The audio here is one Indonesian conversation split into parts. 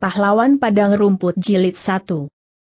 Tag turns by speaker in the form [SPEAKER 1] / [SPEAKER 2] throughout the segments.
[SPEAKER 1] Pahlawan Padang Rumput Jilid 1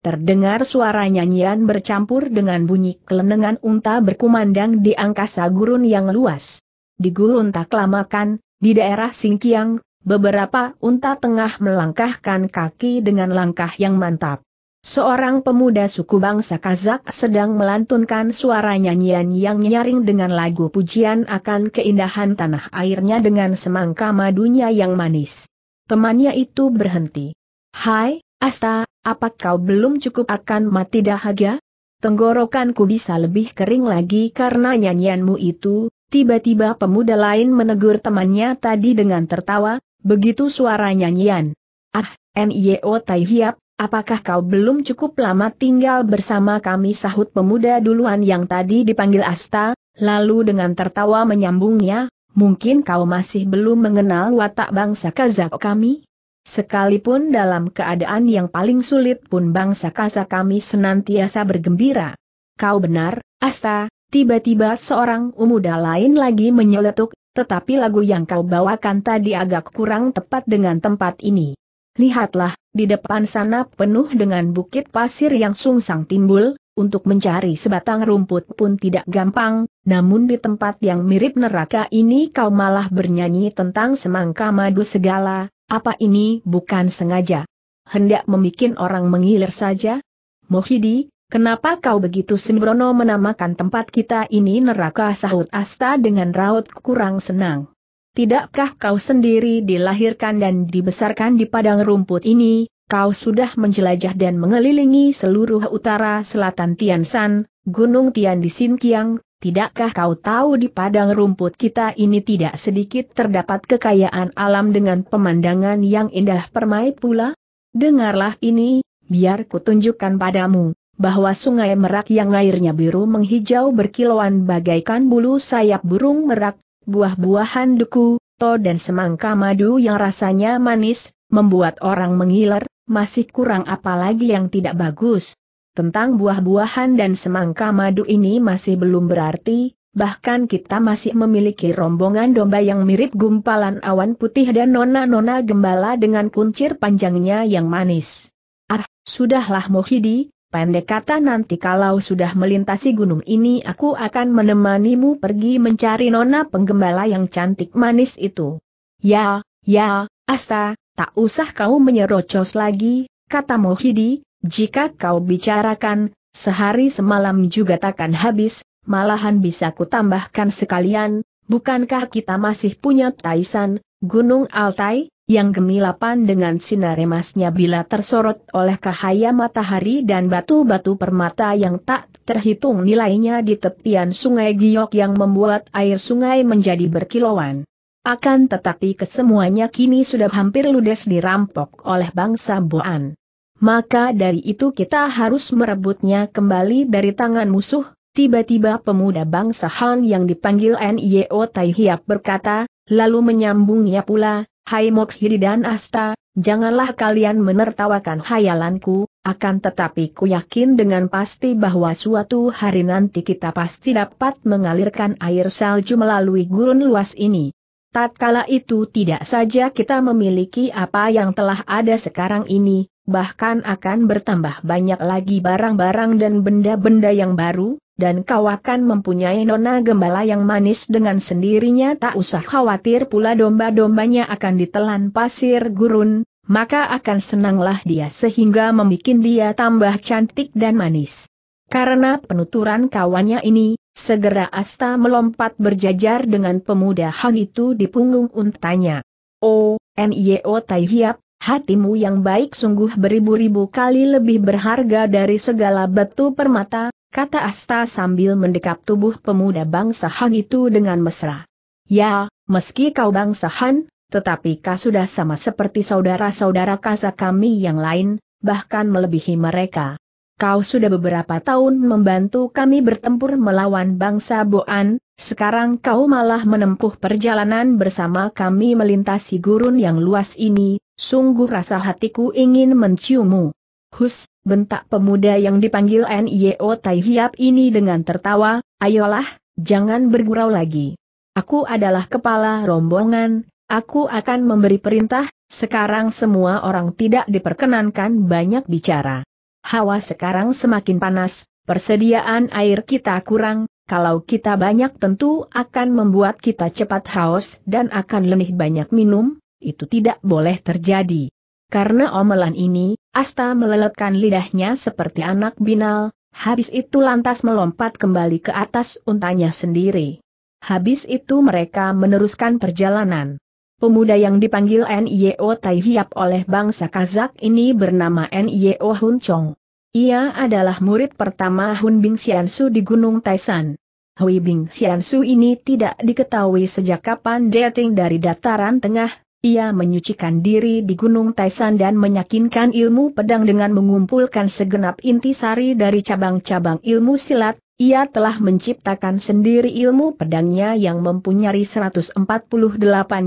[SPEAKER 1] Terdengar suara nyanyian bercampur dengan bunyi kelenengan unta berkumandang di angkasa gurun yang luas. Di gurun tak lamakan, di daerah Singkiang, beberapa unta tengah melangkahkan kaki dengan langkah yang mantap. Seorang pemuda suku bangsa Kazak sedang melantunkan suara nyanyian yang nyaring dengan lagu pujian akan keindahan tanah airnya dengan semangka madunya yang manis. Temannya itu berhenti. Hai, Asta, apa kau belum cukup akan mati dahaga? Tenggorokanku bisa lebih kering lagi karena nyanyianmu itu, tiba-tiba pemuda lain menegur temannya tadi dengan tertawa, begitu suara nyanyian. Ah, N.I.O. Tai Hiap, apakah kau belum cukup lama tinggal bersama kami sahut pemuda duluan yang tadi dipanggil Asta, lalu dengan tertawa menyambungnya, Mungkin kau masih belum mengenal watak bangsa Kazak kami? Sekalipun dalam keadaan yang paling sulit pun bangsa Kazak kami senantiasa bergembira. Kau benar, Asta, tiba-tiba seorang umuda lain lagi menyeletuk, tetapi lagu yang kau bawakan tadi agak kurang tepat dengan tempat ini. Lihatlah, di depan sana penuh dengan bukit pasir yang sungsang timbul, untuk mencari sebatang rumput pun tidak gampang, namun di tempat yang mirip neraka ini kau malah bernyanyi tentang semangka madu segala, apa ini bukan sengaja? Hendak membuat orang mengilir saja? Mohidi, Kenapa kau begitu sembrono menamakan tempat kita ini neraka sahut Asta dengan raut kurang senang? Tidakkah kau sendiri dilahirkan dan dibesarkan di padang rumput ini, kau sudah menjelajah dan mengelilingi seluruh utara selatan Tiansan, Gunung Tian di Sinkiang, tidakkah kau tahu di padang rumput kita ini tidak sedikit terdapat kekayaan alam dengan pemandangan yang indah permai pula? Dengarlah ini, biar kutunjukkan padamu bahwa sungai Merak yang airnya biru menghijau berkilauan bagaikan bulu sayap burung merak, buah-buahan duku, to dan semangka madu yang rasanya manis, membuat orang mengiler, masih kurang apalagi yang tidak bagus. Tentang buah-buahan dan semangka madu ini masih belum berarti, bahkan kita masih memiliki rombongan domba yang mirip gumpalan awan putih dan nona-nona gembala dengan kuncir panjangnya yang manis. Ah, sudahlah Mohidi, pendek kata nanti kalau sudah melintasi gunung ini aku akan menemanimu pergi mencari nona penggembala yang cantik manis itu. Ya, ya, Asta, Tak usah kau menyerocos lagi, kata Mohidi, jika kau bicarakan, sehari semalam juga takkan habis, malahan bisa kutambahkan sekalian, bukankah kita masih punya Taisan, Gunung Altai, yang gemilapan dengan sinar emasnya bila tersorot oleh cahaya matahari dan batu-batu permata yang tak terhitung nilainya di tepian sungai Giok yang membuat air sungai menjadi berkilauan. Akan tetapi kesemuanya kini sudah hampir ludes dirampok oleh bangsa Boan. Maka dari itu kita harus merebutnya kembali dari tangan musuh. Tiba-tiba pemuda bangsa Han yang dipanggil Nio Tai Hiap berkata, lalu menyambungnya pula, Hai Moksiri dan Asta, janganlah kalian menertawakan hayalanku, akan tetapi ku yakin dengan pasti bahwa suatu hari nanti kita pasti dapat mengalirkan air salju melalui gurun luas ini. Tatkala itu tidak saja kita memiliki apa yang telah ada sekarang ini, bahkan akan bertambah banyak lagi barang-barang dan benda-benda yang baru, dan kau akan mempunyai nona gembala yang manis dengan sendirinya tak usah khawatir pula domba-dombanya akan ditelan pasir gurun, maka akan senanglah dia sehingga membuat dia tambah cantik dan manis. Karena penuturan kawannya ini, Segera Asta melompat berjajar dengan pemuda Hang itu di punggung untanya. Oh, N.I.O. Tai Hiap, hatimu yang baik sungguh beribu-ribu kali lebih berharga dari segala batu permata, kata Asta sambil mendekap tubuh pemuda bangsa Hang itu dengan mesra. Ya, meski kau bangsa Han, tetapi kau sudah sama seperti saudara-saudara kasa kami yang lain, bahkan melebihi mereka kau sudah beberapa tahun membantu kami bertempur melawan bangsa Boan, sekarang kau malah menempuh perjalanan bersama kami melintasi gurun yang luas ini, sungguh rasa hatiku ingin menciummu. Hus, bentak pemuda yang dipanggil N.I.O. Tai Hiap ini dengan tertawa, ayolah, jangan bergurau lagi. Aku adalah kepala rombongan, aku akan memberi perintah, sekarang semua orang tidak diperkenankan banyak bicara. Hawa sekarang semakin panas, persediaan air kita kurang, kalau kita banyak tentu akan membuat kita cepat haus dan akan lenih banyak minum, itu tidak boleh terjadi. Karena omelan ini, Asta meleletkan lidahnya seperti anak binal, habis itu lantas melompat kembali ke atas untanya sendiri. Habis itu mereka meneruskan perjalanan. Pemuda yang dipanggil NIO Tai Hiap oleh bangsa Kazak ini bernama NIO Hun Chong. Ia adalah murid pertama Hun Bing Xiansu di Gunung Taisan. Hui Bing Xiansu ini tidak diketahui sejak kapan dating dari dataran tengah, ia menyucikan diri di Gunung Taisan dan menyakinkan ilmu pedang dengan mengumpulkan segenap intisari dari cabang-cabang ilmu silat, ia telah menciptakan sendiri ilmu pedangnya yang mempunyai 148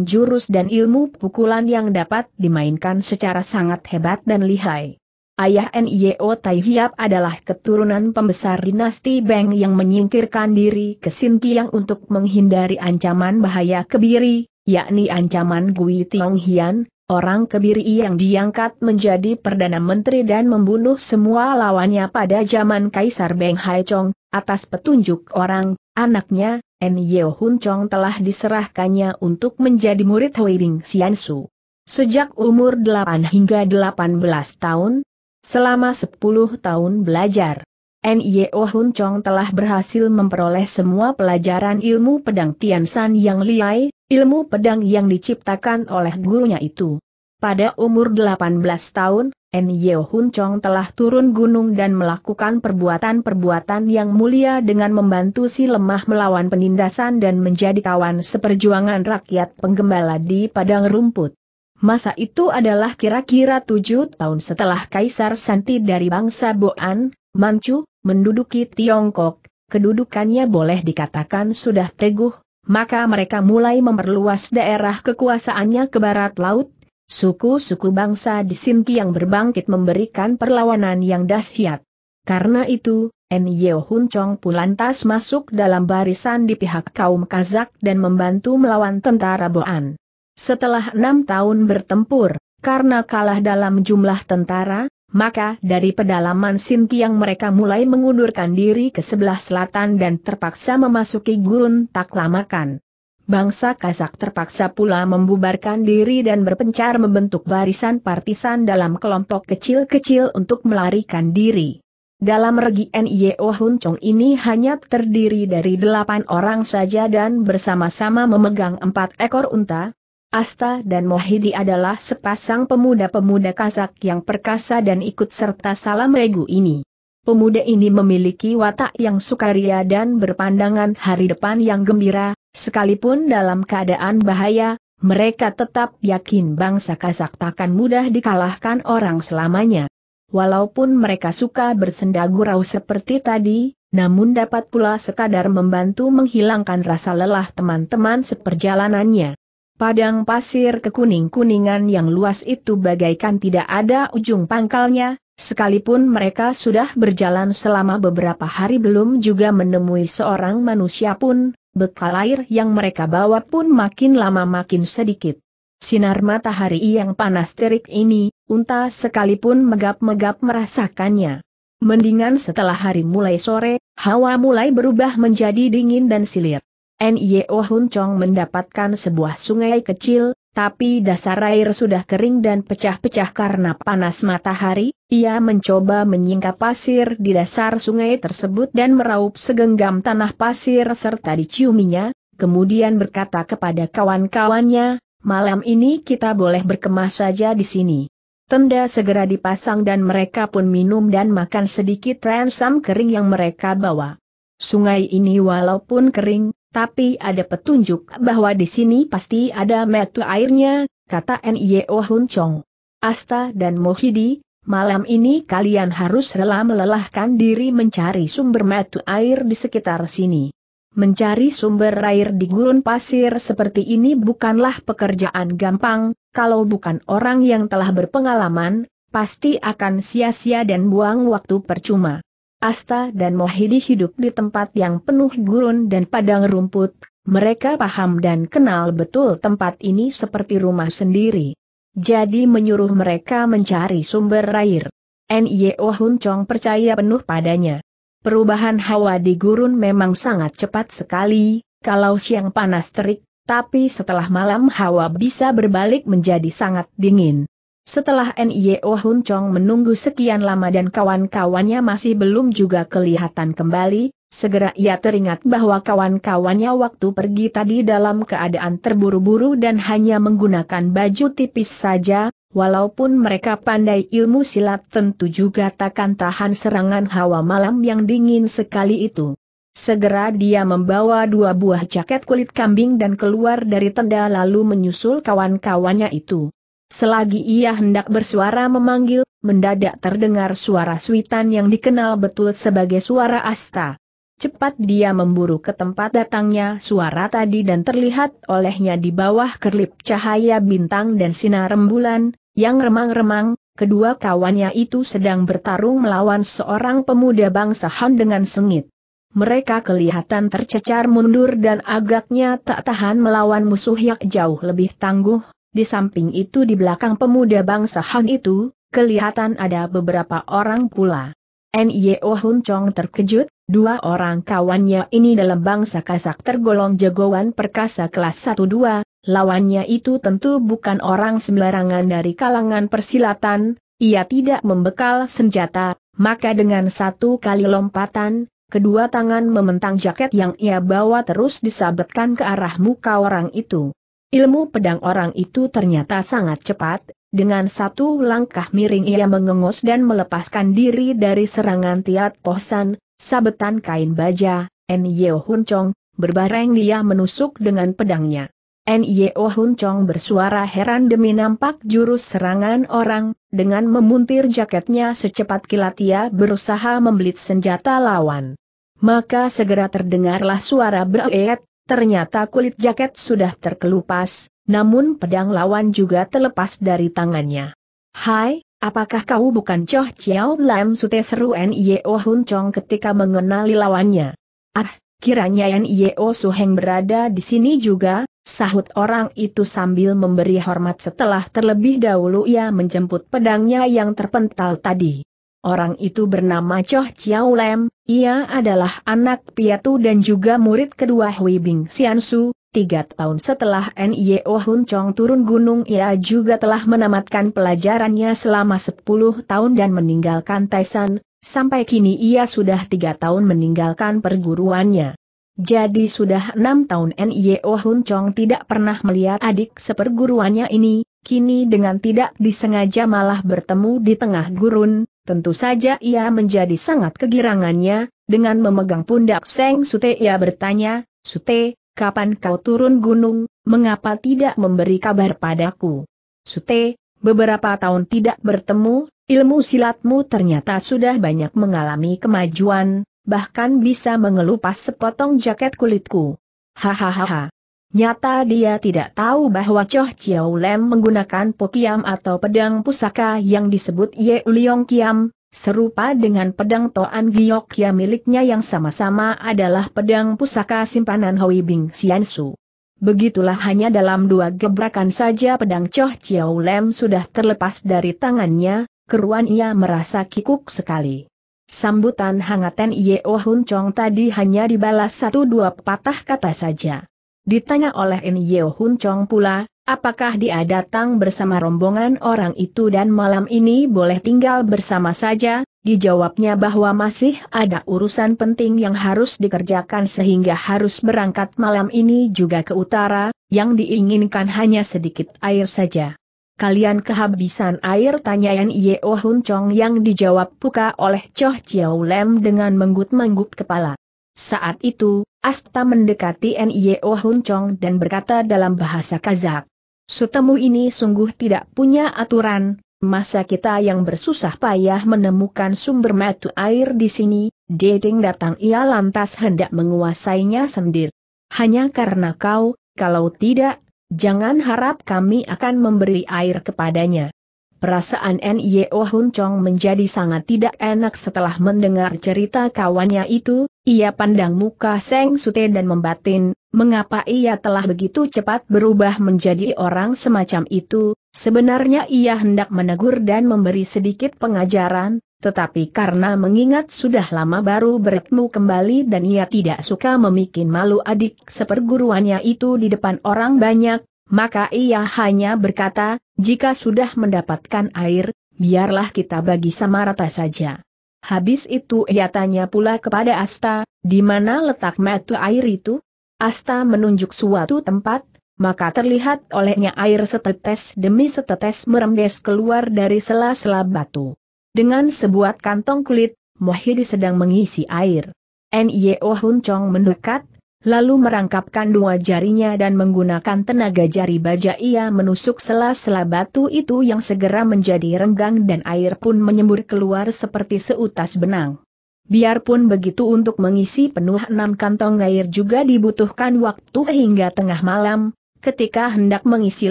[SPEAKER 1] jurus dan ilmu pukulan yang dapat dimainkan secara sangat hebat dan lihai. Ayah N.I.O. Tai Hiap adalah keturunan pembesar dinasti Beng yang menyingkirkan diri ke Sinkiang untuk menghindari ancaman bahaya kebiri, yakni ancaman Gui Tiong Hian, orang kebiri yang diangkat menjadi Perdana Menteri dan membunuh semua lawannya pada zaman Kaisar Beng Hai Chong, atas petunjuk orang, anaknya, En Yeo Hun Chong telah diserahkannya untuk menjadi murid Hui Bing Xian Su. Sejak umur 8 hingga 18 tahun, selama 10 tahun belajar, En Yeo Hun Chong telah berhasil memperoleh semua pelajaran ilmu pedang Tian San yang liai, ilmu pedang yang diciptakan oleh gurunya itu. Pada umur 18 tahun, En Yeo Hun Chong telah turun gunung dan melakukan perbuatan-perbuatan yang mulia dengan membantu si lemah melawan penindasan dan menjadi kawan seperjuangan rakyat penggembala di padang rumput. Masa itu adalah kira-kira tujuh tahun setelah Kaisar Santi dari bangsa Boan, Manchu, menduduki Tiongkok, kedudukannya boleh dikatakan sudah teguh, maka mereka mulai memperluas daerah kekuasaannya ke barat laut, Suku-suku bangsa di Sinki yang berbangkit memberikan perlawanan yang dahsyat. Karena itu, N. Yeo Hun Chong lantas masuk dalam barisan di pihak kaum Kazak dan membantu melawan tentara Boan. Setelah enam tahun bertempur, karena kalah dalam jumlah tentara, maka dari pedalaman Sintiang mereka mulai mengundurkan diri ke sebelah selatan dan terpaksa memasuki gurun tak lamakan bangsa Kazak terpaksa pula membubarkan diri dan berpencar membentuk barisan partisan dalam kelompok kecil-kecil untuk melarikan diri. Dalam regi NIO e oh Hun ini hanya terdiri dari delapan orang saja dan bersama-sama memegang empat ekor unta. Asta dan Mohidi adalah sepasang pemuda-pemuda Kazak yang perkasa dan ikut serta salam regu ini. Pemuda ini memiliki watak yang sukaria dan berpandangan hari depan yang gembira, Sekalipun dalam keadaan bahaya, mereka tetap yakin bangsa Kasak takkan mudah dikalahkan orang selamanya. Walaupun mereka suka bersenda gurau seperti tadi, namun dapat pula sekadar membantu menghilangkan rasa lelah teman-teman seperjalanannya. Padang pasir kekuning-kuningan yang luas itu bagaikan tidak ada ujung pangkalnya, sekalipun mereka sudah berjalan selama beberapa hari belum juga menemui seorang manusia pun, bekal air yang mereka bawa pun makin lama makin sedikit. Sinar matahari yang panas terik ini, unta sekalipun megap-megap merasakannya. Mendingan setelah hari mulai sore, hawa mulai berubah menjadi dingin dan silir. Nio Hun mendapatkan sebuah sungai kecil, tapi dasar air sudah kering dan pecah-pecah karena panas matahari, ia mencoba menyingkap pasir di dasar sungai tersebut dan meraup segenggam tanah pasir serta diciuminya, kemudian berkata kepada kawan-kawannya, malam ini kita boleh berkemah saja di sini. Tenda segera dipasang dan mereka pun minum dan makan sedikit ransam kering yang mereka bawa. Sungai ini walaupun kering, tapi ada petunjuk bahwa di sini pasti ada metu airnya, kata N.I.O. Hun Chong. Asta dan Mohidi, malam ini kalian harus rela melelahkan diri mencari sumber metu air di sekitar sini. Mencari sumber air di gurun pasir seperti ini bukanlah pekerjaan gampang, kalau bukan orang yang telah berpengalaman, pasti akan sia-sia dan buang waktu percuma. Asta dan Mohidi hidup di tempat yang penuh gurun dan padang rumput, mereka paham dan kenal betul tempat ini seperti rumah sendiri. Jadi menyuruh mereka mencari sumber air. N.Y.O. Hun percaya penuh padanya. Perubahan hawa di gurun memang sangat cepat sekali, kalau siang panas terik, tapi setelah malam hawa bisa berbalik menjadi sangat dingin. Setelah NIO Hun Chong menunggu sekian lama dan kawan-kawannya masih belum juga kelihatan kembali, segera ia teringat bahwa kawan-kawannya waktu pergi tadi dalam keadaan terburu-buru dan hanya menggunakan baju tipis saja, walaupun mereka pandai ilmu silat tentu juga takkan tahan serangan hawa malam yang dingin sekali itu. Segera dia membawa dua buah jaket kulit kambing dan keluar dari tenda lalu menyusul kawan-kawannya itu. Selagi ia hendak bersuara memanggil, mendadak terdengar suara suitan yang dikenal betul sebagai suara Asta. Cepat dia memburu ke tempat datangnya suara tadi dan terlihat olehnya di bawah kerlip cahaya bintang dan sinar rembulan, yang remang-remang, kedua kawannya itu sedang bertarung melawan seorang pemuda bangsa Han dengan sengit. Mereka kelihatan tercecar mundur dan agaknya tak tahan melawan musuh yang jauh lebih tangguh di samping itu di belakang pemuda bangsa Han itu, kelihatan ada beberapa orang pula. N.Y.O. Hun Chong terkejut, dua orang kawannya ini dalam bangsa kasak tergolong jagoan perkasa kelas 1-2, lawannya itu tentu bukan orang sembarangan dari kalangan persilatan, ia tidak membekal senjata, maka dengan satu kali lompatan, kedua tangan mementang jaket yang ia bawa terus disabetkan ke arah muka orang itu. Ilmu pedang orang itu ternyata sangat cepat, dengan satu langkah miring ia mengengus dan melepaskan diri dari serangan Tiat Posan, sabetan kain baja, N.Y.O. Hun Chong, berbareng dia menusuk dengan pedangnya. N.Y.O. Hun Chong bersuara heran demi nampak jurus serangan orang, dengan memuntir jaketnya secepat kilat ia berusaha membelit senjata lawan. Maka segera terdengarlah suara beret, Ternyata kulit jaket sudah terkelupas, namun pedang lawan juga terlepas dari tangannya. Hai, apakah kau bukan Choh Chiao Lam Sute seru N.I.O. Hun Chong ketika mengenali lawannya? Ah, kiranya N.I.O. Suheng berada di sini juga, sahut orang itu sambil memberi hormat setelah terlebih dahulu ia menjemput pedangnya yang terpental tadi. Orang itu bernama Choh Chiao Lam. Ia adalah anak piatu dan juga murid kedua Hui Bing Xiansu, tiga tahun setelah Nio Hun Chong turun gunung ia juga telah menamatkan pelajarannya selama sepuluh tahun dan meninggalkan Taisan, sampai kini ia sudah tiga tahun meninggalkan perguruannya. Jadi sudah enam tahun Nio Hun Chong tidak pernah melihat adik seperguruannya ini, kini dengan tidak disengaja malah bertemu di tengah gurun, Tentu saja ia menjadi sangat kegirangannya, dengan memegang pundak Seng Sute ia bertanya, Sute, kapan kau turun gunung, mengapa tidak memberi kabar padaku? Sute, beberapa tahun tidak bertemu, ilmu silatmu ternyata sudah banyak mengalami kemajuan, bahkan bisa mengelupas sepotong jaket kulitku. Hahaha. Nyata dia tidak tahu bahwa Choh Chiao Lem menggunakan pokiam atau pedang pusaka yang disebut Ye Uliong Kiam, serupa dengan pedang Toan Giok Kiam miliknya yang sama-sama adalah pedang pusaka simpanan Hoi Bing Xian Su. Begitulah hanya dalam dua gebrakan saja pedang Choh Chiao Lem sudah terlepas dari tangannya, keruan ia merasa kikuk sekali. Sambutan hangatan Ye Oh Hun Chong tadi hanya dibalas satu dua patah kata saja. Ditanya oleh Nyeo Yeo Hun Chong pula, apakah dia datang bersama rombongan orang itu dan malam ini boleh tinggal bersama saja, dijawabnya bahwa masih ada urusan penting yang harus dikerjakan sehingga harus berangkat malam ini juga ke utara, yang diinginkan hanya sedikit air saja. Kalian kehabisan air tanyaan Yeo Hun Chong yang dijawab buka oleh Choh Chiao Lem dengan menggut-menggut kepala. Saat itu, Asta mendekati Nio e Hun dan berkata dalam bahasa Kazak. Sutemu ini sungguh tidak punya aturan, masa kita yang bersusah payah menemukan sumber mata air di sini, Deding datang ia lantas hendak menguasainya sendiri. Hanya karena kau, kalau tidak, jangan harap kami akan memberi air kepadanya. Perasaan Nio Hun Chong menjadi sangat tidak enak setelah mendengar cerita kawannya itu, ia pandang muka Seng Sute dan membatin, mengapa ia telah begitu cepat berubah menjadi orang semacam itu, sebenarnya ia hendak menegur dan memberi sedikit pengajaran, tetapi karena mengingat sudah lama baru bertemu kembali dan ia tidak suka memikin malu adik seperguruannya itu di depan orang banyak, maka ia hanya berkata, jika sudah mendapatkan air, biarlah kita bagi sama rata saja. Habis itu ia tanya pula kepada Asta, di mana letak metu air itu? Asta menunjuk suatu tempat, maka terlihat olehnya air setetes demi setetes merembes keluar dari sela-sela batu. Dengan sebuah kantong kulit, Mohidi sedang mengisi air. Nio Hun Chong mendekat, Lalu merangkapkan dua jarinya dan menggunakan tenaga jari baja ia menusuk sela-sela batu itu yang segera menjadi renggang dan air pun menyembur keluar seperti seutas benang. Biarpun begitu untuk mengisi penuh enam kantong air juga dibutuhkan waktu hingga tengah malam, ketika hendak mengisi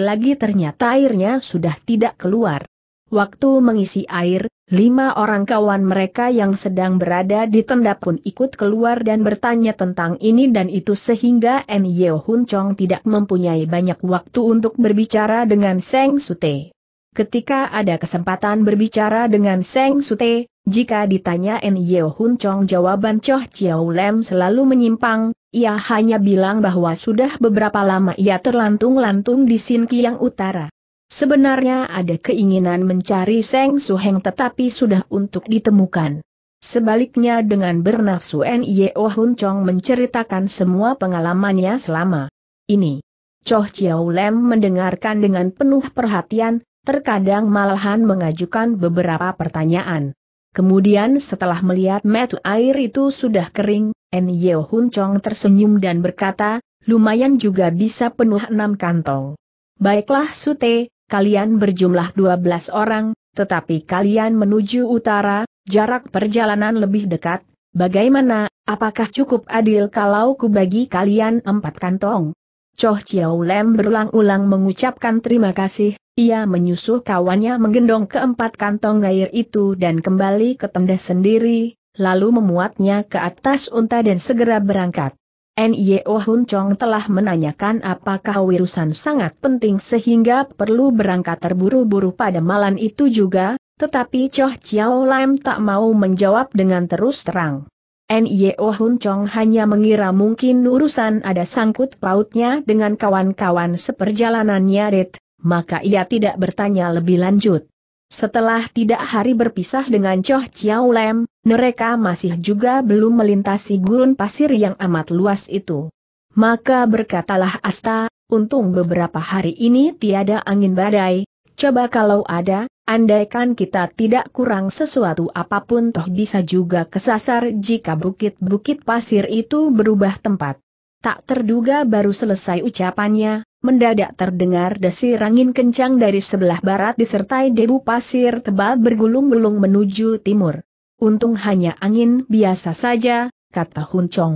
[SPEAKER 1] lagi ternyata airnya sudah tidak keluar. Waktu mengisi air, lima orang kawan mereka yang sedang berada di tenda pun ikut keluar dan bertanya tentang ini dan itu sehingga N. Hun Chong tidak mempunyai banyak waktu untuk berbicara dengan Seng Sute. Ketika ada kesempatan berbicara dengan Seng Sute, jika ditanya N. Hun Chong jawaban Choh Chiao Lem selalu menyimpang, ia hanya bilang bahwa sudah beberapa lama ia terlantung-lantung di Sinkiang Utara. Sebenarnya ada keinginan mencari Seng Suheng tetapi sudah untuk ditemukan. Sebaliknya dengan bernafsu N.I.O. Oh Hun Chong menceritakan semua pengalamannya selama ini. Choh Chiao Lem mendengarkan dengan penuh perhatian, terkadang malahan mengajukan beberapa pertanyaan. Kemudian setelah melihat metu air itu sudah kering, N.Y.O. Oh Hun Chong tersenyum dan berkata, lumayan juga bisa penuh enam kantong. Baiklah Sute, kalian berjumlah 12 orang, tetapi kalian menuju utara, jarak perjalanan lebih dekat, bagaimana, apakah cukup adil kalau kubagi kalian empat kantong? Choh Chiao Lem berulang-ulang mengucapkan terima kasih, ia menyusul kawannya menggendong keempat kantong air itu dan kembali ke tenda sendiri, lalu memuatnya ke atas unta dan segera berangkat. NIO oh Hun Chong telah menanyakan apakah wirusan sangat penting sehingga perlu berangkat terburu-buru pada malam itu juga, tetapi Choh Chiao Lam tak mau menjawab dengan terus terang. NIO oh Hun Chong hanya mengira mungkin urusan ada sangkut pautnya dengan kawan-kawan seperjalanannya Rit, maka ia tidak bertanya lebih lanjut. Setelah tidak hari berpisah dengan Choh Chiao Lem, mereka masih juga belum melintasi gurun pasir yang amat luas itu. Maka berkatalah Asta, untung beberapa hari ini tiada angin badai, coba kalau ada, andaikan kita tidak kurang sesuatu apapun toh bisa juga kesasar jika bukit-bukit pasir itu berubah tempat. Tak terduga baru selesai ucapannya, mendadak terdengar desir angin kencang dari sebelah barat disertai debu pasir tebal bergulung-gulung menuju timur. Untung hanya angin biasa saja, kata Hun Chong.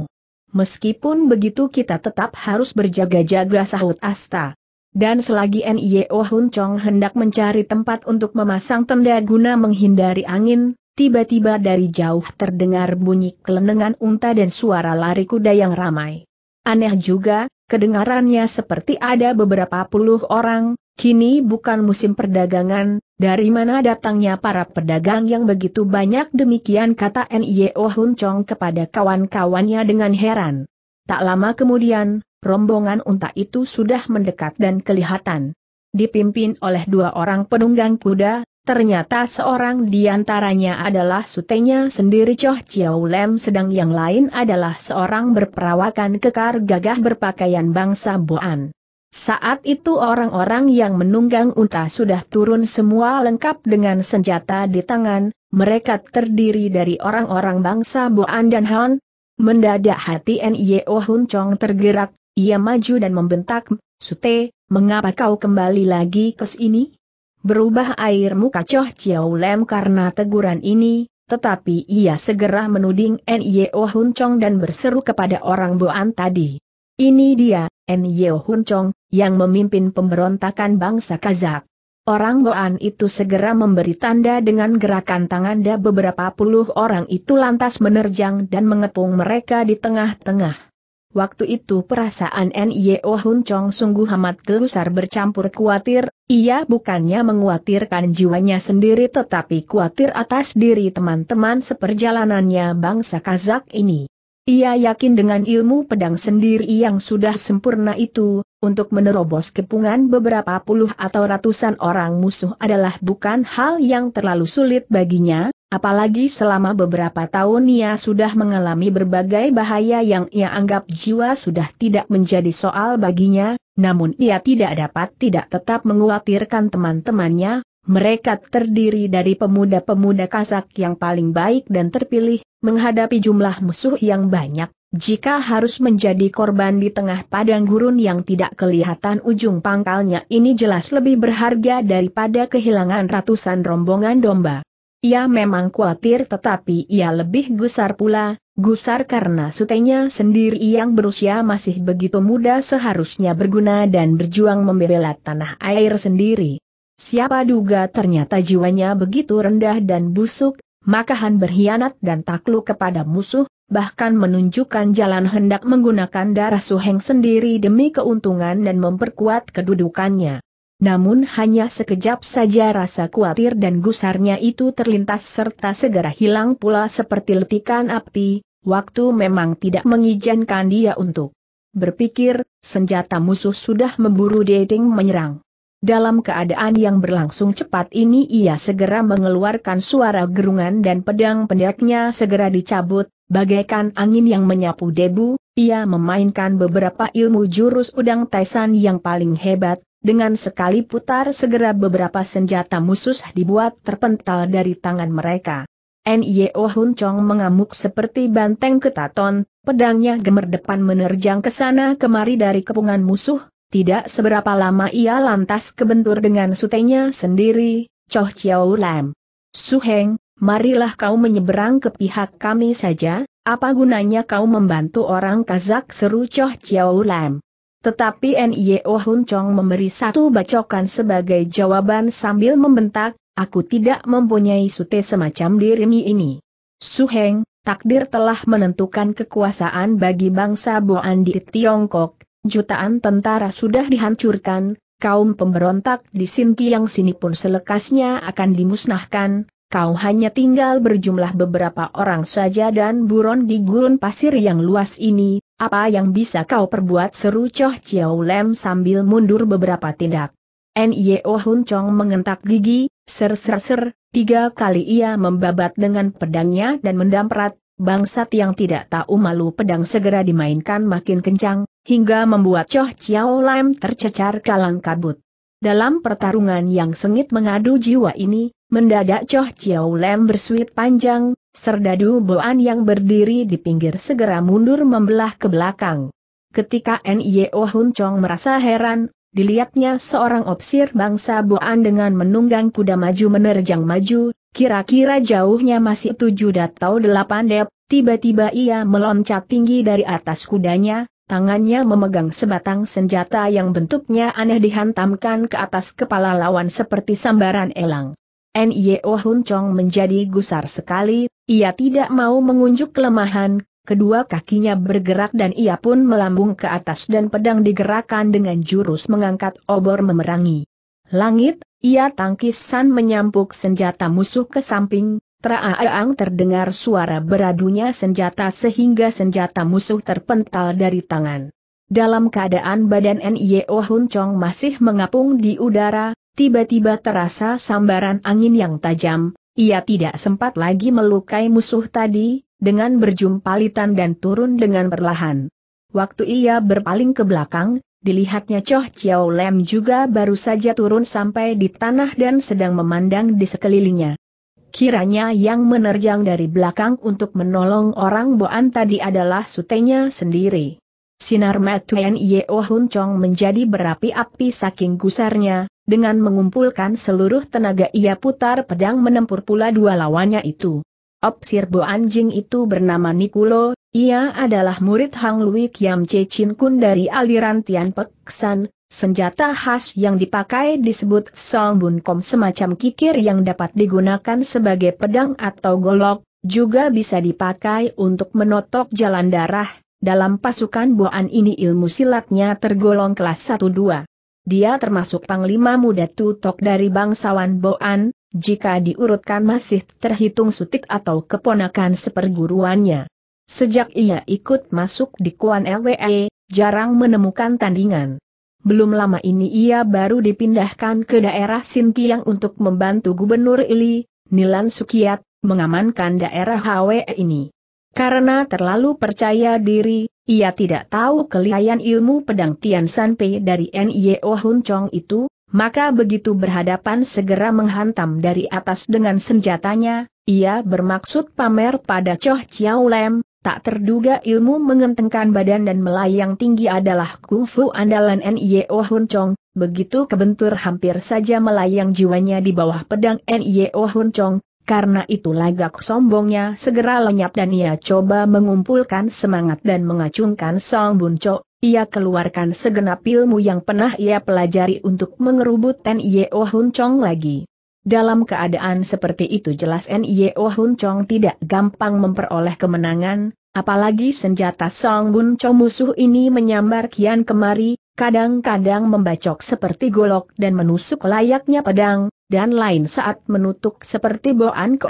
[SPEAKER 1] Meskipun begitu kita tetap harus berjaga-jaga sahut Asta. Dan selagi NIO Hun Chong hendak mencari tempat untuk memasang tenda guna menghindari angin, tiba-tiba dari jauh terdengar bunyi kelenengan unta dan suara lari kuda yang ramai. Aneh juga, kedengarannya seperti ada beberapa puluh orang, kini bukan musim perdagangan, dari mana datangnya para pedagang yang begitu banyak demikian kata N.I.O. Hun kepada kawan-kawannya dengan heran. Tak lama kemudian, rombongan unta itu sudah mendekat dan kelihatan. Dipimpin oleh dua orang penunggang kuda, Ternyata seorang di antaranya adalah sutenya sendiri Choh Chiao Lem sedang yang lain adalah seorang berperawakan kekar gagah berpakaian bangsa Boan. Saat itu orang-orang yang menunggang unta sudah turun semua lengkap dengan senjata di tangan, mereka terdiri dari orang-orang bangsa Boan dan Han. Mendadak hati N.I.O. Oh Hun Chong tergerak, ia maju dan membentak, Sute, mengapa kau kembali lagi ke sini? Berubah air muka Choh Chiao Lem karena teguran ini, tetapi ia segera menuding N.Y.O. Oh Hun Chong dan berseru kepada orang Boan tadi. Ini dia, N.Y.O. Oh Hun Chong, yang memimpin pemberontakan bangsa Kazak. Orang Boan itu segera memberi tanda dengan gerakan tangan dan beberapa puluh orang itu lantas menerjang dan mengepung mereka di tengah-tengah. Waktu itu perasaan Nio Hun Chong sungguh amat gelusar bercampur kuatir, ia bukannya menguatirkan jiwanya sendiri tetapi kuatir atas diri teman-teman seperjalanannya bangsa Kazak ini. Ia yakin dengan ilmu pedang sendiri yang sudah sempurna itu, untuk menerobos kepungan beberapa puluh atau ratusan orang musuh adalah bukan hal yang terlalu sulit baginya, Apalagi selama beberapa tahun ia sudah mengalami berbagai bahaya yang ia anggap jiwa sudah tidak menjadi soal baginya, namun ia tidak dapat tidak tetap menguatirkan teman-temannya, mereka terdiri dari pemuda-pemuda kasak yang paling baik dan terpilih, menghadapi jumlah musuh yang banyak, jika harus menjadi korban di tengah padang gurun yang tidak kelihatan ujung pangkalnya ini jelas lebih berharga daripada kehilangan ratusan rombongan domba. Ia memang khawatir tetapi ia lebih gusar pula, gusar karena sutenya sendiri yang berusia masih begitu muda seharusnya berguna dan berjuang membela tanah air sendiri. Siapa duga ternyata jiwanya begitu rendah dan busuk, maka Han berkhianat dan takluk kepada musuh, bahkan menunjukkan jalan hendak menggunakan darah suheng sendiri demi keuntungan dan memperkuat kedudukannya namun hanya sekejap saja rasa khawatir dan gusarnya itu terlintas serta segera hilang pula seperti letikan api, waktu memang tidak mengizinkan dia untuk berpikir, senjata musuh sudah memburu Dating menyerang. Dalam keadaan yang berlangsung cepat ini ia segera mengeluarkan suara gerungan dan pedang pendeknya segera dicabut, bagaikan angin yang menyapu debu, ia memainkan beberapa ilmu jurus udang Taisan yang paling hebat, dengan sekali putar segera beberapa senjata musuh dibuat terpental dari tangan mereka. Nio Hun Chong mengamuk seperti banteng ketaton, pedangnya gemerdepan menerjang ke sana kemari dari kepungan musuh, tidak seberapa lama ia lantas kebentur dengan sutenya sendiri, Choh Chiao Lam. Heng, marilah kau menyeberang ke pihak kami saja, apa gunanya kau membantu orang Kazak seru Choh Chiao Lam. Tetapi NIO e oh Hun Chong memberi satu bacokan sebagai jawaban sambil membentak, aku tidak mempunyai sute semacam dirimi ini. Suheng, takdir telah menentukan kekuasaan bagi bangsa Boan di Tiongkok, jutaan tentara sudah dihancurkan, kaum pemberontak di Sinti yang sini pun selekasnya akan dimusnahkan, kau hanya tinggal berjumlah beberapa orang saja dan buron di gurun pasir yang luas ini, apa yang bisa kau perbuat seru Choh Chiao Lem sambil mundur beberapa tindak. N.Y.O. Oh Hun Chong mengentak gigi, ser-ser-ser, tiga kali ia membabat dengan pedangnya dan mendamprat, bangsat yang tidak tahu malu pedang segera dimainkan makin kencang, hingga membuat Choh Chiao Lem tercecar kalang kabut. Dalam pertarungan yang sengit mengadu jiwa ini, Mendadak Choh Chiao Lem bersuit panjang, serdadu Boan yang berdiri di pinggir segera mundur membelah ke belakang. Ketika N.I.O. Hun Chong merasa heran, dilihatnya seorang opsir bangsa Boan dengan menunggang kuda maju menerjang maju, kira-kira jauhnya masih tujuh atau delapan dep, tiba-tiba ia meloncat tinggi dari atas kudanya, tangannya memegang sebatang senjata yang bentuknya aneh dihantamkan ke atas kepala lawan seperti sambaran elang. Nio Hun Chong menjadi gusar sekali, ia tidak mau mengunjuk kelemahan, kedua kakinya bergerak dan ia pun melambung ke atas dan pedang digerakkan dengan jurus mengangkat obor memerangi. Langit, ia tangkisan menyampuk senjata musuh ke samping, Traaang terdengar suara beradunya senjata sehingga senjata musuh terpental dari tangan. Dalam keadaan badan Nio Hun Chong masih mengapung di udara, tiba-tiba terasa sambaran angin yang tajam, ia tidak sempat lagi melukai musuh tadi, dengan berjumpalitan dan turun dengan perlahan. Waktu ia berpaling ke belakang, dilihatnya Choh Chiao Lem juga baru saja turun sampai di tanah dan sedang memandang di sekelilingnya. Kiranya yang menerjang dari belakang untuk menolong orang Boan tadi adalah sutenya sendiri. Sinar Matuen Yeo Hun Chong menjadi berapi-api saking gusarnya, dengan mengumpulkan seluruh tenaga ia putar pedang menempur pula dua lawannya itu. Opsir Bo Anjing itu bernama Nikulo, ia adalah murid Hang Lui Kiam Che Chin Kun dari aliran Tian San. senjata khas yang dipakai disebut Song Bun Kom semacam kikir yang dapat digunakan sebagai pedang atau golok, juga bisa dipakai untuk menotok jalan darah, dalam pasukan Boan ini ilmu silatnya tergolong kelas 1-2. Dia termasuk panglima muda tutok dari bangsawan Boan, jika diurutkan masih terhitung sutik atau keponakan seperguruannya. Sejak ia ikut masuk di Kuan LWE, jarang menemukan tandingan. Belum lama ini ia baru dipindahkan ke daerah Sintiang untuk membantu Gubernur Ili, Nilan Sukiat, mengamankan daerah HWE ini. Karena terlalu percaya diri, ia tidak tahu kelihayan ilmu pedang Tian Sanpei dari N.Y.O. Hun Chong itu, maka begitu berhadapan segera menghantam dari atas dengan senjatanya, ia bermaksud pamer pada Choh Chiao Lem, tak terduga ilmu mengentengkan badan dan melayang tinggi adalah kungfu andalan N.Y.O. Hun Chong, begitu kebentur hampir saja melayang jiwanya di bawah pedang N.Y.O. Hun Chong, karena itu lagak sombongnya segera lenyap dan ia coba mengumpulkan semangat dan mengacungkan Song Bun Cho. Ia keluarkan segenap ilmu yang pernah ia pelajari untuk mengerubut Ten Yeo oh Hun Chong lagi. Dalam keadaan seperti itu jelas Yeo oh Hun Chong tidak gampang memperoleh kemenangan, apalagi senjata Song Bun Cho musuh ini menyambar kian kemari, kadang-kadang membacok seperti golok dan menusuk layaknya pedang, dan lain saat menutuk seperti boan ke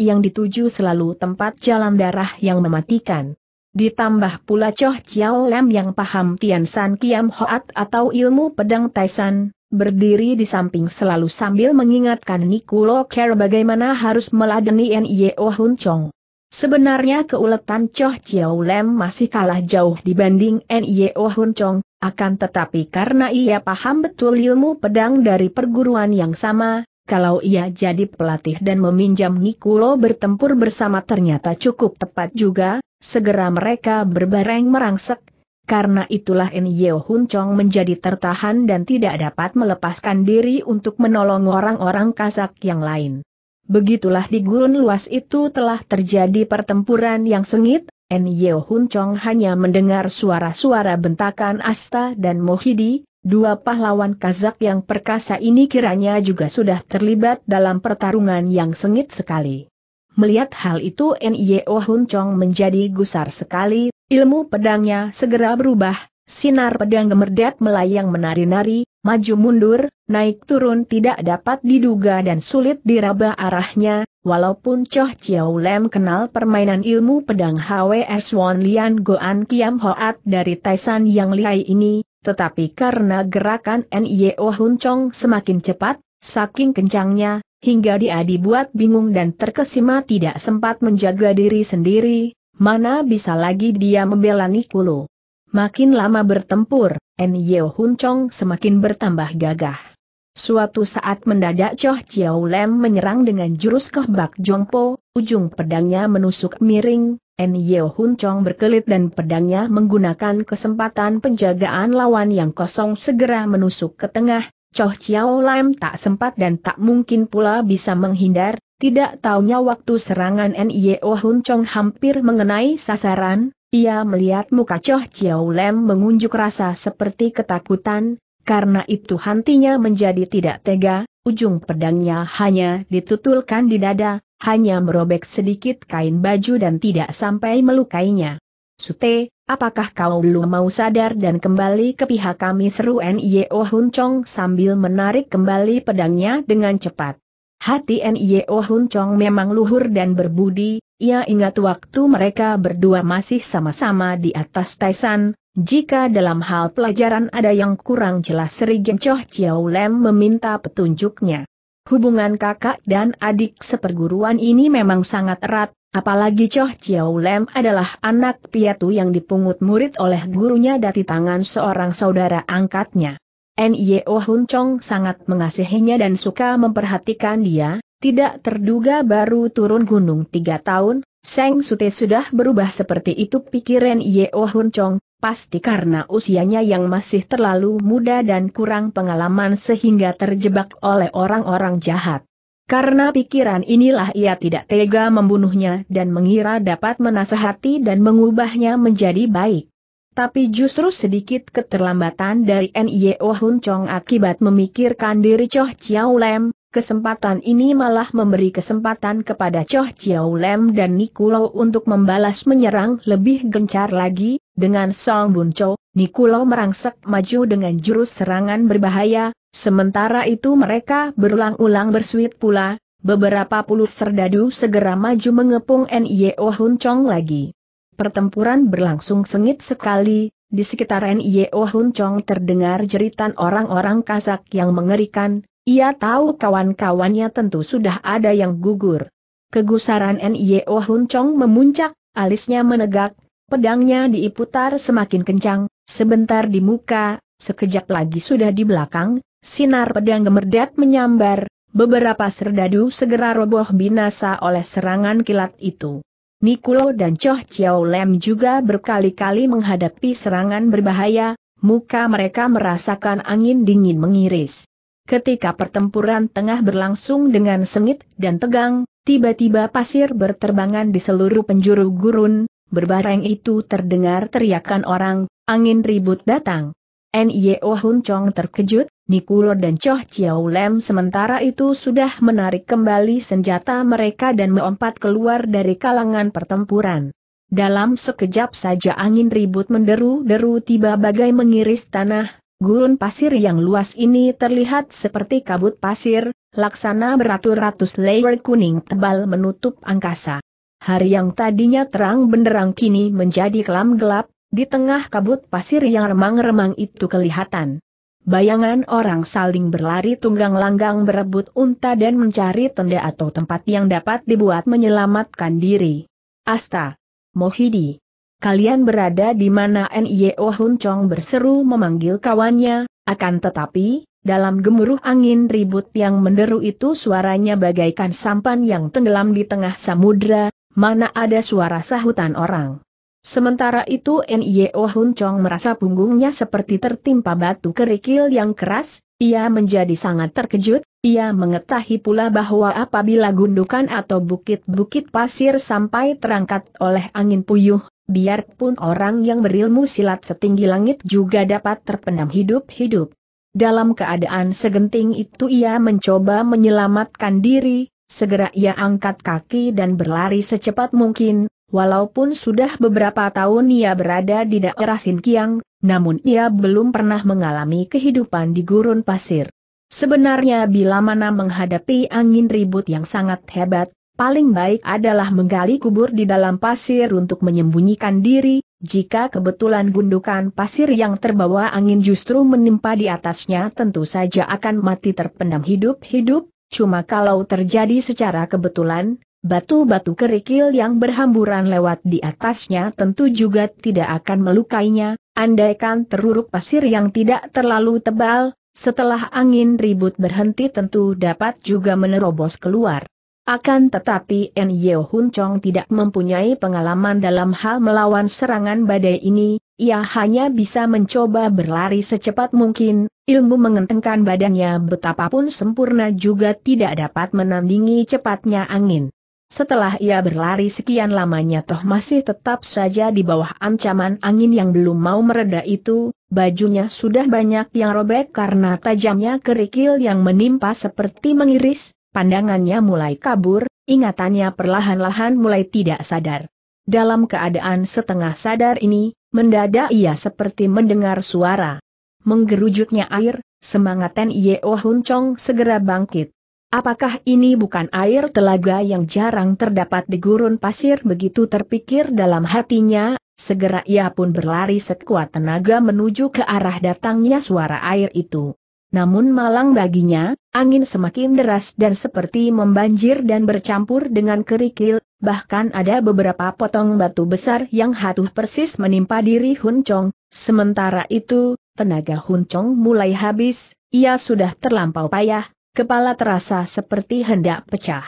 [SPEAKER 1] yang dituju selalu tempat jalan darah yang mematikan. Ditambah pula Choh Chiao Lam yang paham Tian San Kiam Hoat atau ilmu pedang Taisan, berdiri di samping selalu sambil mengingatkan Nikulo ker bagaimana harus meladeni Nio Hun Chong. Sebenarnya keuletan Choh Chiao Lem masih kalah jauh dibanding N.Y.O. Hun Chong, akan tetapi karena ia paham betul ilmu pedang dari perguruan yang sama, kalau ia jadi pelatih dan meminjam Nikulo bertempur bersama ternyata cukup tepat juga, segera mereka berbareng merangsek, karena itulah Nye Hun Chong menjadi tertahan dan tidak dapat melepaskan diri untuk menolong orang-orang kasak yang lain. Begitulah di gurun luas itu telah terjadi pertempuran yang sengit, N. Yeo Hun Chong hanya mendengar suara-suara bentakan Asta dan Mohidi, dua pahlawan Kazak yang perkasa ini kiranya juga sudah terlibat dalam pertarungan yang sengit sekali. Melihat hal itu N. Yeo Hun Chong menjadi gusar sekali, ilmu pedangnya segera berubah, sinar pedang gemerdat melayang menari-nari, Maju mundur, naik turun tidak dapat diduga dan sulit diraba arahnya, walaupun Choh Chiao Lem kenal permainan ilmu pedang HWS Won Lian Goan Kiam Hoat dari Taisan yang lihai ini, tetapi karena gerakan N.Y.O. Hun Chong semakin cepat, saking kencangnya, hingga dia dibuat bingung dan terkesima tidak sempat menjaga diri sendiri, mana bisa lagi dia membela Nikulo. Makin lama bertempur, N. Yeo Hun Chong semakin bertambah gagah. Suatu saat mendadak Choh Chiao Lem menyerang dengan jurus Jong jongpo, ujung pedangnya menusuk miring, N. Yeo Hun Chong berkelit dan pedangnya menggunakan kesempatan penjagaan lawan yang kosong segera menusuk ke tengah, Choh Chiao Lem tak sempat dan tak mungkin pula bisa menghindar, tidak taunya waktu serangan N. Hun Chong hampir mengenai sasaran, ia melihat muka Choh Chiao Lem mengunjuk rasa seperti ketakutan, karena itu hantinya menjadi tidak tega, ujung pedangnya hanya ditutulkan di dada, hanya merobek sedikit kain baju dan tidak sampai melukainya. Sute, apakah kau belum mau sadar dan kembali ke pihak kami seru N.I.O. Hun Chong sambil menarik kembali pedangnya dengan cepat. Hati N.I.O. Hun Chong memang luhur dan berbudi, ia ingat waktu mereka berdua masih sama-sama di atas Taisan, jika dalam hal pelajaran ada yang kurang jelas Sri Gencoh Chiao Lem meminta petunjuknya. Hubungan kakak dan adik seperguruan ini memang sangat erat, apalagi Choh Chiao Lem adalah anak piatu yang dipungut murid oleh gurunya dari tangan seorang saudara angkatnya. N.Y.O. Hun Chong sangat mengasihinya dan suka memperhatikan dia, tidak terduga baru turun gunung tiga tahun, Seng Sute sudah berubah seperti itu pikiran Yeo Hun Chong, pasti karena usianya yang masih terlalu muda dan kurang pengalaman sehingga terjebak oleh orang-orang jahat. Karena pikiran inilah ia tidak tega membunuhnya dan mengira dapat menasehati dan mengubahnya menjadi baik. Tapi justru sedikit keterlambatan dari N.Y.O. Hun Chong akibat memikirkan diri Choh Chiao Lem, Kesempatan ini malah memberi kesempatan kepada Choh Chiao Lem dan Nikulo untuk membalas menyerang lebih gencar lagi, dengan Song Bun Cho, Nikulo merangsek maju dengan jurus serangan berbahaya, sementara itu mereka berulang-ulang bersuit pula, beberapa puluh serdadu segera maju mengepung N.I.O. E Hun Chong lagi. Pertempuran berlangsung sengit sekali, di sekitar N.I.O. E Hun Chong terdengar jeritan orang-orang kasak yang mengerikan, ia tahu kawan-kawannya tentu sudah ada yang gugur. Kegusaran NIO Hun memuncak, alisnya menegak, pedangnya diiputar semakin kencang, sebentar di muka, sekejap lagi sudah di belakang, sinar pedang gemerdat menyambar, beberapa serdadu segera roboh binasa oleh serangan kilat itu. Nikulo dan Choh Chiao Lem juga berkali-kali menghadapi serangan berbahaya, muka mereka merasakan angin dingin mengiris. Ketika pertempuran tengah berlangsung dengan sengit dan tegang, tiba-tiba pasir berterbangan di seluruh penjuru gurun, berbareng itu terdengar teriakan orang, angin ribut datang. N.Y.O. Oh Hun Chong terkejut, Nikulo dan Choh Chiao Lem sementara itu sudah menarik kembali senjata mereka dan melompat keluar dari kalangan pertempuran. Dalam sekejap saja angin ribut menderu-deru tiba bagai mengiris tanah, Gurun pasir yang luas ini terlihat seperti kabut pasir, laksana beratus-ratus layer kuning tebal menutup angkasa. Hari yang tadinya terang benderang kini menjadi kelam gelap, di tengah kabut pasir yang remang-remang itu kelihatan. Bayangan orang saling berlari tunggang langgang berebut unta dan mencari tenda atau tempat yang dapat dibuat menyelamatkan diri. Asta. Mohidi kalian berada di mana Nio Hun Chong berseru memanggil kawannya, akan tetapi, dalam gemuruh angin ribut yang menderu itu suaranya bagaikan sampan yang tenggelam di tengah samudra, mana ada suara sahutan orang. Sementara itu Nio Hun Chong merasa punggungnya seperti tertimpa batu kerikil yang keras, ia menjadi sangat terkejut, ia mengetahui pula bahwa apabila gundukan atau bukit-bukit pasir sampai terangkat oleh angin puyuh, biarpun orang yang berilmu silat setinggi langit juga dapat terpendam hidup-hidup. Dalam keadaan segenting itu ia mencoba menyelamatkan diri, segera ia angkat kaki dan berlari secepat mungkin, walaupun sudah beberapa tahun ia berada di daerah Sinkiang, namun ia belum pernah mengalami kehidupan di gurun pasir. Sebenarnya bila mana menghadapi angin ribut yang sangat hebat, paling baik adalah menggali kubur di dalam pasir untuk menyembunyikan diri, jika kebetulan gundukan pasir yang terbawa angin justru menimpa di atasnya tentu saja akan mati terpendam hidup-hidup, cuma kalau terjadi secara kebetulan, batu-batu kerikil yang berhamburan lewat di atasnya tentu juga tidak akan melukainya, andaikan teruruk pasir yang tidak terlalu tebal, setelah angin ribut berhenti tentu dapat juga menerobos keluar. Akan tetapi Nye Hun Chong tidak mempunyai pengalaman dalam hal melawan serangan badai ini, ia hanya bisa mencoba berlari secepat mungkin, ilmu mengentengkan badannya betapapun sempurna juga tidak dapat menandingi cepatnya angin. Setelah ia berlari sekian lamanya toh masih tetap saja di bawah ancaman angin yang belum mau mereda itu, bajunya sudah banyak yang robek karena tajamnya kerikil yang menimpa seperti mengiris, pandangannya mulai kabur, ingatannya perlahan-lahan mulai tidak sadar. Dalam keadaan setengah sadar ini, mendadak ia seperti mendengar suara. Menggerujuknya air, semangat Ten Yeo oh Hun Chong segera bangkit. Apakah ini bukan air telaga yang jarang terdapat di gurun pasir begitu terpikir dalam hatinya, segera ia pun berlari sekuat tenaga menuju ke arah datangnya suara air itu. Namun malang baginya, angin semakin deras dan seperti membanjir dan bercampur dengan kerikil, bahkan ada beberapa potong batu besar yang hatuh persis menimpa diri Hun Chong. Sementara itu, tenaga Hun Chong mulai habis, ia sudah terlampau payah, kepala terasa seperti hendak pecah.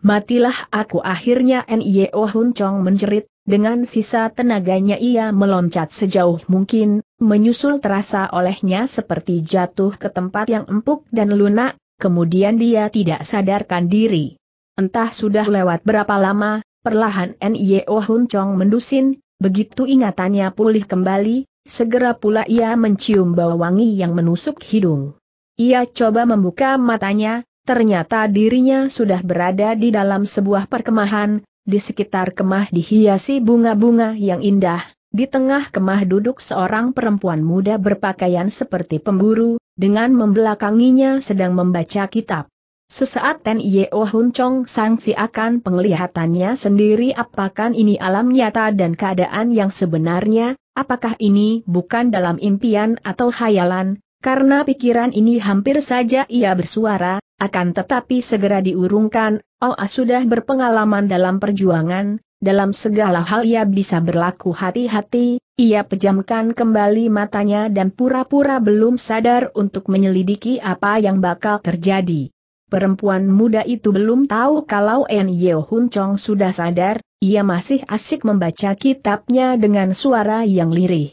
[SPEAKER 1] Matilah aku akhirnya N.Y.O. E Hun Chong menjerit, dengan sisa tenaganya ia meloncat sejauh mungkin, menyusul terasa olehnya seperti jatuh ke tempat yang empuk dan lunak, kemudian dia tidak sadarkan diri. Entah sudah lewat berapa lama, perlahan N.Y.O. E oh Hun Chong mendusin, begitu ingatannya pulih kembali, segera pula ia mencium bau wangi yang menusuk hidung. Ia coba membuka matanya, ternyata dirinya sudah berada di dalam sebuah perkemahan, di sekitar kemah dihiasi bunga-bunga yang indah, di tengah kemah duduk seorang perempuan muda berpakaian seperti pemburu, dengan membelakanginya sedang membaca kitab. Sesaat Ten Yeo oh Hun Chong sangsi akan penglihatannya sendiri apakah ini alam nyata dan keadaan yang sebenarnya, apakah ini bukan dalam impian atau hayalan, karena pikiran ini hampir saja ia bersuara, akan tetapi segera diurungkan, Oa oh ah, sudah berpengalaman dalam perjuangan, dalam segala hal ia bisa berlaku hati-hati, ia pejamkan kembali matanya dan pura-pura belum sadar untuk menyelidiki apa yang bakal terjadi. Perempuan muda itu belum tahu kalau En Yeo Hun Chong sudah sadar, ia masih asik membaca kitabnya dengan suara yang lirih.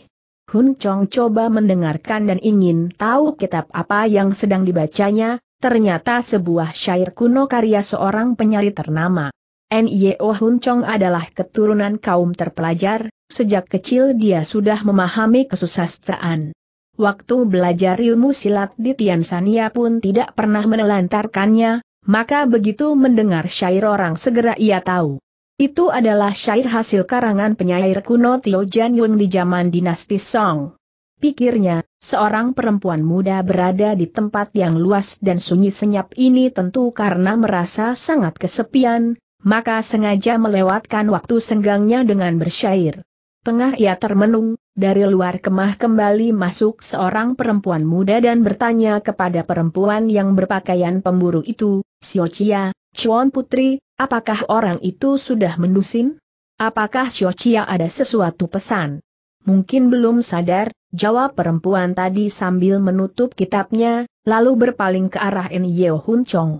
[SPEAKER 1] Hun Chong coba mendengarkan dan ingin tahu kitab apa yang sedang dibacanya, ternyata sebuah syair kuno karya seorang penyari ternama. N.Y.O. Hun Chong adalah keturunan kaum terpelajar, sejak kecil dia sudah memahami kesusastraan. Waktu belajar ilmu silat di Tian Sania pun tidak pernah menelantarkannya, maka begitu mendengar syair orang segera ia tahu. Itu adalah syair hasil karangan penyair kuno Tio Jan Yung di zaman dinasti Song. Pikirnya, seorang perempuan muda berada di tempat yang luas dan sunyi senyap ini tentu karena merasa sangat kesepian, maka sengaja melewatkan waktu senggangnya dengan bersyair. Tengah ia termenung, dari luar kemah kembali masuk seorang perempuan muda dan bertanya kepada perempuan yang berpakaian pemburu itu, Siocia, Chuan Putri, Apakah orang itu sudah mendusin? Apakah Xiochia ada sesuatu pesan? Mungkin belum sadar, jawab perempuan tadi sambil menutup kitabnya, lalu berpaling ke arah Yeo Hun Chong.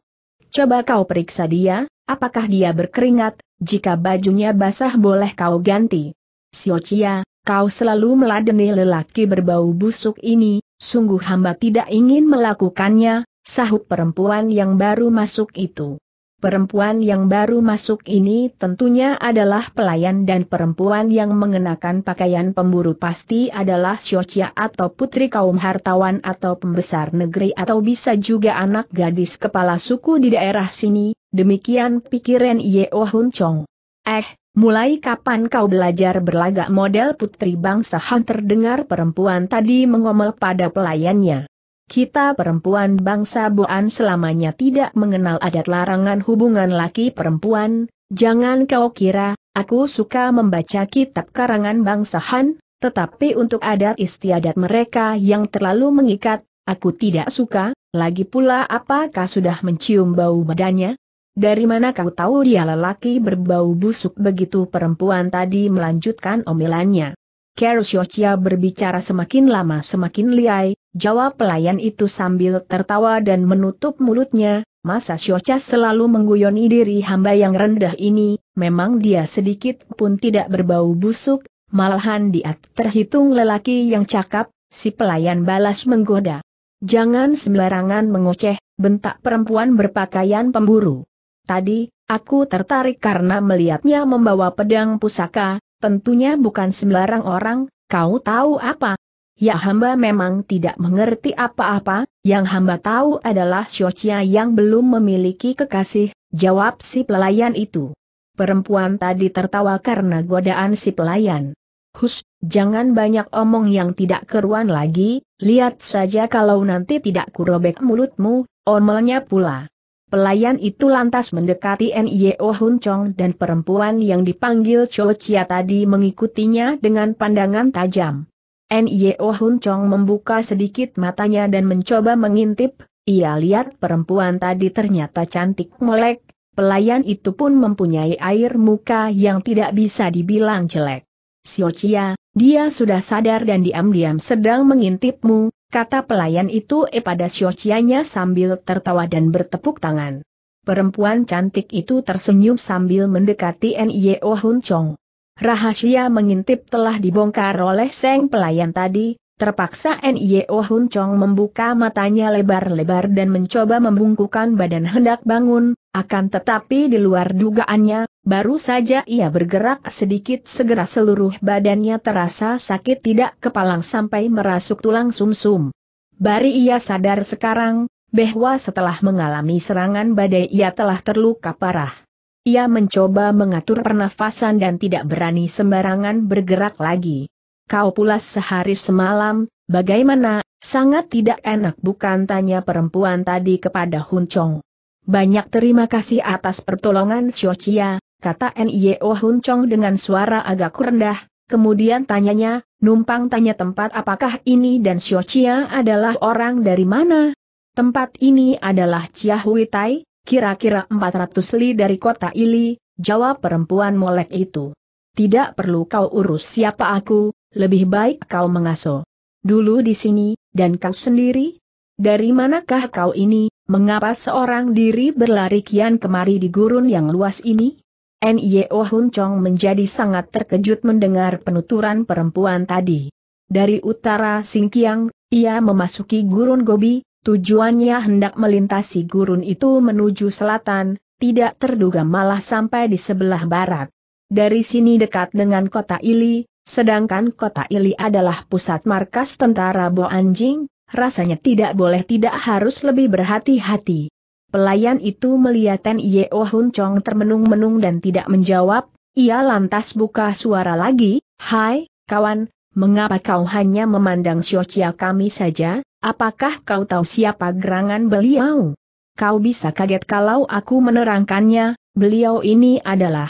[SPEAKER 1] Coba kau periksa dia, apakah dia berkeringat, jika bajunya basah boleh kau ganti. Xiochia, kau selalu meladeni lelaki berbau busuk ini, sungguh hamba tidak ingin melakukannya, sahut perempuan yang baru masuk itu. Perempuan yang baru masuk ini tentunya adalah pelayan dan perempuan yang mengenakan pakaian pemburu pasti adalah syocia atau putri kaum hartawan atau pembesar negeri atau bisa juga anak gadis kepala suku di daerah sini, demikian pikiran Yeo Hun Chong. Eh, mulai kapan kau belajar berlagak model putri bangsa Han terdengar perempuan tadi mengomel pada pelayannya. Kita perempuan bangsa Boan selamanya tidak mengenal adat larangan hubungan laki perempuan, jangan kau kira, aku suka membaca kitab karangan bangsa Han, tetapi untuk adat istiadat mereka yang terlalu mengikat, aku tidak suka, lagi pula apakah sudah mencium bau badannya? Dari mana kau tahu dia lelaki berbau busuk begitu perempuan tadi melanjutkan omelannya? Carol berbicara semakin lama semakin liai, Jawab pelayan itu sambil tertawa dan menutup mulutnya, masa Shocha selalu mengguyoni diri hamba yang rendah ini, memang dia sedikit pun tidak berbau busuk, malahan dia terhitung lelaki yang cakap, si pelayan balas menggoda. Jangan sembarangan mengoceh, bentak perempuan berpakaian pemburu. Tadi, aku tertarik karena melihatnya membawa pedang pusaka, tentunya bukan sembarang orang, kau tahu apa, Ya hamba memang tidak mengerti apa-apa, yang hamba tahu adalah syocia yang belum memiliki kekasih, jawab si pelayan itu. Perempuan tadi tertawa karena godaan si pelayan. Hus, jangan banyak omong yang tidak keruan lagi, lihat saja kalau nanti tidak kurobek mulutmu, omelnya pula. Pelayan itu lantas mendekati N.Y.O. E Hun Chong dan perempuan yang dipanggil Siocia tadi mengikutinya dengan pandangan tajam. Nio Hun Chong membuka sedikit matanya dan mencoba mengintip, ia lihat perempuan tadi ternyata cantik melek, pelayan itu pun mempunyai air muka yang tidak bisa dibilang jelek. Sio Chia, dia sudah sadar dan diam-diam sedang mengintipmu, kata pelayan itu kepada pada chia sambil tertawa dan bertepuk tangan. Perempuan cantik itu tersenyum sambil mendekati Nio Hun Chong rahasia mengintip telah dibongkar oleh Seng pelayan tadi, terpaksa N.I.O. Oh Hun Chong membuka matanya lebar-lebar dan mencoba membungkukan badan hendak bangun, akan tetapi di luar dugaannya, baru saja ia bergerak sedikit segera seluruh badannya terasa sakit tidak kepalang sampai merasuk tulang sumsum. -sum. Bari ia sadar sekarang, bahwa setelah mengalami serangan badai ia telah terluka parah. Ia mencoba mengatur pernafasan dan tidak berani sembarangan bergerak lagi. Kau pulas sehari semalam, bagaimana, sangat tidak enak bukan tanya perempuan tadi kepada Hun Chong. Banyak terima kasih atas pertolongan Xiao Chia, kata N.I.O. Hun Chong dengan suara agak rendah, kemudian tanyanya, numpang tanya tempat apakah ini dan Xiao Chia adalah orang dari mana? Tempat ini adalah Chia Hui Tai, Kira-kira 400 li dari kota Ili, jawab perempuan molek itu. Tidak perlu kau urus siapa aku, lebih baik kau mengaso. Dulu di sini, dan kau sendiri? Dari manakah kau ini, mengapa seorang diri berlari kian kemari di gurun yang luas ini? N.Y.O. Hun Chong menjadi sangat terkejut mendengar penuturan perempuan tadi. Dari utara Singkiang, ia memasuki gurun Gobi, Tujuannya hendak melintasi gurun itu menuju selatan, tidak terduga malah sampai di sebelah barat. Dari sini dekat dengan kota Ili, sedangkan kota Ili adalah pusat markas tentara Bo Anjing, rasanya tidak boleh tidak harus lebih berhati-hati. Pelayan itu melihat Yeo oh Hun Chong termenung-menung dan tidak menjawab, ia lantas buka suara lagi, Hai, kawan, mengapa kau hanya memandang Chia kami saja? Apakah kau tahu siapa gerangan beliau? Kau bisa kaget kalau aku menerangkannya, beliau ini adalah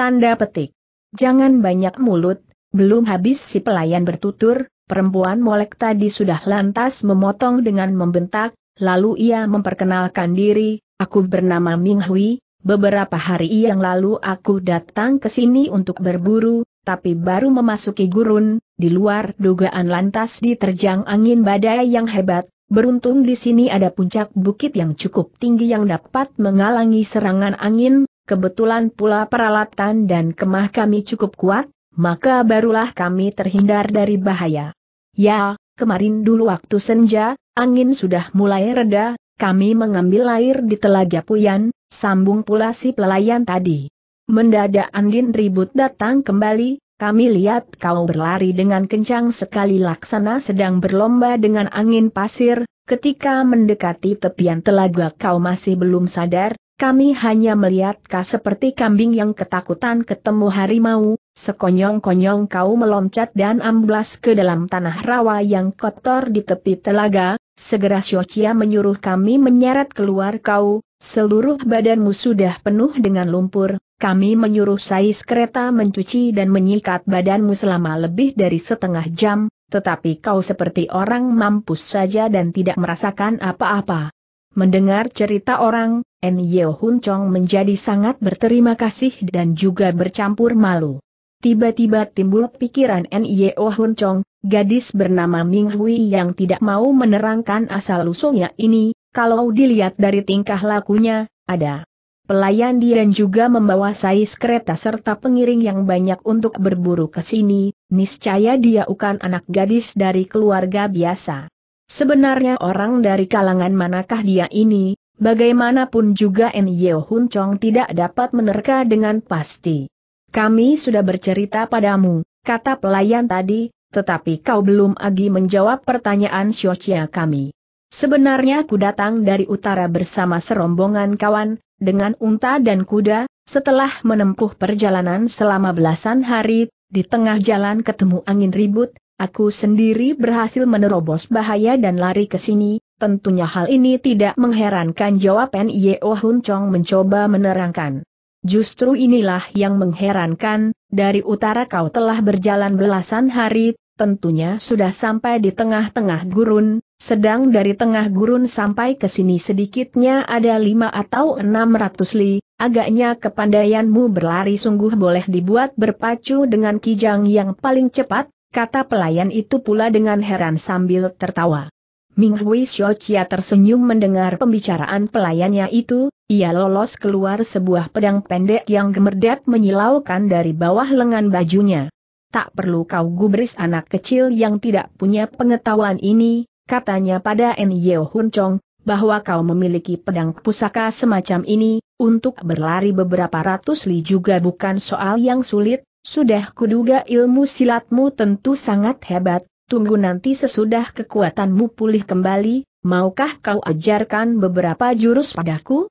[SPEAKER 1] tanda petik. Jangan banyak mulut, belum habis si pelayan bertutur, perempuan molek tadi sudah lantas memotong dengan membentak, lalu ia memperkenalkan diri, aku bernama Ming Hui, beberapa hari yang lalu aku datang ke sini untuk berburu, tapi baru memasuki gurun, di luar dugaan lantas diterjang angin badai yang hebat, beruntung di sini ada puncak bukit yang cukup tinggi yang dapat mengalangi serangan angin, kebetulan pula peralatan dan kemah kami cukup kuat, maka barulah kami terhindar dari bahaya. Ya, kemarin dulu waktu senja, angin sudah mulai reda, kami mengambil air di Telaga Puyan, sambung pula si pelayan tadi. Mendadak Andin ribut datang kembali, kami lihat kau berlari dengan kencang sekali laksana sedang berlomba dengan angin pasir, ketika mendekati tepian telaga kau masih belum sadar, kami hanya melihat kau seperti kambing yang ketakutan ketemu harimau, sekonyong-konyong kau meloncat dan amblas ke dalam tanah rawa yang kotor di tepi telaga, segera Shochia menyuruh kami menyeret keluar kau, Seluruh badanmu sudah penuh dengan lumpur, kami menyuruh sais kereta mencuci dan menyikat badanmu selama lebih dari setengah jam, tetapi kau seperti orang mampus saja dan tidak merasakan apa-apa. Mendengar cerita orang, N. Yeo Hun Chong menjadi sangat berterima kasih dan juga bercampur malu. Tiba-tiba timbul pikiran N. Yeo Hun Chong, gadis bernama Ming Hui yang tidak mau menerangkan asal-usulnya ini, kalau dilihat dari tingkah lakunya, ada pelayan Dian juga membawa sais kereta serta pengiring yang banyak untuk berburu ke sini, niscaya dia bukan anak gadis dari keluarga biasa. Sebenarnya orang dari kalangan manakah dia ini, bagaimanapun juga N. Yeo Chong tidak dapat menerka dengan pasti. Kami sudah bercerita padamu, kata pelayan tadi, tetapi kau belum lagi menjawab pertanyaan Xiochia kami. Sebenarnya ku datang dari utara bersama serombongan kawan, dengan unta dan kuda, setelah menempuh perjalanan selama belasan hari, di tengah jalan ketemu angin ribut, aku sendiri berhasil menerobos bahaya dan lari ke sini, tentunya hal ini tidak mengherankan jawab Yeo Hun Chong mencoba menerangkan. Justru inilah yang mengherankan, dari utara kau telah berjalan belasan hari, tentunya sudah sampai di tengah-tengah gurun, sedang dari tengah gurun sampai ke sini sedikitnya ada lima atau enam ratus li, agaknya kepandaianmu berlari sungguh boleh dibuat berpacu dengan kijang yang paling cepat, kata pelayan itu pula dengan heran sambil tertawa. Ming Hui Xiaochia tersenyum mendengar pembicaraan pelayannya itu, ia lolos keluar sebuah pedang pendek yang gemerdap menyilaukan dari bawah lengan bajunya tak perlu kau gubris anak kecil yang tidak punya pengetahuan ini, katanya pada N. Yeo Hun Chong, bahwa kau memiliki pedang pusaka semacam ini, untuk berlari beberapa ratus li juga bukan soal yang sulit, sudah kuduga ilmu silatmu tentu sangat hebat, tunggu nanti sesudah kekuatanmu pulih kembali, maukah kau ajarkan beberapa jurus padaku?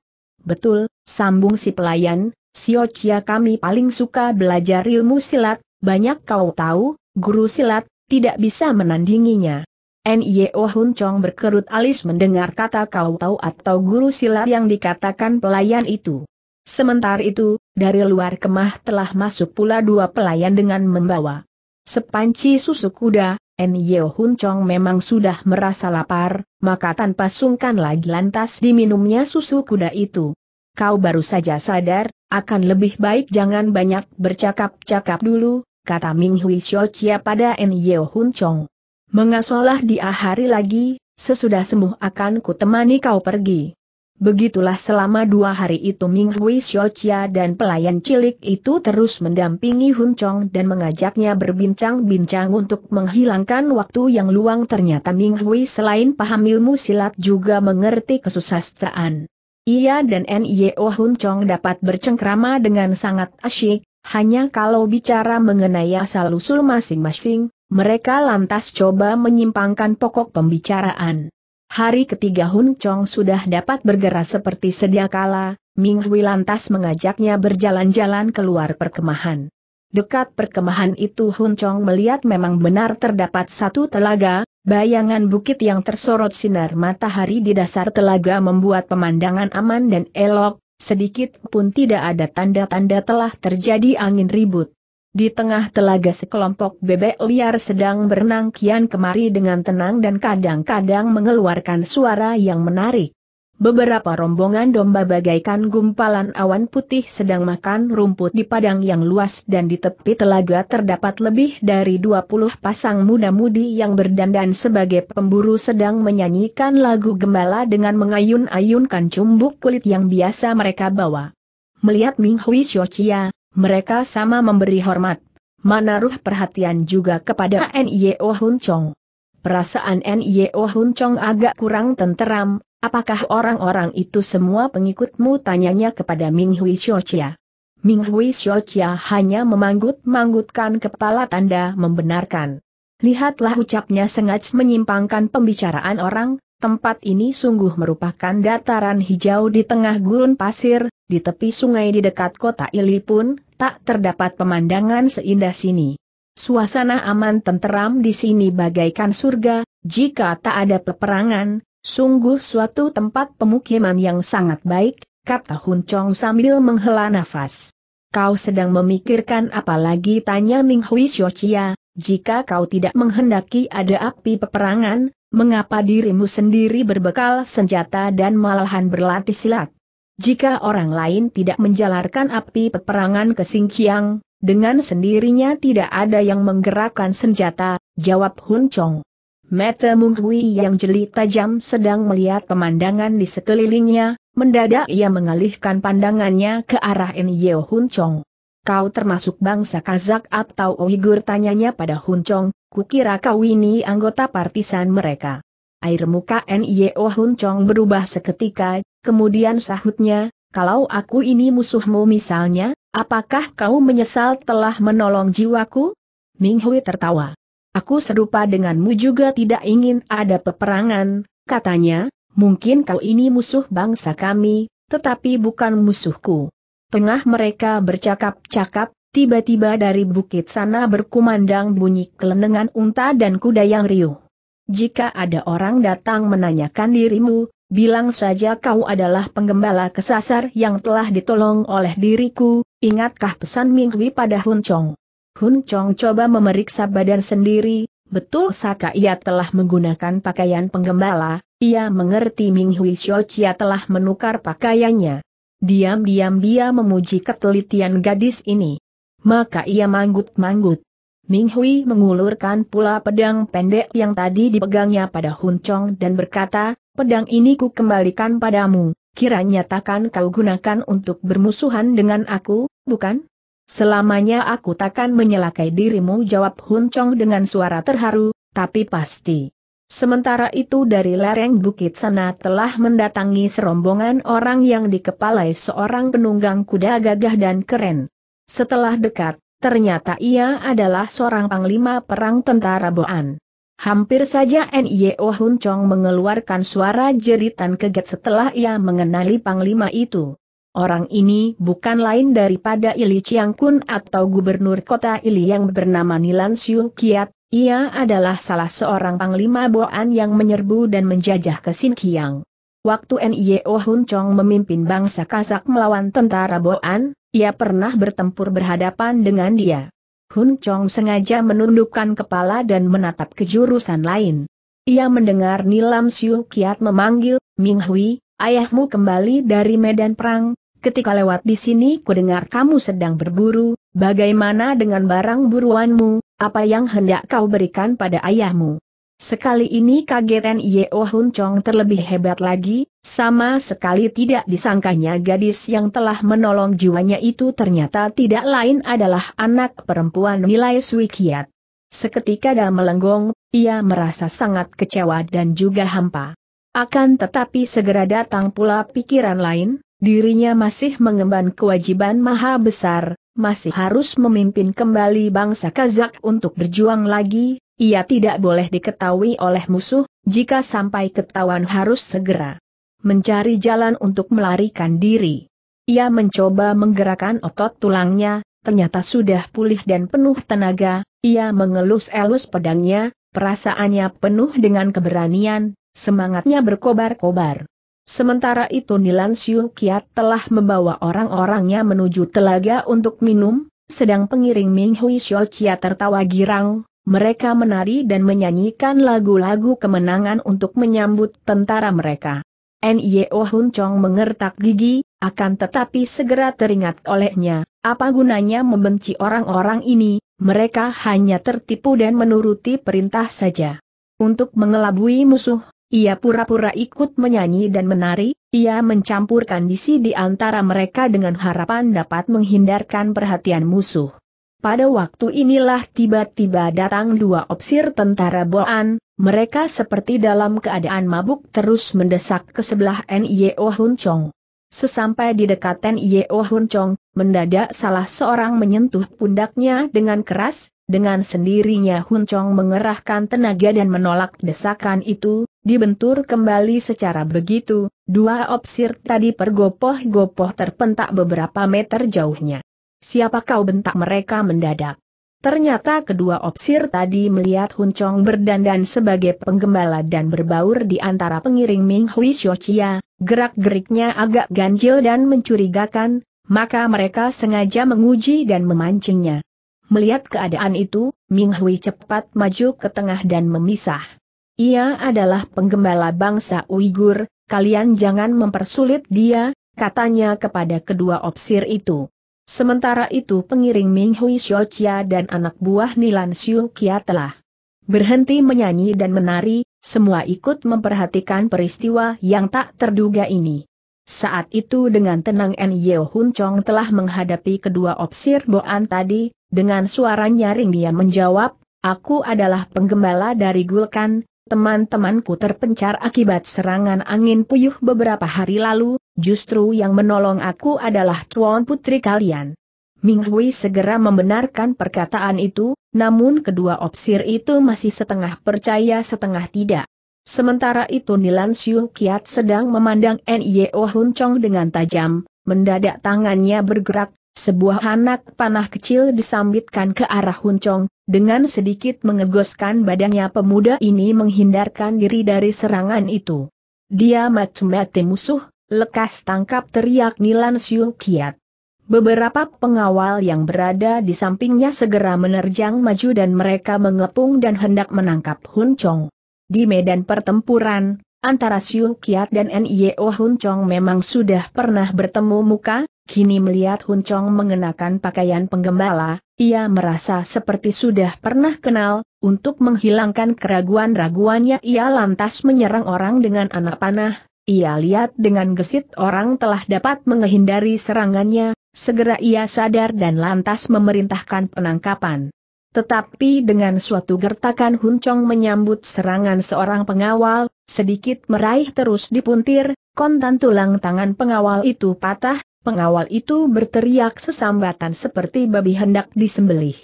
[SPEAKER 1] Betul, sambung si pelayan, Siocia kami paling suka belajar ilmu silat, banyak kau tahu, guru silat, tidak bisa menandinginya. N.Y.O. Oh Hun Chong berkerut alis mendengar kata kau tahu atau guru silat yang dikatakan pelayan itu. Sementara itu, dari luar kemah telah masuk pula dua pelayan dengan membawa sepanci susu kuda, N.Y.O. Oh Hun Chong memang sudah merasa lapar, maka tanpa sungkan lagi lantas diminumnya susu kuda itu. Kau baru saja sadar, akan lebih baik jangan banyak bercakap-cakap dulu, kata Ming Hui Chia pada N Yeo Hun Chong. Mengasolah dia hari lagi, sesudah sembuh akan kutemani kau pergi. Begitulah selama dua hari itu Ming Hui Chia dan pelayan cilik itu terus mendampingi Hun Chong dan mengajaknya berbincang-bincang untuk menghilangkan waktu yang luang ternyata Ming Hui selain paham ilmu silat juga mengerti kesusastraan. Ia dan N.Y.O. Hun Chong dapat bercengkrama dengan sangat asyik, hanya kalau bicara mengenai asal-usul masing-masing, mereka lantas coba menyimpangkan pokok pembicaraan. Hari ketiga Hun Chong sudah dapat bergerak seperti sedia kala, Ming Hui lantas mengajaknya berjalan-jalan keluar perkemahan. Dekat perkemahan itu Hun Chong melihat memang benar terdapat satu telaga, bayangan bukit yang tersorot sinar matahari di dasar telaga membuat pemandangan aman dan elok, sedikit pun tidak ada tanda-tanda telah terjadi angin ribut. Di tengah telaga sekelompok bebek liar sedang berenang kian kemari dengan tenang dan kadang-kadang mengeluarkan suara yang menarik. Beberapa rombongan domba bagaikan gumpalan awan putih sedang makan rumput di padang yang luas dan di tepi telaga terdapat lebih dari 20 pasang muda-mudi yang berdandan sebagai pemburu sedang menyanyikan lagu gembala dengan mengayun-ayunkan cumbuk kulit yang biasa mereka bawa. Melihat Ming Hui Xiochia, mereka sama memberi hormat, menaruh perhatian juga kepada NIO Hun Chong. Perasaan NIO Hun Chong agak kurang tenteram, Apakah orang-orang itu semua pengikutmu? Tanyanya kepada Ming Hui Minghui Ming Hui hanya memanggut-manggutkan kepala tanda membenarkan. Lihatlah ucapnya sengaja menyimpangkan pembicaraan orang, tempat ini sungguh merupakan dataran hijau di tengah gurun pasir, di tepi sungai di dekat kota Ili pun, tak terdapat pemandangan seindah sini. Suasana aman tenteram di sini bagaikan surga, jika tak ada peperangan, Sungguh suatu tempat pemukiman yang sangat baik, kata Hun Chong sambil menghela nafas. Kau sedang memikirkan apa lagi tanya Ming Hui Xiochia, jika kau tidak menghendaki ada api peperangan, mengapa dirimu sendiri berbekal senjata dan malahan berlatih silat? Jika orang lain tidak menjalarkan api peperangan ke Singkiang, dengan sendirinya tidak ada yang menggerakkan senjata, jawab Hun Chong. Mata Mung yang jeli tajam sedang melihat pemandangan di sekelilingnya, mendadak ia mengalihkan pandangannya ke arah N. Yeo Hun Chong. Kau termasuk bangsa Kazak atau Uighur tanyanya pada Hun Chong, kukira kau ini anggota partisan mereka. Air muka N. Yeo Hun Chong berubah seketika, kemudian sahutnya, kalau aku ini musuhmu misalnya, apakah kau menyesal telah menolong jiwaku? Ming Hui tertawa. Aku serupa denganmu juga tidak ingin ada peperangan, katanya, mungkin kau ini musuh bangsa kami, tetapi bukan musuhku. Tengah mereka bercakap-cakap, tiba-tiba dari bukit sana berkumandang bunyi kelenengan unta dan kuda yang riuh. Jika ada orang datang menanyakan dirimu, bilang saja kau adalah penggembala kesasar yang telah ditolong oleh diriku, ingatkah pesan Minghui pada Hun Chong? Hun Chong coba memeriksa badan sendiri, betul saka ia telah menggunakan pakaian penggembala, ia mengerti Ming Hui Xiao Chia telah menukar pakaiannya. Diam-diam dia memuji ketelitian gadis ini. Maka ia manggut-manggut. Ming Hui mengulurkan pula pedang pendek yang tadi dipegangnya pada Hun Chong dan berkata, pedang ini ku kembalikan padamu, kiranya takkan kau gunakan untuk bermusuhan dengan aku, bukan? Selamanya aku takkan menyelakai dirimu jawab Hun Chong dengan suara terharu, tapi pasti. Sementara itu dari lereng bukit sana telah mendatangi serombongan orang yang dikepalai seorang penunggang kuda gagah dan keren. Setelah dekat, ternyata ia adalah seorang panglima perang tentara Boan. Hampir saja NIO e Hun Chong mengeluarkan suara jeritan keget setelah ia mengenali panglima itu. Orang ini bukan lain daripada Ili Chiang Kun atau gubernur kota Ili yang bernama Nilan Siu Kiat, ia adalah salah seorang panglima Boan yang menyerbu dan menjajah ke Sinkiang. Waktu N.I.O. E Hun Chong memimpin bangsa Kazak melawan tentara Boan, ia pernah bertempur berhadapan dengan dia. Hun Chong sengaja menundukkan kepala dan menatap ke jurusan lain. Ia mendengar Nilam Siu Kiat memanggil, Ming Hui, ayahmu kembali dari medan perang, ketika lewat di sini kudengar kamu sedang berburu, bagaimana dengan barang buruanmu, apa yang hendak kau berikan pada ayahmu? Sekali ini kagetan Yeo Hun terlebih hebat lagi, sama sekali tidak disangkanya gadis yang telah menolong jiwanya itu ternyata tidak lain adalah anak perempuan nilai Sui Seketika dah melenggong, ia merasa sangat kecewa dan juga hampa. Akan tetapi segera datang pula pikiran lain, dirinya masih mengemban kewajiban maha besar, masih harus memimpin kembali bangsa Kazak untuk berjuang lagi, ia tidak boleh diketahui oleh musuh, jika sampai ketahuan harus segera mencari jalan untuk melarikan diri. Ia mencoba menggerakkan otot tulangnya, ternyata sudah pulih dan penuh tenaga, ia mengelus-elus pedangnya, perasaannya penuh dengan keberanian, semangatnya berkobar-kobar. Sementara itu Nilan Siung Kiat telah membawa orang-orangnya menuju telaga untuk minum, sedang pengiring Ming Hui Shou Chia tertawa girang, mereka menari dan menyanyikan lagu-lagu kemenangan untuk menyambut tentara mereka. N.Y.O. Oh Hun Chong mengertak gigi, akan tetapi segera teringat olehnya, apa gunanya membenci orang-orang ini, mereka hanya tertipu dan menuruti perintah saja. Untuk mengelabui musuh, ia pura-pura ikut menyanyi dan menari, ia mencampurkan disi di antara mereka dengan harapan dapat menghindarkan perhatian musuh. Pada waktu inilah tiba-tiba datang dua opsir tentara Boan, mereka seperti dalam keadaan mabuk terus mendesak ke sebelah N.I.O. Hun Chong. Sesampai di dekat N.I.O. Hun Chong, mendadak salah seorang menyentuh pundaknya dengan keras, dengan sendirinya Hun Chong mengerahkan tenaga dan menolak desakan itu, Dibentur kembali secara begitu, dua opsir tadi pergopoh-gopoh terpentak beberapa meter jauhnya. Siapa kau bentak mereka mendadak? Ternyata kedua opsir tadi melihat Huncong berdandan sebagai penggembala dan berbaur di antara pengiring Ming Hui Xiochia, gerak-geriknya agak ganjil dan mencurigakan, maka mereka sengaja menguji dan memancingnya. Melihat keadaan itu, Ming Hui cepat maju ke tengah dan memisah. Ia adalah penggembala bangsa Uighur, kalian jangan mempersulit dia, katanya kepada kedua opsir itu. Sementara itu pengiring Ming Hui dan anak buah Nilan Xiu Kia telah berhenti menyanyi dan menari, semua ikut memperhatikan peristiwa yang tak terduga ini. Saat itu dengan tenang N. Yeo Hun Chong telah menghadapi kedua opsir Boan tadi, dengan suara nyaring dia menjawab, Aku adalah penggembala dari Gulkan, teman-temanku terpencar akibat serangan angin puyuh beberapa hari lalu, justru yang menolong aku adalah tuan Putri kalian. Ming Hui segera membenarkan perkataan itu, namun kedua opsir itu masih setengah percaya setengah tidak. Sementara itu Nilan Siu Kiat sedang memandang N.Y.O. Hun Chong dengan tajam, mendadak tangannya bergerak, sebuah anak panah kecil disambitkan ke arah Huncong, dengan sedikit mengegoskan badannya pemuda ini menghindarkan diri dari serangan itu. Dia mati-mati musuh, lekas tangkap teriak Nilan Siu Kiat. Beberapa pengawal yang berada di sampingnya segera menerjang maju dan mereka mengepung dan hendak menangkap Hun Di medan pertempuran, antara Siung Kiat dan Nio e oh Hun Chong memang sudah pernah bertemu muka, kini melihat Hun Chong mengenakan pakaian penggembala, ia merasa seperti sudah pernah kenal, untuk menghilangkan keraguan-raguannya ia lantas menyerang orang dengan anak panah, ia lihat dengan gesit orang telah dapat menghindari serangannya, segera ia sadar dan lantas memerintahkan penangkapan. Tetapi dengan suatu gertakan Chong menyambut serangan seorang pengawal, sedikit meraih terus dipuntir, kontan tulang tangan pengawal itu patah, pengawal itu berteriak sesambatan seperti babi hendak disembelih.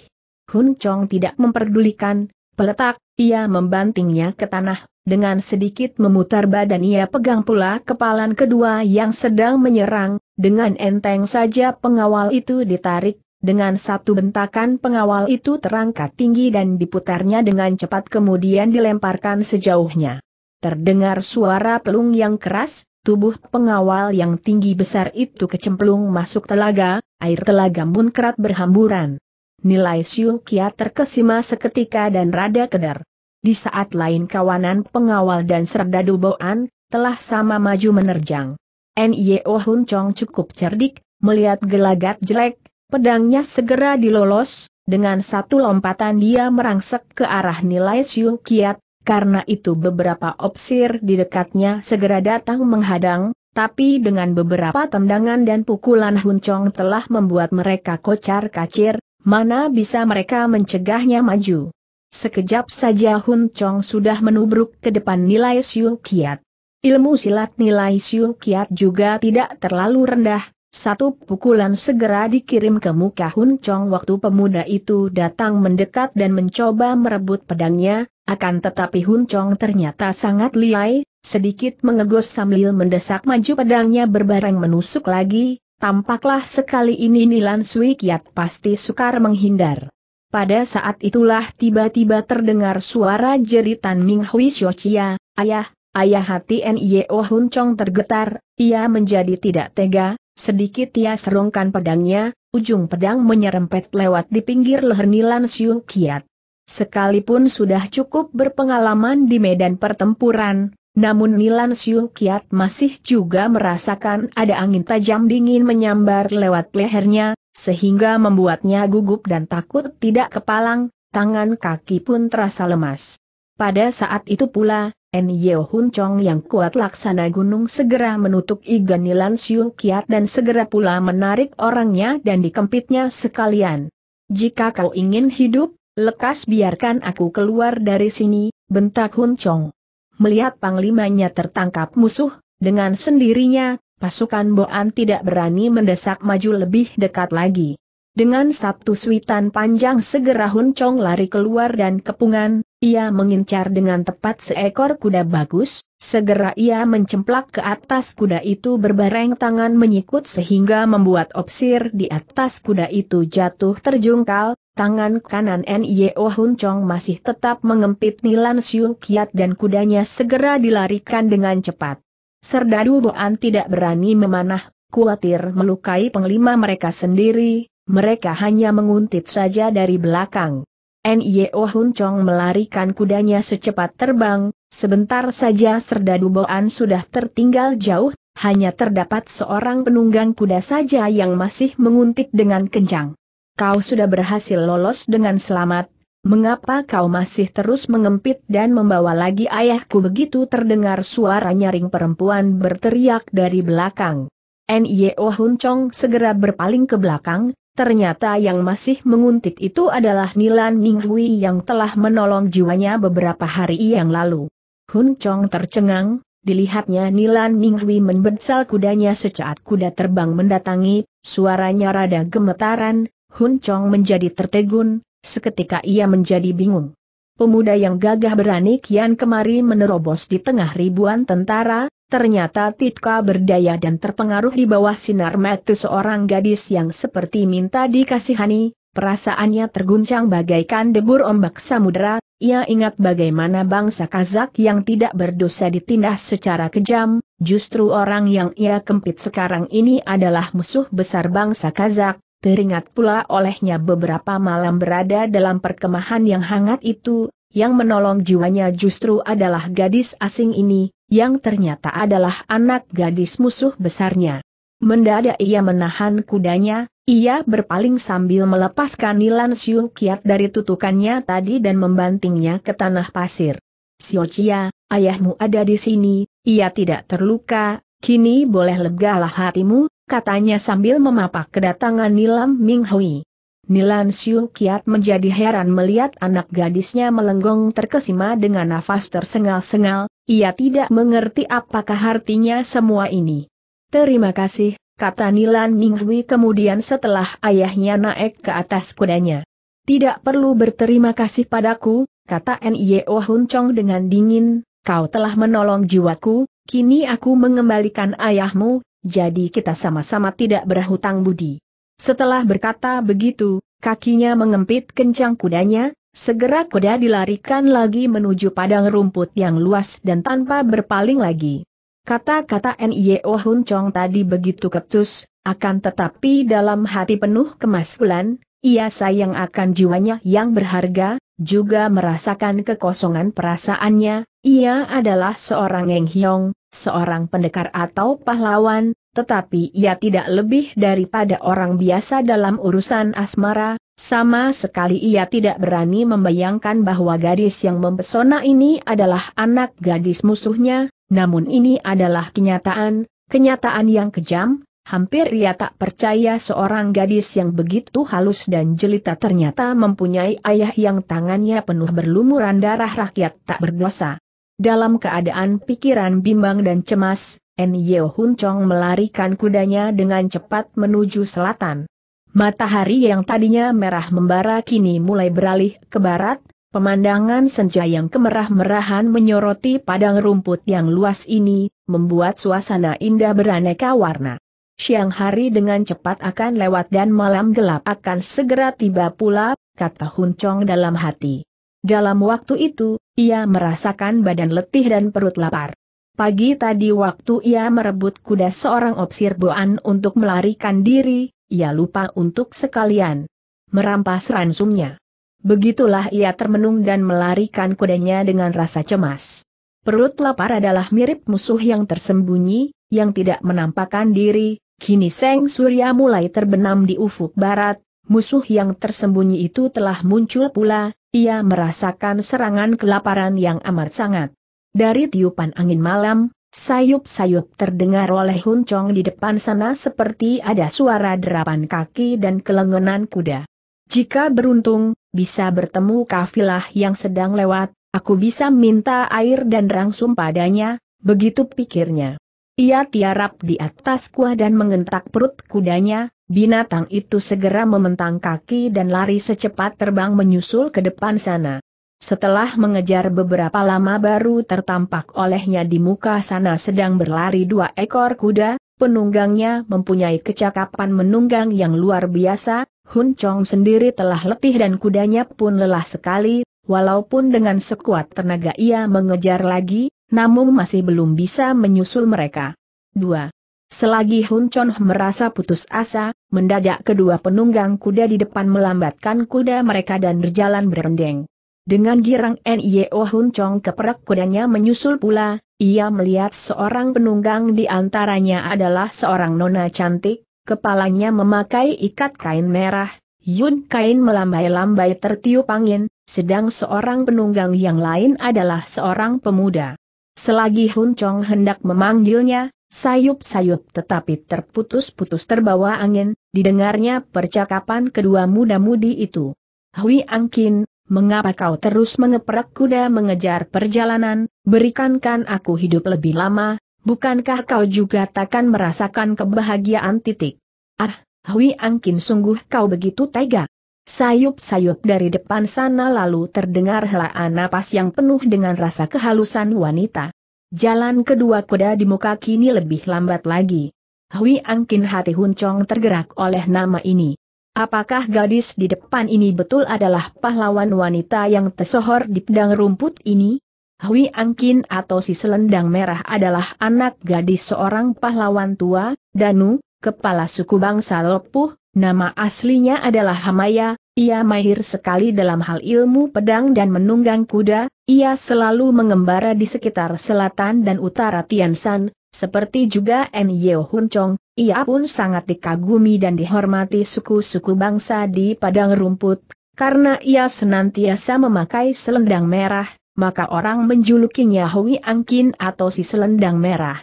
[SPEAKER 1] Chong tidak memperdulikan, peletak, ia membantingnya ke tanah, dengan sedikit memutar badan ia pegang pula kepalan kedua yang sedang menyerang, dengan enteng saja pengawal itu ditarik, dengan satu bentakan pengawal itu terangkat tinggi dan diputarnya dengan cepat kemudian dilemparkan sejauhnya. Terdengar suara pelung yang keras, tubuh pengawal yang tinggi besar itu kecemplung masuk telaga, air telaga munkrat berhamburan. Nilai Siu Kia terkesima seketika dan rada keder. Di saat lain kawanan pengawal dan serdadu boan, telah sama maju menerjang. N.Y.O. Hun Chong cukup cerdik, melihat gelagat jelek, Pedangnya segera dilolos, dengan satu lompatan dia merangsek ke arah nilai Siu Kiat, karena itu beberapa opsir di dekatnya segera datang menghadang, tapi dengan beberapa tendangan dan pukulan Hun Chong telah membuat mereka kocar kacir, mana bisa mereka mencegahnya maju. Sekejap saja Hun Chong sudah menubruk ke depan nilai Siu Kiat. Ilmu silat nilai Siu Kiat juga tidak terlalu rendah, satu pukulan segera dikirim ke muka Hun Chong waktu pemuda itu datang mendekat dan mencoba merebut pedangnya, akan tetapi Hun Chong ternyata sangat liai, sedikit mengegos sambil mendesak maju pedangnya berbareng menusuk lagi, tampaklah sekali ini Nilan Sui Kiat pasti sukar menghindar. Pada saat itulah tiba-tiba terdengar suara jeritan Ming Hui Xiochia, ayah, ayah hati Nio Hun Chong tergetar, ia menjadi tidak tega, Sedikit ia serongkan pedangnya, ujung pedang menyerempet lewat di pinggir leher Nilan Siu Kiat. Sekalipun sudah cukup berpengalaman di medan pertempuran, namun Nilan Siu Kiat masih juga merasakan ada angin tajam dingin menyambar lewat lehernya, sehingga membuatnya gugup dan takut tidak kepalang, tangan kaki pun terasa lemas. Pada saat itu pula, N. Yeo Hun Chong yang kuat laksana gunung segera menutup Iga Nilan Siu Kiat dan segera pula menarik orangnya dan dikempitnya sekalian. Jika kau ingin hidup, lekas biarkan aku keluar dari sini, bentak Hun Chong. Melihat panglimanya tertangkap musuh, dengan sendirinya, pasukan Boan tidak berani mendesak maju lebih dekat lagi. Dengan satu suitan panjang segera Hun Chong lari keluar dan kepungan, ia mengincar dengan tepat seekor kuda bagus, segera ia mencemplak ke atas kuda itu berbareng tangan menyikut sehingga membuat opsir di atas kuda itu jatuh terjungkal, tangan kanan N.Y.O. Hun masih tetap mengempit Nilan Siung Kiat dan kudanya segera dilarikan dengan cepat. Serdadu Boan tidak berani memanah, khawatir melukai penglima mereka sendiri, mereka hanya menguntit saja dari belakang. Nio Hun Chong melarikan kudanya secepat terbang, sebentar saja serdadu Boan sudah tertinggal jauh, hanya terdapat seorang penunggang kuda saja yang masih menguntit dengan kencang. Kau sudah berhasil lolos dengan selamat, mengapa kau masih terus mengempit dan membawa lagi ayahku begitu terdengar suara nyaring perempuan berteriak dari belakang. Nio Hun Chong segera berpaling ke belakang, Ternyata yang masih menguntit itu adalah Nilan Ninghui yang telah menolong jiwanya beberapa hari yang lalu. Hun Chong tercengang, dilihatnya Nilan Ninghui membensal kudanya secaat kuda terbang mendatangi, suaranya rada gemetaran, Hun Chong menjadi tertegun, seketika ia menjadi bingung. Pemuda yang gagah berani kian kemari menerobos di tengah ribuan tentara, ternyata Titka berdaya dan terpengaruh di bawah sinar mata seorang gadis yang seperti minta dikasihani, perasaannya terguncang bagaikan debur ombak samudera, ia ingat bagaimana bangsa Kazak yang tidak berdosa ditindas secara kejam, justru orang yang ia kempit sekarang ini adalah musuh besar bangsa Kazak, Teringat pula olehnya beberapa malam berada dalam perkemahan yang hangat itu, yang menolong jiwanya justru adalah gadis asing ini, yang ternyata adalah anak gadis musuh besarnya. Mendadak ia menahan kudanya, ia berpaling sambil melepaskan Nilan Siu Kiat dari tutukannya tadi dan membantingnya ke tanah pasir. Sio Chia, ayahmu ada di sini, ia tidak terluka, kini boleh legalah hatimu, katanya sambil memapak kedatangan Nilam Ming Hui. Nilan Siu kiat menjadi heran melihat anak gadisnya melenggong terkesima dengan nafas tersengal-sengal, ia tidak mengerti apakah artinya semua ini. Terima kasih, kata Nilan Minghui kemudian setelah ayahnya naik ke atas kudanya. Tidak perlu berterima kasih padaku, kata N.I.O. Oh Hun Chong dengan dingin, kau telah menolong jiwaku, kini aku mengembalikan ayahmu, jadi kita sama-sama tidak berhutang budi. Setelah berkata begitu, kakinya mengempit kencang kudanya, segera kuda dilarikan lagi menuju padang rumput yang luas dan tanpa berpaling lagi. Kata-kata N.I.O. E oh Hun Chong tadi begitu ketus, akan tetapi dalam hati penuh kemaskulan, ia sayang akan jiwanya yang berharga, juga merasakan kekosongan perasaannya, ia adalah seorang Eng Hyong, seorang pendekar atau pahlawan, tetapi ia tidak lebih daripada orang biasa dalam urusan asmara, sama sekali ia tidak berani membayangkan bahwa gadis yang mempesona ini adalah anak gadis musuhnya, namun ini adalah kenyataan, kenyataan yang kejam, Hampir ia tak percaya seorang gadis yang begitu halus dan jelita ternyata mempunyai ayah yang tangannya penuh berlumuran darah rakyat tak berdosa. Dalam keadaan pikiran bimbang dan cemas, N. Yeo Hun Chong melarikan kudanya dengan cepat menuju selatan. Matahari yang tadinya merah membara kini mulai beralih ke barat, pemandangan senja yang kemerah-merahan menyoroti padang rumput yang luas ini, membuat suasana indah beraneka warna. Siang hari dengan cepat akan lewat dan malam gelap akan segera tiba pula, kata Hun Chong dalam hati. Dalam waktu itu, ia merasakan badan letih dan perut lapar. Pagi tadi waktu ia merebut kuda seorang opsir boan untuk melarikan diri, ia lupa untuk sekalian merampas ransumnya. Begitulah ia termenung dan melarikan kudanya dengan rasa cemas. Perut lapar adalah mirip musuh yang tersembunyi, yang tidak menampakkan diri, kini Seng Surya mulai terbenam di ufuk barat, musuh yang tersembunyi itu telah muncul pula, ia merasakan serangan kelaparan yang amat sangat. Dari tiupan angin malam, sayup-sayup terdengar oleh Chong di depan sana seperti ada suara derapan kaki dan kelengenan kuda. Jika beruntung, bisa bertemu kafilah yang sedang lewat, aku bisa minta air dan rangsum padanya, begitu pikirnya. Ia tiarap di atas kuah dan mengentak perut kudanya, binatang itu segera mementang kaki dan lari secepat terbang menyusul ke depan sana. Setelah mengejar beberapa lama baru tertampak olehnya di muka sana sedang berlari dua ekor kuda, penunggangnya mempunyai kecakapan menunggang yang luar biasa, Hun Chong sendiri telah letih dan kudanya pun lelah sekali, walaupun dengan sekuat tenaga ia mengejar lagi, namun masih belum bisa menyusul mereka. 2. Selagi Hun Chon merasa putus asa, mendadak kedua penunggang kuda di depan melambatkan kuda mereka dan berjalan berendeng. Dengan girang Nio Hun Chong keperak kudanya menyusul pula, ia melihat seorang penunggang di antaranya adalah seorang nona cantik, kepalanya memakai ikat kain merah, Yun kain melambai-lambai tertiup angin, sedang seorang penunggang yang lain adalah seorang pemuda. Selagi Hun Chong hendak memanggilnya, sayup-sayup tetapi terputus-putus terbawa angin, didengarnya percakapan kedua muda-mudi itu. Hui Angkin, mengapa kau terus mengeprak kuda mengejar perjalanan, berikankan aku hidup lebih lama, bukankah kau juga takkan merasakan kebahagiaan titik? Ah, Hui Angkin sungguh kau begitu tega. Sayup-sayup dari depan sana lalu terdengar helaan napas yang penuh dengan rasa kehalusan wanita. Jalan kedua kuda di muka kini lebih lambat lagi. Hui Angkin hati Huncong tergerak oleh nama ini. Apakah gadis di depan ini betul adalah pahlawan wanita yang tersohor di pedang rumput ini? Hui Angkin atau si selendang merah adalah anak gadis seorang pahlawan tua, Danu, kepala suku bangsa Lopuh, Nama aslinya adalah Hamaya, ia mahir sekali dalam hal ilmu pedang dan menunggang kuda, ia selalu mengembara di sekitar selatan dan utara Tiansan, seperti juga N. Yeo Hun Chong, ia pun sangat dikagumi dan dihormati suku-suku bangsa di padang rumput, karena ia senantiasa memakai selendang merah, maka orang menjulukinya Hui Angkin atau si selendang merah.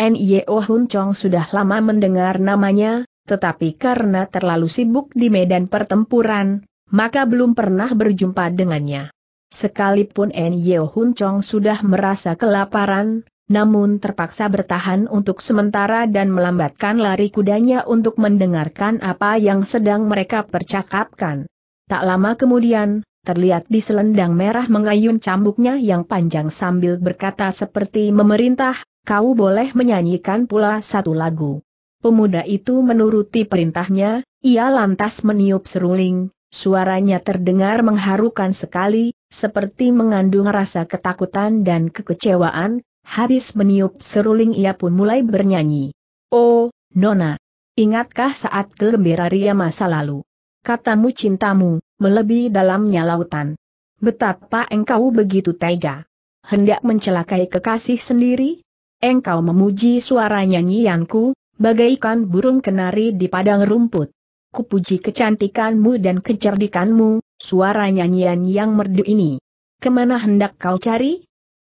[SPEAKER 1] N. Yeo Hun Chong sudah lama mendengar namanya, tetapi karena terlalu sibuk di medan pertempuran, maka belum pernah berjumpa dengannya. Sekalipun En Yeo Hun Chong sudah merasa kelaparan, namun terpaksa bertahan untuk sementara dan melambatkan lari kudanya untuk mendengarkan apa yang sedang mereka percakapkan. Tak lama kemudian, terlihat di selendang merah mengayun cambuknya yang panjang sambil berkata seperti memerintah, kau boleh menyanyikan pula satu lagu. Pemuda itu menuruti perintahnya, ia lantas meniup seruling, suaranya terdengar mengharukan sekali, seperti mengandung rasa ketakutan dan kekecewaan, habis meniup seruling ia pun mulai bernyanyi. Oh, Nona! Ingatkah saat gembira ria masa lalu? Katamu cintamu, melebihi dalamnya lautan. Betapa engkau begitu tega. Hendak mencelakai kekasih sendiri? Engkau memuji suara nyanyianku, bagaikan burung kenari di padang rumput. Kupuji kecantikanmu dan kecerdikanmu, suara nyanyian yang merdu ini. Kemana hendak kau cari?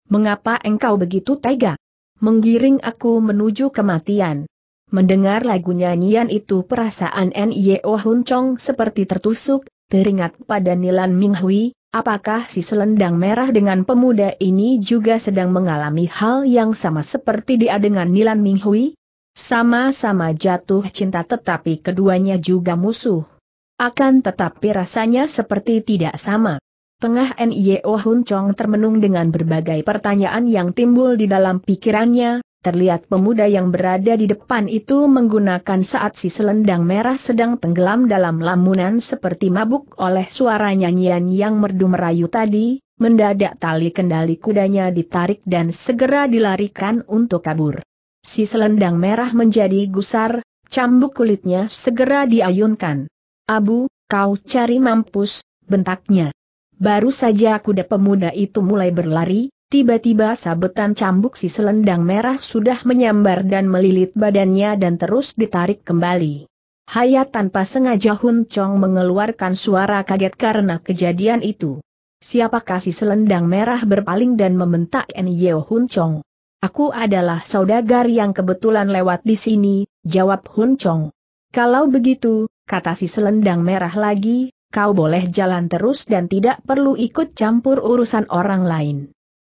[SPEAKER 1] Mengapa engkau begitu tega? Menggiring aku menuju kematian. Mendengar lagu nyanyian itu perasaan N.Y.O. Hun seperti tertusuk, teringat pada Nilan Minghui, Apakah si selendang merah dengan pemuda ini juga sedang mengalami hal yang sama seperti dia dengan Nilan Minghui? Sama-sama jatuh cinta tetapi keduanya juga musuh. Akan tetapi rasanya seperti tidak sama. Tengah N.I.O. Hun Chong termenung dengan berbagai pertanyaan yang timbul di dalam pikirannya, Terlihat pemuda yang berada di depan itu menggunakan saat si selendang merah sedang tenggelam dalam lamunan seperti mabuk oleh suara nyanyian yang merdu merayu tadi, mendadak tali kendali kudanya ditarik dan segera dilarikan untuk kabur. Si selendang merah menjadi gusar, cambuk kulitnya segera diayunkan. Abu, kau cari mampus, bentaknya. Baru saja kuda pemuda itu mulai berlari, tiba-tiba sabetan cambuk si selendang merah sudah menyambar dan melilit badannya dan terus ditarik kembali. Hayat tanpa sengaja Hun Chong mengeluarkan suara kaget karena kejadian itu. Siapakah si selendang merah berpaling dan membentak Nyeo Hun Chong? Aku adalah saudagar yang kebetulan lewat di sini, jawab Hun Chong. Kalau begitu, kata si selendang merah lagi, kau boleh jalan terus dan tidak perlu ikut campur urusan orang lain.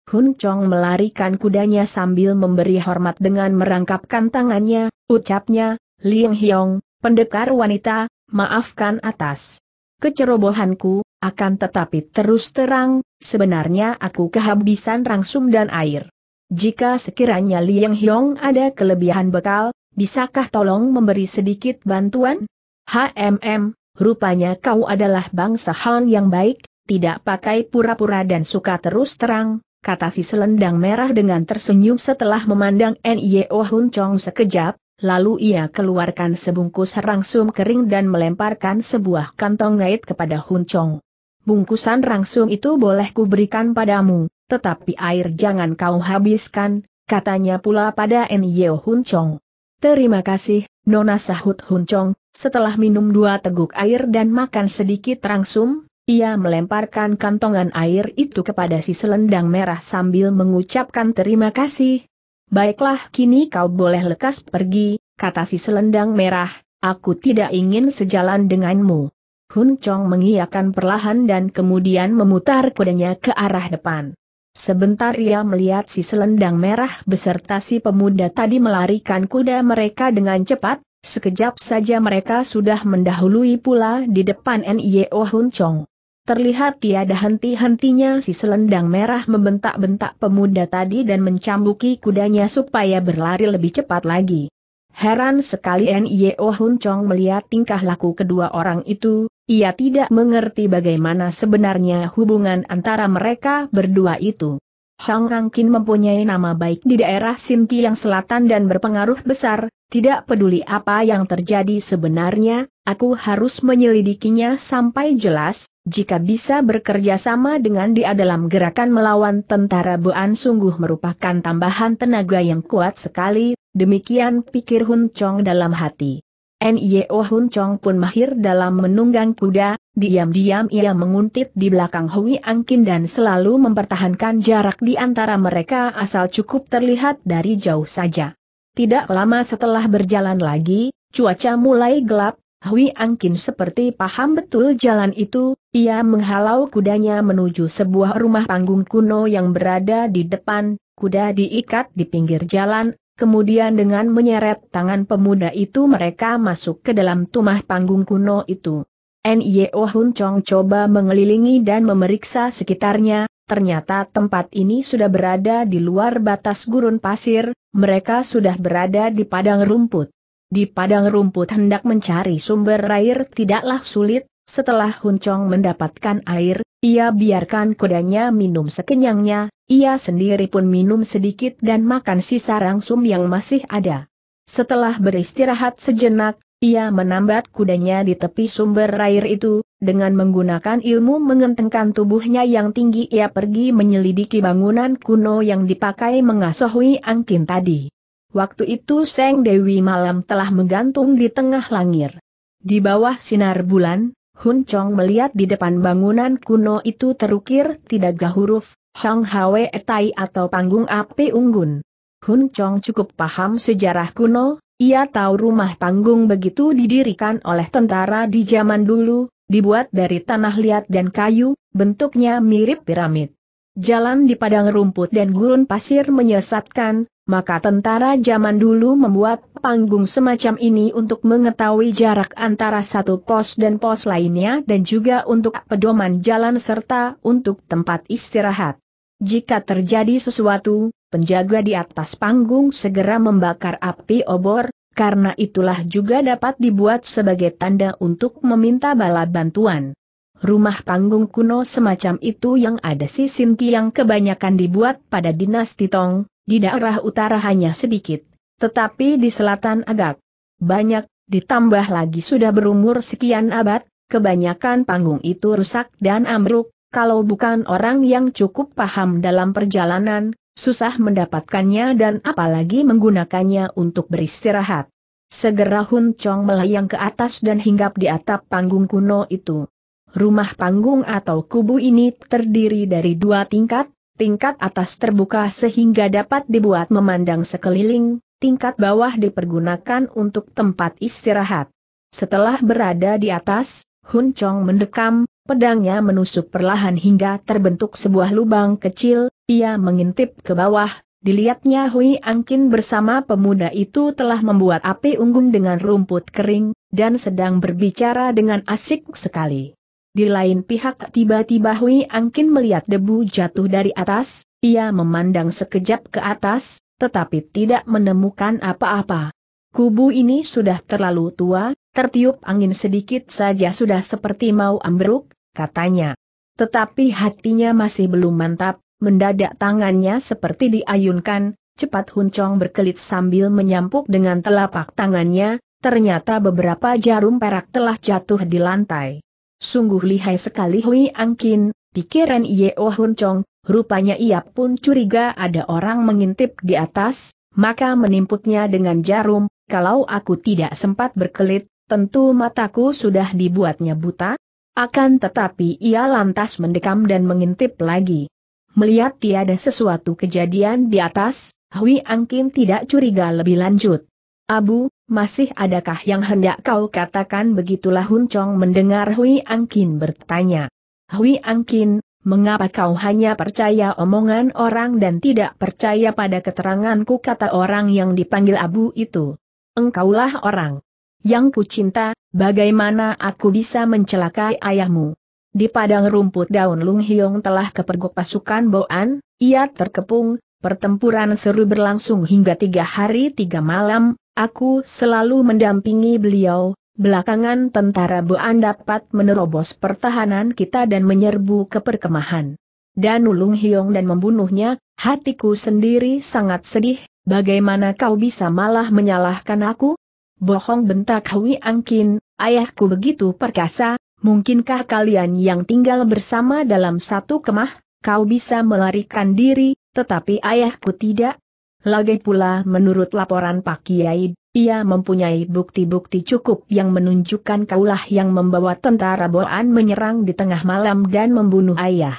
[SPEAKER 1] Hun Chong melarikan kudanya sambil memberi hormat dengan merangkapkan tangannya, ucapnya, Liang Hyong, pendekar wanita, maafkan atas kecerobohanku, akan tetapi terus terang, sebenarnya aku kehabisan rangsum dan air. Jika sekiranya Liang Hyong ada kelebihan bekal, bisakah tolong memberi sedikit bantuan? HMM, rupanya kau adalah bangsa Han yang baik, tidak pakai pura-pura dan suka terus terang, kata si selendang merah dengan tersenyum setelah memandang N.I.O. Hun Chong sekejap, lalu ia keluarkan sebungkus rangsum kering dan melemparkan sebuah kantong ngait kepada Hun Chong. Bungkusan rangsum itu boleh kuberikan padamu, tetapi air jangan kau habiskan, katanya pula pada N. Hun Chong. Terima kasih, Nona sahut Hun Chong, setelah minum dua teguk air dan makan sedikit rangsum, ia melemparkan kantongan air itu kepada si selendang merah sambil mengucapkan terima kasih. Baiklah kini kau boleh lekas pergi, kata si selendang merah, aku tidak ingin sejalan denganmu. Hun Chong mengiyakan perlahan dan kemudian memutar kudanya ke arah depan. Sebentar ia melihat si selendang merah beserta si pemuda tadi melarikan kuda mereka dengan cepat, sekejap saja mereka sudah mendahului pula di depan N.I.O. Oh Hun Chong. Terlihat tiada henti-hentinya si selendang merah membentak-bentak pemuda tadi dan mencambuki kudanya supaya berlari lebih cepat lagi. Heran sekali N.I.O. Oh Hun Chong melihat tingkah laku kedua orang itu, ia tidak mengerti bagaimana sebenarnya hubungan antara mereka berdua itu. Hang Kin mempunyai nama baik di daerah yang Selatan dan berpengaruh besar, tidak peduli apa yang terjadi sebenarnya, aku harus menyelidikinya sampai jelas, jika bisa bekerja sama dengan dia dalam gerakan melawan tentara Boan sungguh merupakan tambahan tenaga yang kuat sekali, demikian pikir Hun Chong dalam hati. Nio Hun Chong pun mahir dalam menunggang kuda, diam-diam ia menguntit di belakang Hui Angkin dan selalu mempertahankan jarak di antara mereka asal cukup terlihat dari jauh saja. Tidak lama setelah berjalan lagi, cuaca mulai gelap, Hui Angkin seperti paham betul jalan itu, ia menghalau kudanya menuju sebuah rumah panggung kuno yang berada di depan, kuda diikat di pinggir jalan, Kemudian dengan menyeret tangan pemuda itu mereka masuk ke dalam tumah panggung kuno itu. N.Y.O. Oh Hun Chong coba mengelilingi dan memeriksa sekitarnya, ternyata tempat ini sudah berada di luar batas gurun pasir, mereka sudah berada di padang rumput. Di padang rumput hendak mencari sumber air tidaklah sulit, setelah Hun Chong mendapatkan air, ia biarkan kudanya minum sekenyangnya, ia sendiri pun minum sedikit dan makan sisa rangsum yang masih ada. Setelah beristirahat sejenak, ia menambat kudanya di tepi sumber air itu, dengan menggunakan ilmu mengentengkan tubuhnya yang tinggi ia pergi menyelidiki bangunan kuno yang dipakai mengasuhi angkin tadi. Waktu itu Seng Dewi malam telah menggantung di tengah langit. Di bawah sinar bulan, Hun Chong melihat di depan bangunan kuno itu terukir tidak gahuruf. Hang Hwe Tai atau Panggung Api Unggun. Hun Chong cukup paham sejarah kuno, ia tahu rumah panggung begitu didirikan oleh tentara di zaman dulu, dibuat dari tanah liat dan kayu, bentuknya mirip piramid. Jalan di padang rumput dan gurun pasir menyesatkan, maka tentara zaman dulu membuat panggung semacam ini untuk mengetahui jarak antara satu pos dan pos lainnya dan juga untuk pedoman jalan serta untuk tempat istirahat. Jika terjadi sesuatu, penjaga di atas panggung segera membakar api obor, karena itulah juga dapat dibuat sebagai tanda untuk meminta bala bantuan. Rumah panggung kuno semacam itu yang ada si Sinti yang kebanyakan dibuat pada dinasti Tong, di daerah utara hanya sedikit, tetapi di selatan agak banyak, ditambah lagi sudah berumur sekian abad, kebanyakan panggung itu rusak dan ambruk, kalau bukan orang yang cukup paham dalam perjalanan, susah mendapatkannya dan apalagi menggunakannya untuk beristirahat. Segera Hun Chong melayang ke atas dan hinggap di atap panggung kuno itu. Rumah panggung atau kubu ini terdiri dari dua tingkat, tingkat atas terbuka sehingga dapat dibuat memandang sekeliling, tingkat bawah dipergunakan untuk tempat istirahat. Setelah berada di atas, Hun Chong mendekam, Pedangnya menusuk perlahan hingga terbentuk sebuah lubang kecil, ia mengintip ke bawah, dilihatnya Hui Angkin bersama pemuda itu telah membuat api unggun dengan rumput kering, dan sedang berbicara dengan asik sekali. Di lain pihak tiba-tiba Hui Angkin melihat debu jatuh dari atas, ia memandang sekejap ke atas, tetapi tidak menemukan apa-apa. Kubu ini sudah terlalu tua, tertiup angin sedikit saja sudah seperti mau ambruk, katanya. Tetapi hatinya masih belum mantap, mendadak tangannya seperti diayunkan, cepat Huncong berkelit sambil menyampuk dengan telapak tangannya, ternyata beberapa jarum perak telah jatuh di lantai. Sungguh lihai sekali Hui Angkin, pikiran Yeo oh Chong, rupanya ia pun curiga ada orang mengintip di atas, maka menimputnya dengan jarum, kalau aku tidak sempat berkelit, tentu mataku sudah dibuatnya buta, akan tetapi ia lantas mendekam dan mengintip lagi. Melihat tiada sesuatu kejadian di atas, Hui Angkin tidak curiga lebih lanjut. Abu, masih adakah yang hendak kau katakan begitulah Hun Chong mendengar Hui Angkin bertanya. Hui Angkin, mengapa kau hanya percaya omongan orang dan tidak percaya pada keteranganku kata orang yang dipanggil Abu itu? Engkaulah orang yang kucinta, Bagaimana aku bisa mencelakai ayahmu? Di padang rumput daun Lung Hiong telah kepergok pasukan Boan, ia terkepung, pertempuran seru berlangsung hingga tiga hari tiga malam, aku selalu mendampingi beliau, belakangan tentara Boan dapat menerobos pertahanan kita dan menyerbu ke perkemahan. Dan Lung Hiong dan membunuhnya, hatiku sendiri sangat sedih, bagaimana kau bisa malah menyalahkan aku? Bohong bentak Hui Angkin, ayahku begitu perkasa, mungkinkah kalian yang tinggal bersama dalam satu kemah, kau bisa melarikan diri, tetapi ayahku tidak? Lagi pula menurut laporan Pak Kiai, ia mempunyai bukti-bukti cukup yang menunjukkan kaulah yang membawa tentara Boan menyerang di tengah malam dan membunuh ayah.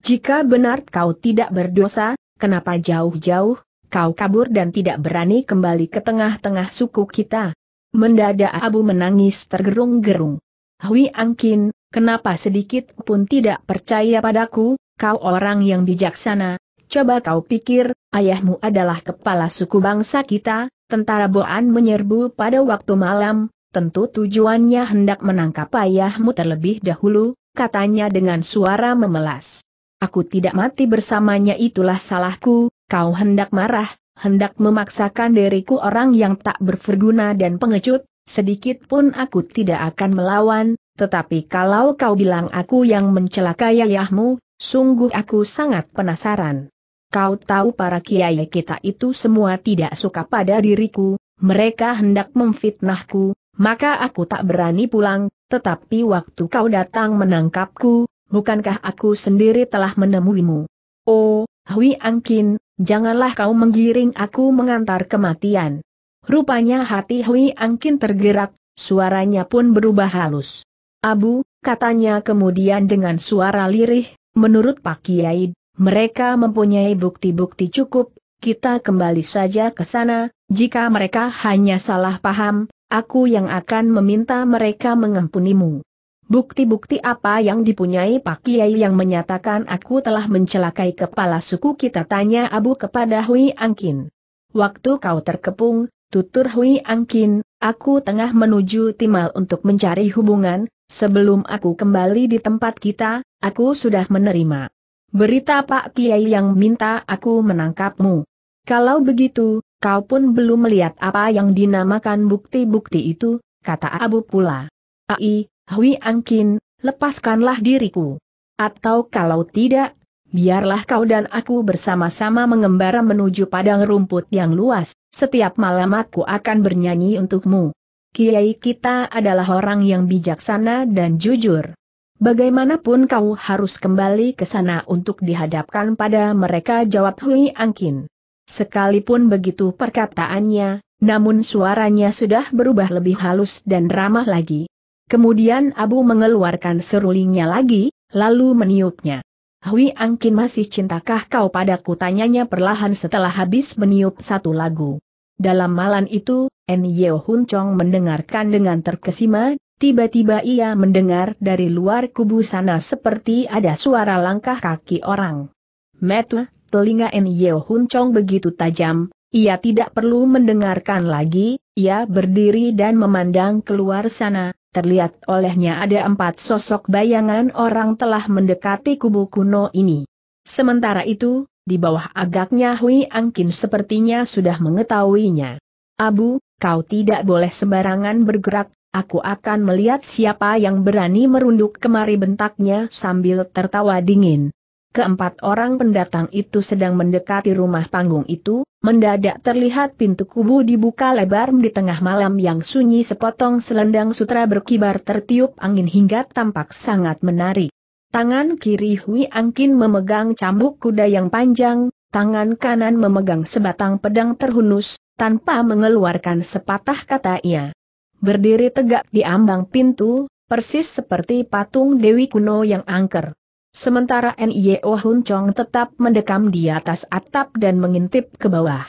[SPEAKER 1] Jika benar kau tidak berdosa, kenapa jauh-jauh, kau kabur dan tidak berani kembali ke tengah-tengah suku kita. Mendadak Abu menangis tergerung-gerung. Hui Angkin, kenapa sedikit pun tidak percaya padaku, kau orang yang bijaksana, coba kau pikir, ayahmu adalah kepala suku bangsa kita, tentara Boan menyerbu pada waktu malam, tentu tujuannya hendak menangkap ayahmu terlebih dahulu, katanya dengan suara memelas. Aku tidak mati bersamanya itulah salahku, Kau hendak marah, hendak memaksakan diriku orang yang tak berguna dan pengecut, sedikit pun aku tidak akan melawan, tetapi kalau kau bilang aku yang mencelakai ayahmu, sungguh aku sangat penasaran. Kau tahu para kiai kita itu semua tidak suka pada diriku, mereka hendak memfitnahku, maka aku tak berani pulang, tetapi waktu kau datang menangkapku, bukankah aku sendiri telah menemuimu? Oh, Hui Angkin, janganlah kau menggiring aku mengantar kematian. Rupanya hati Hui Angkin tergerak, suaranya pun berubah halus. Abu, katanya kemudian dengan suara lirih, menurut Pak Kiai, mereka mempunyai bukti-bukti cukup, kita kembali saja ke sana, jika mereka hanya salah paham, aku yang akan meminta mereka mengampunimu. Bukti-bukti apa yang dipunyai Pak Kiai yang menyatakan aku telah mencelakai kepala suku kita tanya Abu kepada Hui Angkin. Waktu kau terkepung, tutur Hui Angkin, aku tengah menuju Timal untuk mencari hubungan, sebelum aku kembali di tempat kita, aku sudah menerima. Berita Pak Kiai yang minta aku menangkapmu. Kalau begitu, kau pun belum melihat apa yang dinamakan bukti-bukti itu, kata Abu pula. Ai, Hui Angkin, lepaskanlah diriku. Atau kalau tidak, biarlah kau dan aku bersama-sama mengembara menuju padang rumput yang luas, setiap malam aku akan bernyanyi untukmu. Kiai kita adalah orang yang bijaksana dan jujur. Bagaimanapun kau harus kembali ke sana untuk dihadapkan pada mereka jawab Hui Angkin. Sekalipun begitu perkataannya, namun suaranya sudah berubah lebih halus dan ramah lagi. Kemudian Abu mengeluarkan serulingnya lagi, lalu meniupnya. Hui Angkin masih cintakah kau padaku tanyanya perlahan setelah habis meniup satu lagu. Dalam malam itu, N. Yeo Hun Chong mendengarkan dengan terkesima, tiba-tiba ia mendengar dari luar kubu sana seperti ada suara langkah kaki orang. Metu, telinga N. Yeo Hun Chong begitu tajam, ia tidak perlu mendengarkan lagi, ia berdiri dan memandang keluar sana, terlihat olehnya ada empat sosok bayangan orang telah mendekati kubu kuno ini. Sementara itu, di bawah agaknya Hui Angkin sepertinya sudah mengetahuinya. Abu, kau tidak boleh sembarangan bergerak, aku akan melihat siapa yang berani merunduk kemari bentaknya sambil tertawa dingin. Keempat orang pendatang itu sedang mendekati rumah panggung itu, Mendadak terlihat pintu kubu dibuka lebar di tengah malam yang sunyi sepotong selendang sutra berkibar tertiup angin hingga tampak sangat menarik. Tangan kiri Hui Angkin memegang cambuk kuda yang panjang, tangan kanan memegang sebatang pedang terhunus, tanpa mengeluarkan sepatah kata ia. Berdiri tegak di ambang pintu, persis seperti patung Dewi kuno yang angker. Sementara NIO oh Hun Chong tetap mendekam di atas atap dan mengintip ke bawah.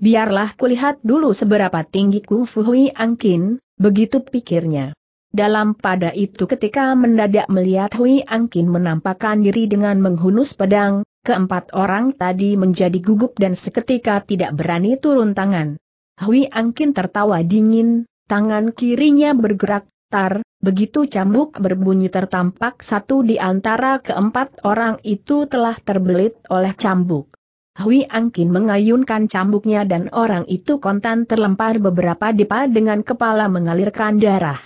[SPEAKER 1] Biarlah kulihat dulu seberapa tinggi Kung Fu Hui Angkin, begitu pikirnya. Dalam pada itu ketika mendadak melihat Hui Angkin menampakkan diri dengan menghunus pedang, keempat orang tadi menjadi gugup dan seketika tidak berani turun tangan. Hui Angkin tertawa dingin, tangan kirinya bergerak, begitu cambuk berbunyi tertampak satu di antara keempat orang itu telah terbelit oleh cambuk. Hui Angkin mengayunkan cambuknya dan orang itu kontan terlempar beberapa depa dengan kepala mengalirkan darah.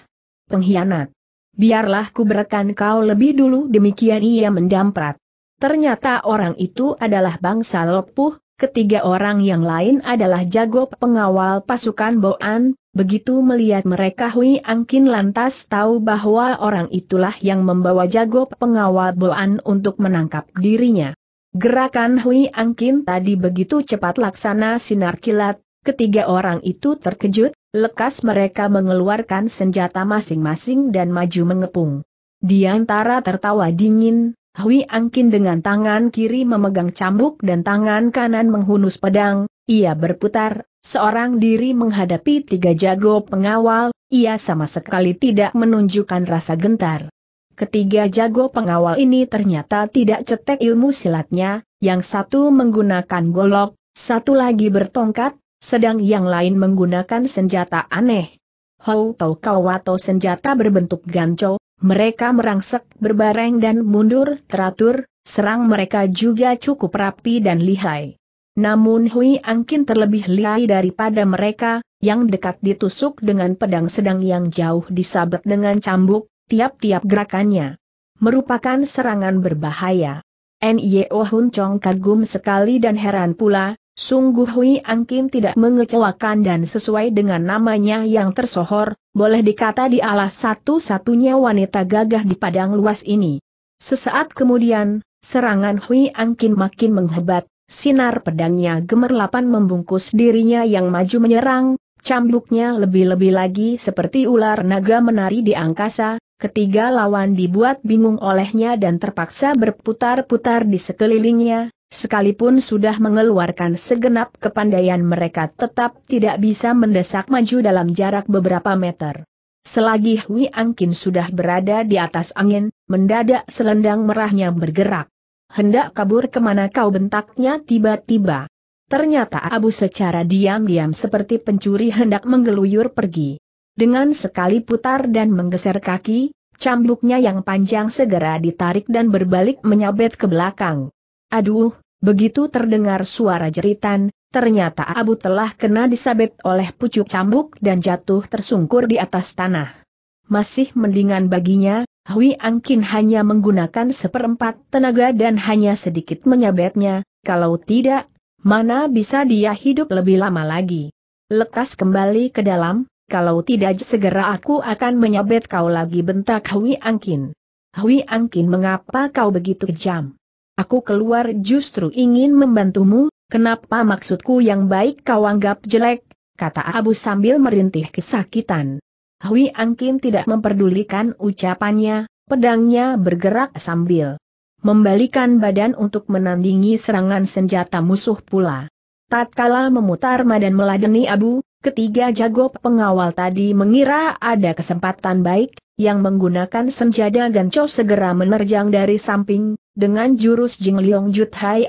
[SPEAKER 1] Pengkhianat. Biarlah berikan kau lebih dulu demikian ia mendamprat. Ternyata orang itu adalah bangsa lepuh, Ketiga orang yang lain adalah jago pengawal pasukan Boan, Begitu melihat mereka Hui Angkin lantas tahu bahwa orang itulah yang membawa jago pengawal Boan untuk menangkap dirinya. Gerakan Hui Angkin tadi begitu cepat laksana sinar kilat, ketiga orang itu terkejut, lekas mereka mengeluarkan senjata masing-masing dan maju mengepung. Di antara tertawa dingin, Hui Angkin dengan tangan kiri memegang cambuk dan tangan kanan menghunus pedang, ia berputar, Seorang diri menghadapi tiga jago pengawal, ia sama sekali tidak menunjukkan rasa gentar. Ketiga jago pengawal ini ternyata tidak cetek ilmu silatnya, yang satu menggunakan golok, satu lagi bertongkat, sedang yang lain menggunakan senjata aneh. Hou Tau kau atau senjata berbentuk ganco, mereka merangsek berbareng dan mundur teratur, serang mereka juga cukup rapi dan lihai. Namun Hui Angkin terlebih liai daripada mereka, yang dekat ditusuk dengan pedang sedang yang jauh disabet dengan cambuk, tiap-tiap gerakannya. Merupakan serangan berbahaya. N.Y.O. Hun Chong kagum sekali dan heran pula, sungguh Hui Angkin tidak mengecewakan dan sesuai dengan namanya yang tersohor, boleh dikata di alas satu-satunya wanita gagah di padang luas ini. Sesaat kemudian, serangan Hui Angkin makin menghebat, Sinar pedangnya gemerlapan membungkus dirinya yang maju menyerang, cambuknya lebih-lebih lagi seperti ular naga menari di angkasa, ketiga lawan dibuat bingung olehnya dan terpaksa berputar-putar di sekelilingnya, sekalipun sudah mengeluarkan segenap kepandaian mereka tetap tidak bisa mendesak maju dalam jarak beberapa meter. Selagi Hui Angkin sudah berada di atas angin, mendadak selendang merahnya bergerak. Hendak kabur kemana kau bentaknya tiba-tiba. Ternyata Abu secara diam-diam seperti pencuri hendak menggeluyur pergi. Dengan sekali putar dan menggeser kaki, cambuknya yang panjang segera ditarik dan berbalik menyabet ke belakang. Aduh, begitu terdengar suara jeritan, ternyata Abu telah kena disabet oleh pucuk cambuk dan jatuh tersungkur di atas tanah. Masih mendingan baginya, Hui Angkin hanya menggunakan seperempat tenaga dan hanya sedikit menyabetnya, kalau tidak, mana bisa dia hidup lebih lama lagi. Lekas kembali ke dalam, kalau tidak segera aku akan menyabet kau lagi bentak Hui Angkin. Hui Angkin mengapa kau begitu kejam? Aku keluar justru ingin membantumu, kenapa maksudku yang baik kau anggap jelek, kata Abu sambil merintih kesakitan. Hui Angkin tidak memperdulikan ucapannya, pedangnya bergerak sambil membalikan badan untuk menandingi serangan senjata musuh pula. Tatkala memutar madan meladeni abu, ketiga jago pengawal tadi mengira ada kesempatan baik, yang menggunakan senjata ganco segera menerjang dari samping, dengan jurus Jing Liong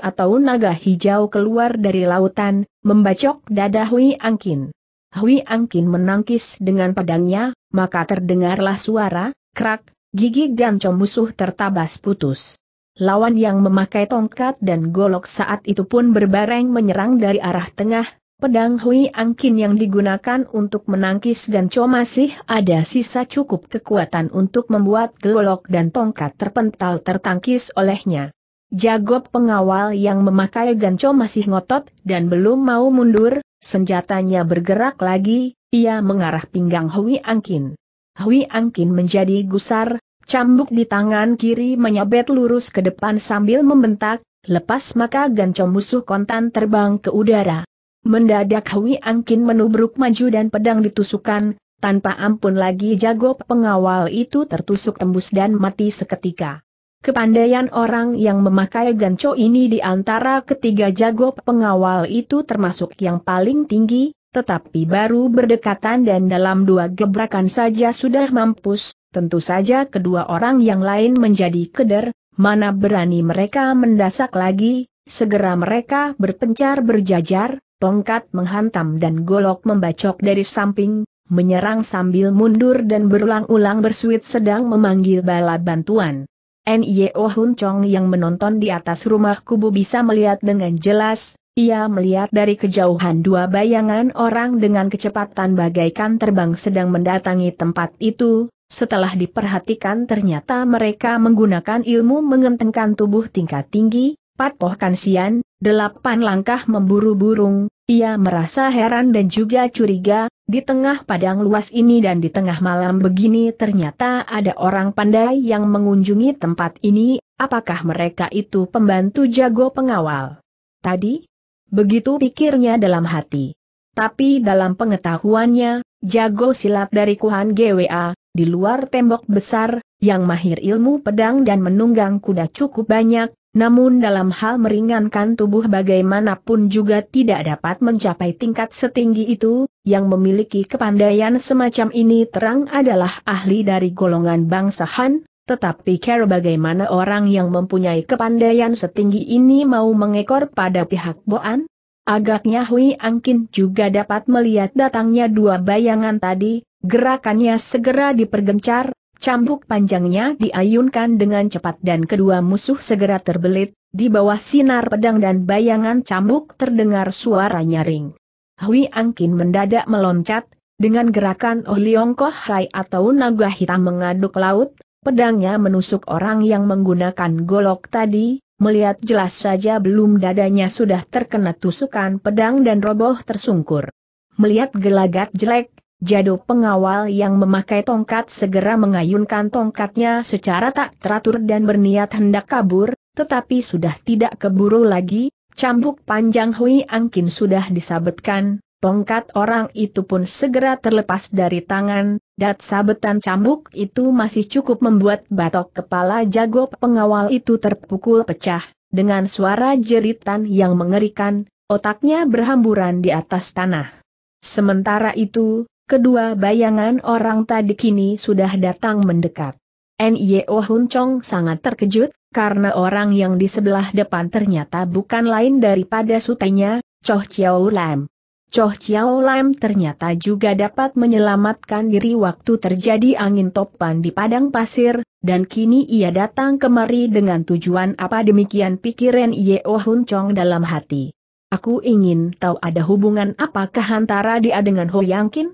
[SPEAKER 1] atau naga hijau keluar dari lautan, membacok dada Hui Angkin. Hui Angkin menangkis dengan pedangnya, maka terdengarlah suara, krak, gigi gancong musuh tertabas putus. Lawan yang memakai tongkat dan golok saat itu pun berbareng menyerang dari arah tengah, pedang Hui Angkin yang digunakan untuk menangkis gancong masih ada sisa cukup kekuatan untuk membuat golok dan tongkat terpental tertangkis olehnya. Jago pengawal yang memakai ganco masih ngotot dan belum mau mundur, senjatanya bergerak lagi, ia mengarah pinggang Hui Angkin. Hui Angkin menjadi gusar, cambuk di tangan kiri menyabet lurus ke depan sambil membentak, lepas maka ganco musuh kontan terbang ke udara. Mendadak Hui Angkin menubruk maju dan pedang ditusukan, tanpa ampun lagi jago pengawal itu tertusuk tembus dan mati seketika. Kepandaian orang yang memakai ganco ini di antara ketiga jago pengawal itu termasuk yang paling tinggi, tetapi baru berdekatan dan dalam dua gebrakan saja sudah mampus, tentu saja kedua orang yang lain menjadi keder, mana berani mereka mendasak lagi, segera mereka berpencar berjajar, tongkat menghantam dan golok membacok dari samping, menyerang sambil mundur dan berulang-ulang bersuit sedang memanggil bala bantuan. N.Y.O. Hun Chong yang menonton di atas rumah kubu bisa melihat dengan jelas, ia melihat dari kejauhan dua bayangan orang dengan kecepatan bagaikan terbang sedang mendatangi tempat itu, setelah diperhatikan ternyata mereka menggunakan ilmu mengentengkan tubuh tingkat tinggi, Patoh Kansian, delapan langkah memburu burung, ia merasa heran dan juga curiga, di tengah padang luas ini dan di tengah malam begini ternyata ada orang pandai yang mengunjungi tempat ini, apakah mereka itu pembantu jago pengawal? Tadi? Begitu pikirnya dalam hati. Tapi dalam pengetahuannya, jago silat dari Kuhan GWA, di luar tembok besar, yang mahir ilmu pedang dan menunggang kuda cukup banyak, namun dalam hal meringankan tubuh bagaimanapun juga tidak dapat mencapai tingkat setinggi itu, yang memiliki kepandaian semacam ini terang adalah ahli dari golongan bangsa Han, tetapi care bagaimana orang yang mempunyai kepandaian setinggi ini mau mengekor pada pihak Boan? Agaknya Hui Angkin juga dapat melihat datangnya dua bayangan tadi, gerakannya segera dipergencar, Cambuk panjangnya diayunkan dengan cepat dan kedua musuh segera terbelit, di bawah sinar pedang dan bayangan cambuk terdengar suara nyaring. Hui Angkin mendadak meloncat, dengan gerakan Oh Leong Koh Hai atau naga hitam mengaduk laut, pedangnya menusuk orang yang menggunakan golok tadi, melihat jelas saja belum dadanya sudah terkena tusukan pedang dan roboh tersungkur. Melihat gelagat jelek, Jado pengawal yang memakai tongkat segera mengayunkan tongkatnya secara tak teratur dan berniat hendak kabur, tetapi sudah tidak keburu lagi, cambuk panjang Hui Angkin sudah disabetkan, tongkat orang itu pun segera terlepas dari tangan, dat sabetan cambuk itu masih cukup membuat batok kepala jago pengawal itu terpukul pecah, dengan suara jeritan yang mengerikan, otaknya berhamburan di atas tanah. Sementara itu, Kedua bayangan orang tadi kini sudah datang mendekat. N.Y.O. Hun Chong sangat terkejut, karena orang yang di sebelah depan ternyata bukan lain daripada sutenya, Choh Chiao Lam. Choh Chiao Lam ternyata juga dapat menyelamatkan diri waktu terjadi angin topan di padang pasir, dan kini ia datang kemari dengan tujuan apa demikian pikiran N.Y.O. Hun Chong dalam hati. Aku ingin tahu ada hubungan apakah antara dia dengan Ho Yang Kin?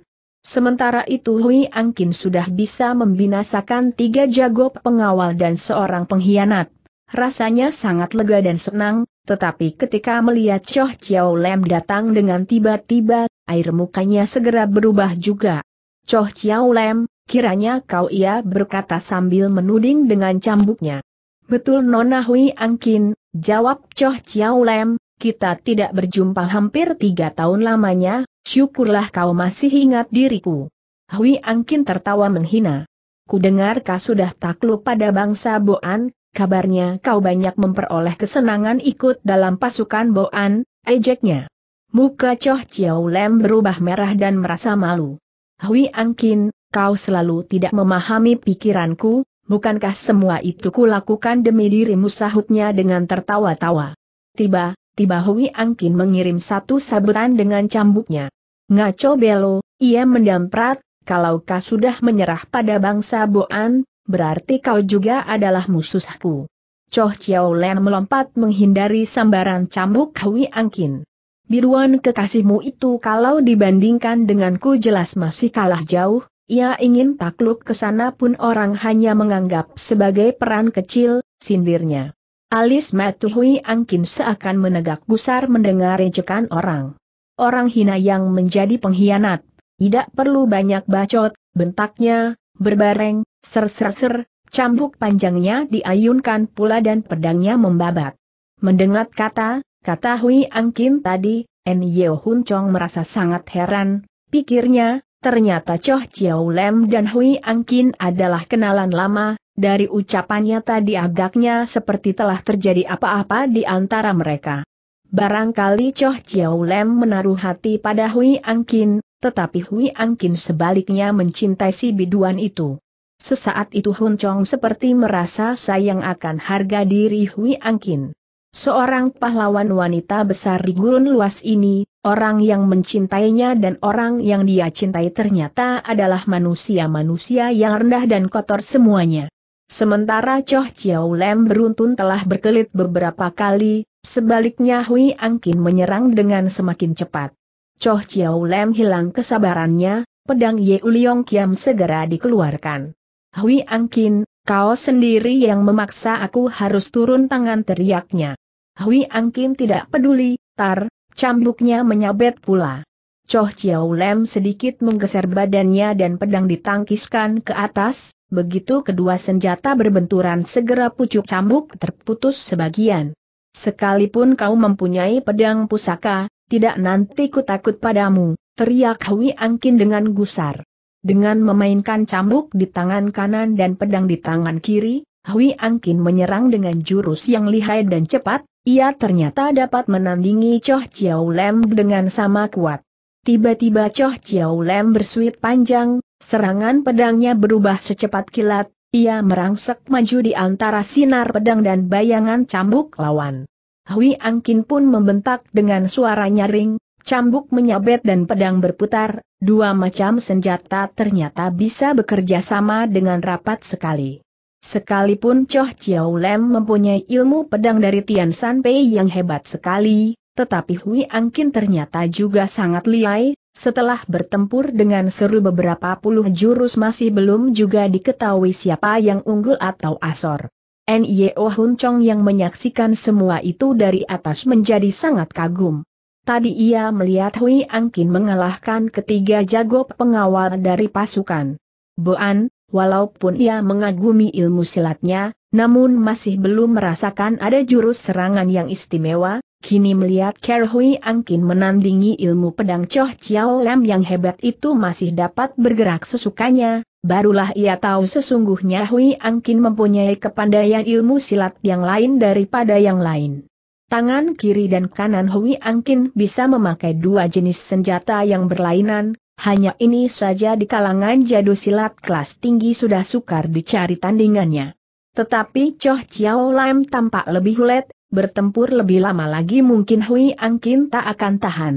[SPEAKER 1] Sementara itu Hui Angkin sudah bisa membinasakan tiga jago pengawal dan seorang pengkhianat. Rasanya sangat lega dan senang, tetapi ketika melihat Choh Chiao Lem datang dengan tiba-tiba, air mukanya segera berubah juga. Choh Chiao Lem, kiranya kau ia berkata sambil menuding dengan cambuknya. Betul Nona Hui Angkin, jawab Choh Chiao Lem, kita tidak berjumpa hampir tiga tahun lamanya, Syukurlah kau masih ingat diriku. Hui Angkin tertawa menghina. Ku dengar kau sudah takluk pada bangsa Boan, kabarnya kau banyak memperoleh kesenangan ikut dalam pasukan Boan, ejeknya. Muka Choh Chiao Lem berubah merah dan merasa malu. Hui Angkin, kau selalu tidak memahami pikiranku, bukankah semua itu kulakukan demi dirimu sahutnya dengan tertawa-tawa. Tiba, tiba Hui Angkin mengirim satu sabutan dengan cambuknya. Ngaco Belo, ia mendamprat, kalau kau sudah menyerah pada bangsa Boan, berarti kau juga adalah musuhku. Choh Chiao Len melompat menghindari sambaran cambuk Hui Angkin. Biruan kekasihmu itu kalau dibandingkan denganku jelas masih kalah jauh, ia ingin takluk ke sana pun orang hanya menganggap sebagai peran kecil, sindirnya. Alis Matuhui Angkin seakan menegak gusar mendengar ejekan orang orang hina yang menjadi pengkhianat. Tidak perlu banyak bacot, bentaknya, berbareng, ser-ser-ser, cambuk panjangnya diayunkan pula dan pedangnya membabat. Mendengar kata, kata Hui Angkin tadi, N. Yeo Hun Chong merasa sangat heran, pikirnya, ternyata Choh Chiao Lem dan Hui Angkin adalah kenalan lama, dari ucapannya tadi agaknya seperti telah terjadi apa-apa di antara mereka. Barangkali Choh Chiao Lem menaruh hati pada Hui Angkin, tetapi Hui Angkin sebaliknya mencintai si biduan itu. Sesaat itu Hun Chong seperti merasa sayang akan harga diri Hui Angkin. Seorang pahlawan wanita besar di gurun luas ini, orang yang mencintainya dan orang yang dia cintai ternyata adalah manusia-manusia yang rendah dan kotor semuanya. Sementara Choh Chiao Lem beruntun telah berkelit beberapa kali, Sebaliknya Hui Angkin menyerang dengan semakin cepat. Choh Chiao Lem hilang kesabarannya, pedang Ye Uliong Kiam segera dikeluarkan. Hui Angkin, kau sendiri yang memaksa aku harus turun tangan teriaknya. Hui Angkin tidak peduli, tar, cambuknya menyabet pula. Choh Chiao Lem sedikit menggeser badannya dan pedang ditangkiskan ke atas, begitu kedua senjata berbenturan segera pucuk cambuk terputus sebagian. Sekalipun kau mempunyai pedang pusaka, tidak nanti ku takut padamu, teriak Hui Angkin dengan gusar. Dengan memainkan cambuk di tangan kanan dan pedang di tangan kiri, Hui Angkin menyerang dengan jurus yang lihai dan cepat, ia ternyata dapat menandingi Choh Chiao Lem dengan sama kuat. Tiba-tiba Choh Chiao Lem bersuit panjang, serangan pedangnya berubah secepat kilat, ia merangsek maju di antara sinar pedang dan bayangan cambuk lawan. Hui Angkin pun membentak dengan suara nyaring, cambuk menyabet dan pedang berputar, dua macam senjata ternyata bisa bekerja sama dengan rapat sekali. Sekalipun Choh Chiao Lem mempunyai ilmu pedang dari Tian San Pei yang hebat sekali, tetapi Hui Angkin ternyata juga sangat liai, setelah bertempur dengan seru beberapa puluh jurus masih belum juga diketahui siapa yang unggul atau asor. N.Y.O. Hun Chong yang menyaksikan semua itu dari atas menjadi sangat kagum. Tadi ia melihat Hui Angkin mengalahkan ketiga jago pengawal dari pasukan. Boan, walaupun ia mengagumi ilmu silatnya, namun masih belum merasakan ada jurus serangan yang istimewa, kini melihat Ker Hui Angkin menandingi ilmu pedang Choh Chiao Lam yang hebat itu masih dapat bergerak sesukanya, barulah ia tahu sesungguhnya Hui Angkin mempunyai kepandaian ilmu silat yang lain daripada yang lain. Tangan kiri dan kanan Hui Angkin bisa memakai dua jenis senjata yang berlainan, hanya ini saja di kalangan jadu silat kelas tinggi sudah sukar dicari tandingannya. Tetapi Choh Chiao Lam tampak lebih let, bertempur lebih lama lagi mungkin Hui Angkin tak akan tahan.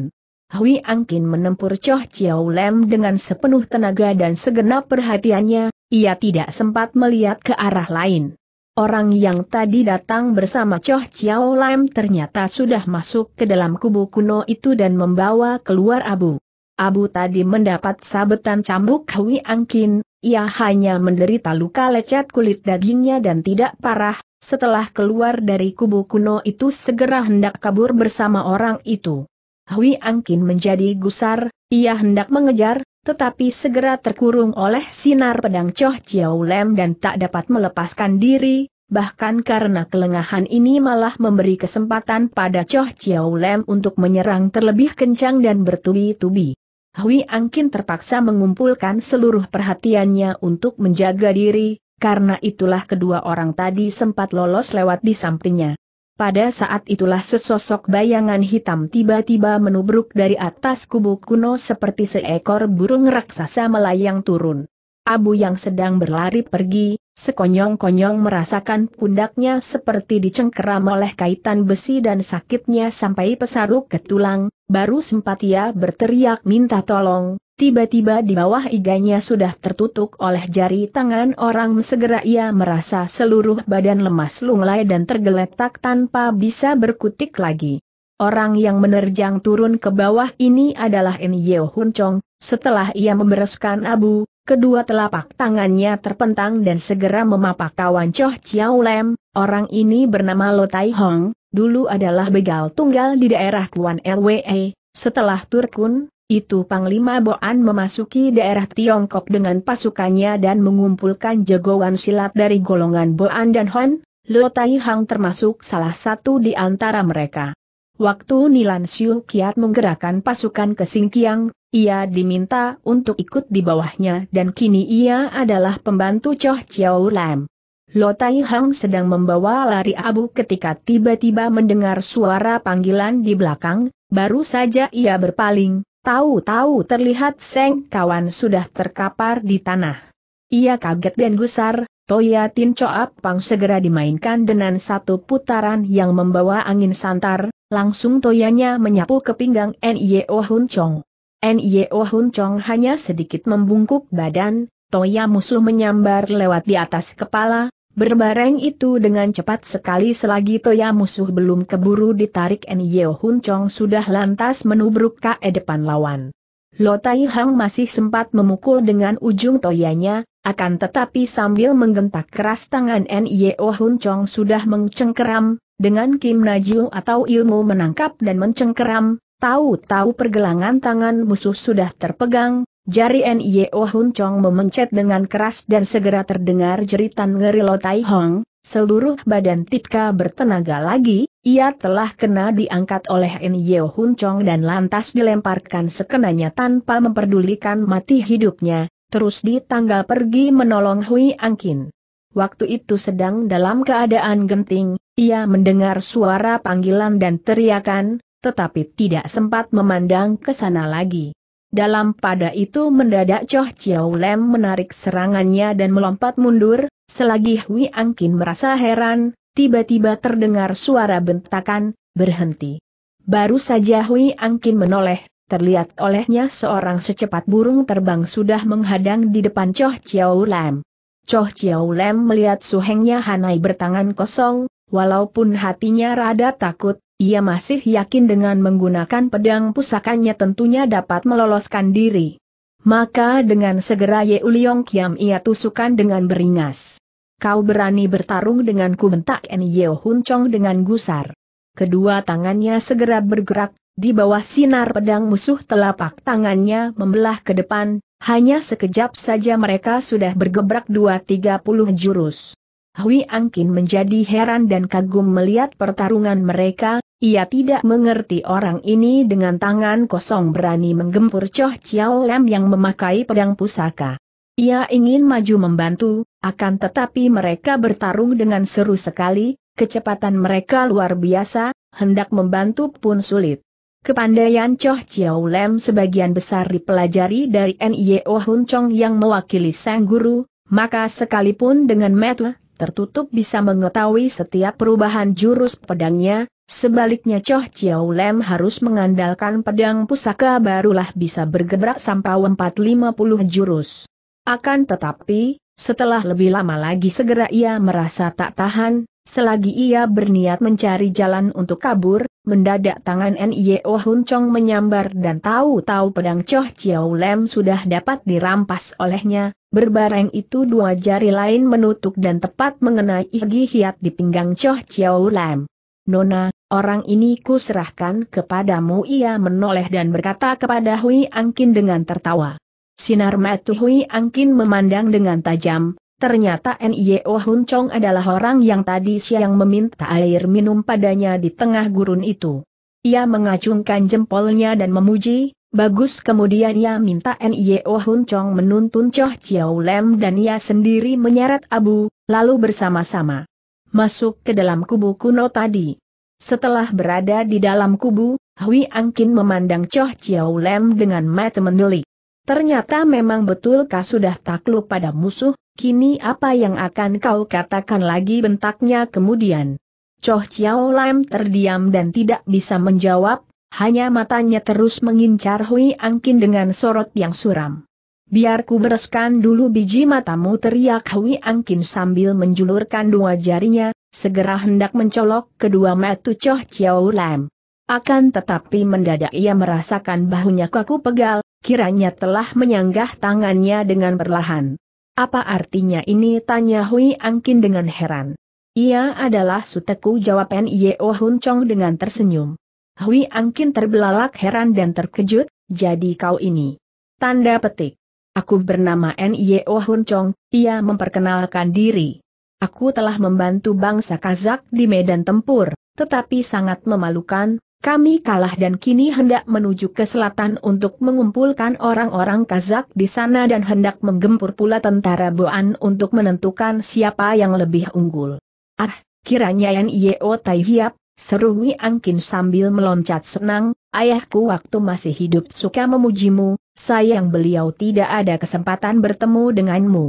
[SPEAKER 1] Hui Angkin menempur Choh Chiao Lem dengan sepenuh tenaga dan segenap perhatiannya, ia tidak sempat melihat ke arah lain. Orang yang tadi datang bersama Choh Chiao Lam ternyata sudah masuk ke dalam kubu kuno itu dan membawa keluar abu. Abu tadi mendapat sabetan cambuk Hui Angkin, ia hanya menderita luka lecet kulit dagingnya dan tidak parah, setelah keluar dari kubu kuno itu segera hendak kabur bersama orang itu. Hui Angkin menjadi gusar, ia hendak mengejar, tetapi segera terkurung oleh sinar pedang Choh Chiao Lem dan tak dapat melepaskan diri, bahkan karena kelengahan ini malah memberi kesempatan pada Choh Chiao Lem untuk menyerang terlebih kencang dan bertubi-tubi. Hui Angkin terpaksa mengumpulkan seluruh perhatiannya untuk menjaga diri, karena itulah kedua orang tadi sempat lolos lewat di sampingnya. Pada saat itulah sesosok bayangan hitam tiba-tiba menubruk dari atas kubu kuno seperti seekor burung raksasa melayang turun. Abu yang sedang berlari pergi, sekonyong-konyong merasakan pundaknya seperti dicengkeram oleh kaitan besi dan sakitnya sampai pesaruk ke tulang, baru sempat ia berteriak minta tolong, tiba-tiba di bawah iganya sudah tertutup oleh jari tangan orang segera ia merasa seluruh badan lemas lunglai dan tergeletak tanpa bisa berkutik lagi. Orang yang menerjang turun ke bawah ini adalah Enyeo Hun Chong, setelah ia membereskan abu, Kedua telapak tangannya terpentang dan segera memapak kawan Choh Chiao Lem, orang ini bernama Lo Tai Hong, dulu adalah begal tunggal di daerah Kuan LWE, setelah Turkun, itu Panglima Boan memasuki daerah Tiongkok dengan pasukannya dan mengumpulkan jagoan silat dari golongan Boan dan Hon, Lo Tai Hong termasuk salah satu di antara mereka. Waktu Nilan Siu Kiat menggerakkan pasukan ke Singkiang, ia diminta untuk ikut di bawahnya dan kini ia adalah pembantu Choh Chiao Lam. Lo Tai Hang sedang membawa lari Abu ketika tiba-tiba mendengar suara panggilan di belakang, baru saja ia berpaling, tahu-tahu terlihat Seng kawan sudah terkapar di tanah. Ia kaget dan gusar, Toya Tin Choap Pang segera dimainkan dengan satu putaran yang membawa angin santar, langsung toyanya menyapu ke pinggang N.Y.O. Hun Chong. Nio oh Hun Chong hanya sedikit membungkuk badan, Toya musuh menyambar lewat di atas kepala, berbareng itu dengan cepat sekali selagi Toya musuh belum keburu ditarik Nio oh Hun Chong sudah lantas menubruk ke depan lawan. Lo Tai Hang masih sempat memukul dengan ujung toyanya, akan tetapi sambil menggentak keras tangan Nio oh Hun Chong sudah mengcengkeram dengan Kim Najung atau ilmu menangkap dan mencengkeram, Tahu-tahu pergelangan tangan musuh sudah terpegang, jari N.I.O. E oh Hun Chong memencet dengan keras dan segera terdengar jeritan ngeri Tai Hong, seluruh badan Titka bertenaga lagi, ia telah kena diangkat oleh N.I.O. E oh Hun Chong dan lantas dilemparkan sekenanya tanpa memperdulikan mati hidupnya, terus di tangga pergi menolong Hui Angkin. Waktu itu sedang dalam keadaan genting, ia mendengar suara panggilan dan teriakan, tetapi tidak sempat memandang ke sana lagi. Dalam pada itu mendadak Choh Chiao Lem menarik serangannya dan melompat mundur, selagi Hui Angkin merasa heran, tiba-tiba terdengar suara bentakan, berhenti. Baru saja Hui Angkin menoleh, terlihat olehnya seorang secepat burung terbang sudah menghadang di depan Choh Chiao Lem. Choh Chiao Lem melihat suhengnya Hanai bertangan kosong, walaupun hatinya rada takut, ia masih yakin dengan menggunakan pedang pusakanya tentunya dapat meloloskan diri. Maka dengan segera Ye Uliong Kiam ia tusukan dengan beringas. Kau berani bertarung denganku bentak N Yeo Hun Chong dengan gusar. Kedua tangannya segera bergerak, di bawah sinar pedang musuh telapak tangannya membelah ke depan, hanya sekejap saja mereka sudah bergebrak dua tiga puluh jurus. Hui Angkin menjadi heran dan kagum melihat pertarungan mereka, ia tidak mengerti orang ini dengan tangan kosong berani menggempur Choh Chiao Lam yang memakai pedang pusaka. Ia ingin maju membantu, akan tetapi mereka bertarung dengan seru sekali, kecepatan mereka luar biasa, hendak membantu pun sulit. Kepandaian Choh Chiao Lam sebagian besar dipelajari dari N.Y.O. Hun Chong yang mewakili sang guru, maka sekalipun dengan metode tertutup bisa mengetahui setiap perubahan jurus pedangnya, sebaliknya Choh Chiao Lem harus mengandalkan pedang pusaka barulah bisa bergerak sampai 450 jurus. Akan tetapi, setelah lebih lama lagi segera ia merasa tak tahan, Selagi ia berniat mencari jalan untuk kabur, mendadak tangan N.I.O. Oh Hun Chong menyambar dan tahu-tahu pedang Choh Chiao Lem sudah dapat dirampas olehnya, berbareng itu dua jari lain menutup dan tepat mengenai Igi Hiat di pinggang Choh Chiao Lem. Nona, orang ini ku serahkan kepadamu ia menoleh dan berkata kepada Hui Angkin dengan tertawa. Sinar mata Hui Angkin memandang dengan tajam, Ternyata Nio oh Hun Chong adalah orang yang tadi siang meminta air minum padanya di tengah gurun itu. Ia mengacungkan jempolnya dan memuji, bagus kemudian ia minta Nio oh Hun Chong menuntun Choh Chiao Lem dan ia sendiri menyeret abu, lalu bersama-sama masuk ke dalam kubu kuno tadi. Setelah berada di dalam kubu, Hui Angkin memandang Choh Chiao Lem dengan mata mendelik. Ternyata memang betulkah sudah takluk pada musuh, Kini apa yang akan kau katakan lagi bentaknya kemudian? Choh Chiao Lam terdiam dan tidak bisa menjawab, hanya matanya terus mengincar Hui Angkin dengan sorot yang suram. Biar ku bereskan dulu biji matamu teriak Hui Angkin sambil menjulurkan dua jarinya, segera hendak mencolok kedua mata Choh Chiao Lam. Akan tetapi mendadak ia merasakan bahunya kaku pegal, kiranya telah menyanggah tangannya dengan perlahan. Apa artinya ini? Tanya Hui Angkin dengan heran. Ia adalah suteku jawab Nio Hun Chong dengan tersenyum. Hui Angkin terbelalak heran dan terkejut, jadi kau ini. Tanda petik. Aku bernama Nio Hun Chong, ia memperkenalkan diri. Aku telah membantu bangsa Kazak di medan tempur, tetapi sangat memalukan, kami kalah dan kini hendak menuju ke selatan untuk mengumpulkan orang-orang Kazak di sana dan hendak menggempur pula tentara Boan untuk menentukan siapa yang lebih unggul. Ah, kiranya Yan Yeo Tai Hiap, seru Wi Angkin sambil meloncat senang, ayahku waktu masih hidup suka memujimu, sayang beliau tidak ada kesempatan bertemu denganmu.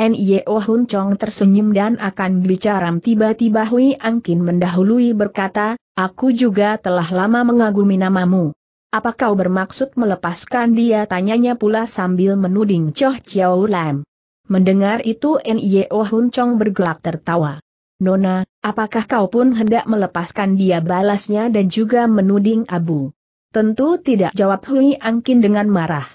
[SPEAKER 1] Nio Hun Chong tersenyum dan akan bicara tiba-tiba Hui Angkin mendahului berkata, aku juga telah lama mengagumi namamu. Apa kau bermaksud melepaskan dia tanyanya pula sambil menuding Choh Chiao Lam. Mendengar itu Nio Hun Chong bergelak tertawa. Nona, apakah kau pun hendak melepaskan dia balasnya dan juga menuding Abu? Tentu tidak jawab Hui Angkin dengan marah.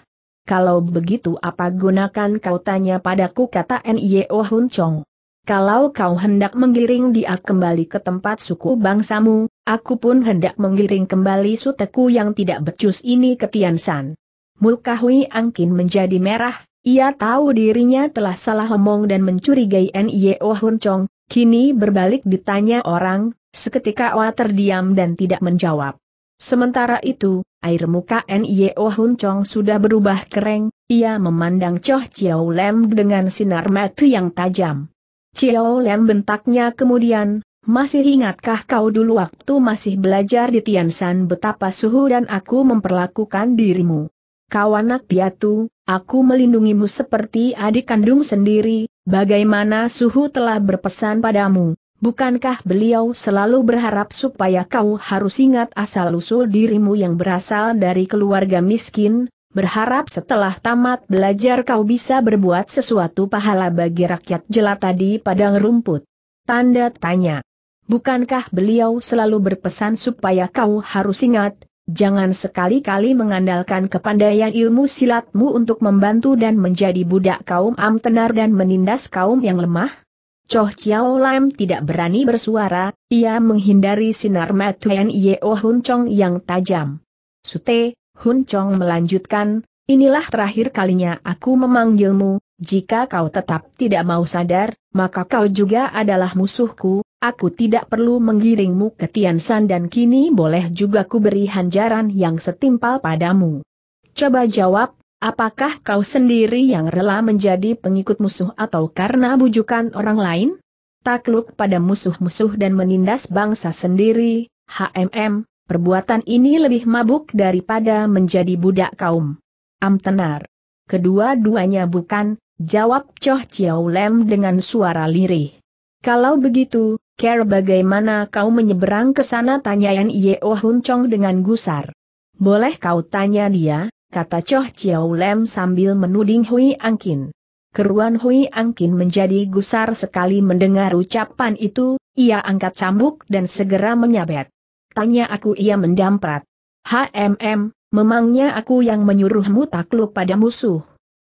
[SPEAKER 1] Kalau begitu apa gunakan kau tanya padaku kata N.I.O. Hun Chong. Kalau kau hendak menggiring dia kembali ke tempat suku bangsamu, aku pun hendak menggiring kembali suteku yang tidak becus ini ke Tiansan. Muka Hui Angkin menjadi merah, ia tahu dirinya telah salah omong dan mencurigai N.I.O. Hun Chong, kini berbalik ditanya orang, seketika Oa terdiam dan tidak menjawab. Sementara itu, air muka N.Y.O. Hun Chong sudah berubah kering. ia memandang Choh Chiao Lem dengan sinar mata yang tajam. Chiao Lem bentaknya kemudian, masih ingatkah kau dulu waktu masih belajar di Tiansan betapa suhu dan aku memperlakukan dirimu? Kau anak piatu, aku melindungimu seperti adik kandung sendiri, bagaimana suhu telah berpesan padamu? Bukankah beliau selalu berharap supaya kau harus ingat asal-usul dirimu yang berasal dari keluarga miskin, berharap setelah tamat belajar kau bisa berbuat sesuatu pahala bagi rakyat jelata di padang rumput? Tanda tanya. Bukankah beliau selalu berpesan supaya kau harus ingat, jangan sekali-kali mengandalkan kepandaian ilmu silatmu untuk membantu dan menjadi budak kaum amtenar dan menindas kaum yang lemah? Choh Chiao Lam tidak berani bersuara, ia menghindari sinar Matuen Yeo oh Hun Chong yang tajam. Sute, Hun Chong melanjutkan, inilah terakhir kalinya aku memanggilmu, jika kau tetap tidak mau sadar, maka kau juga adalah musuhku, aku tidak perlu menggiringmu ke Tian Tiansan dan kini boleh juga ku beri hanjaran yang setimpal padamu. Coba jawab, Apakah kau sendiri yang rela menjadi pengikut musuh atau karena bujukan orang lain? Takluk pada musuh-musuh dan menindas bangsa sendiri, HMM, perbuatan ini lebih mabuk daripada menjadi budak kaum. Amtenar. Kedua-duanya bukan, jawab Choh Chiao Lem dengan suara lirih. Kalau begitu, Care bagaimana kau menyeberang ke sana tanya Yan Yeo Hun Chong dengan gusar. Boleh kau tanya dia, kata Choh Chiao Lem sambil menuding Hui Angkin. Keruan Hui Angkin menjadi gusar sekali mendengar ucapan itu, ia angkat cambuk dan segera menyabet. Tanya aku ia mendamprat. HMM, memangnya aku yang menyuruhmu takluk pada musuh.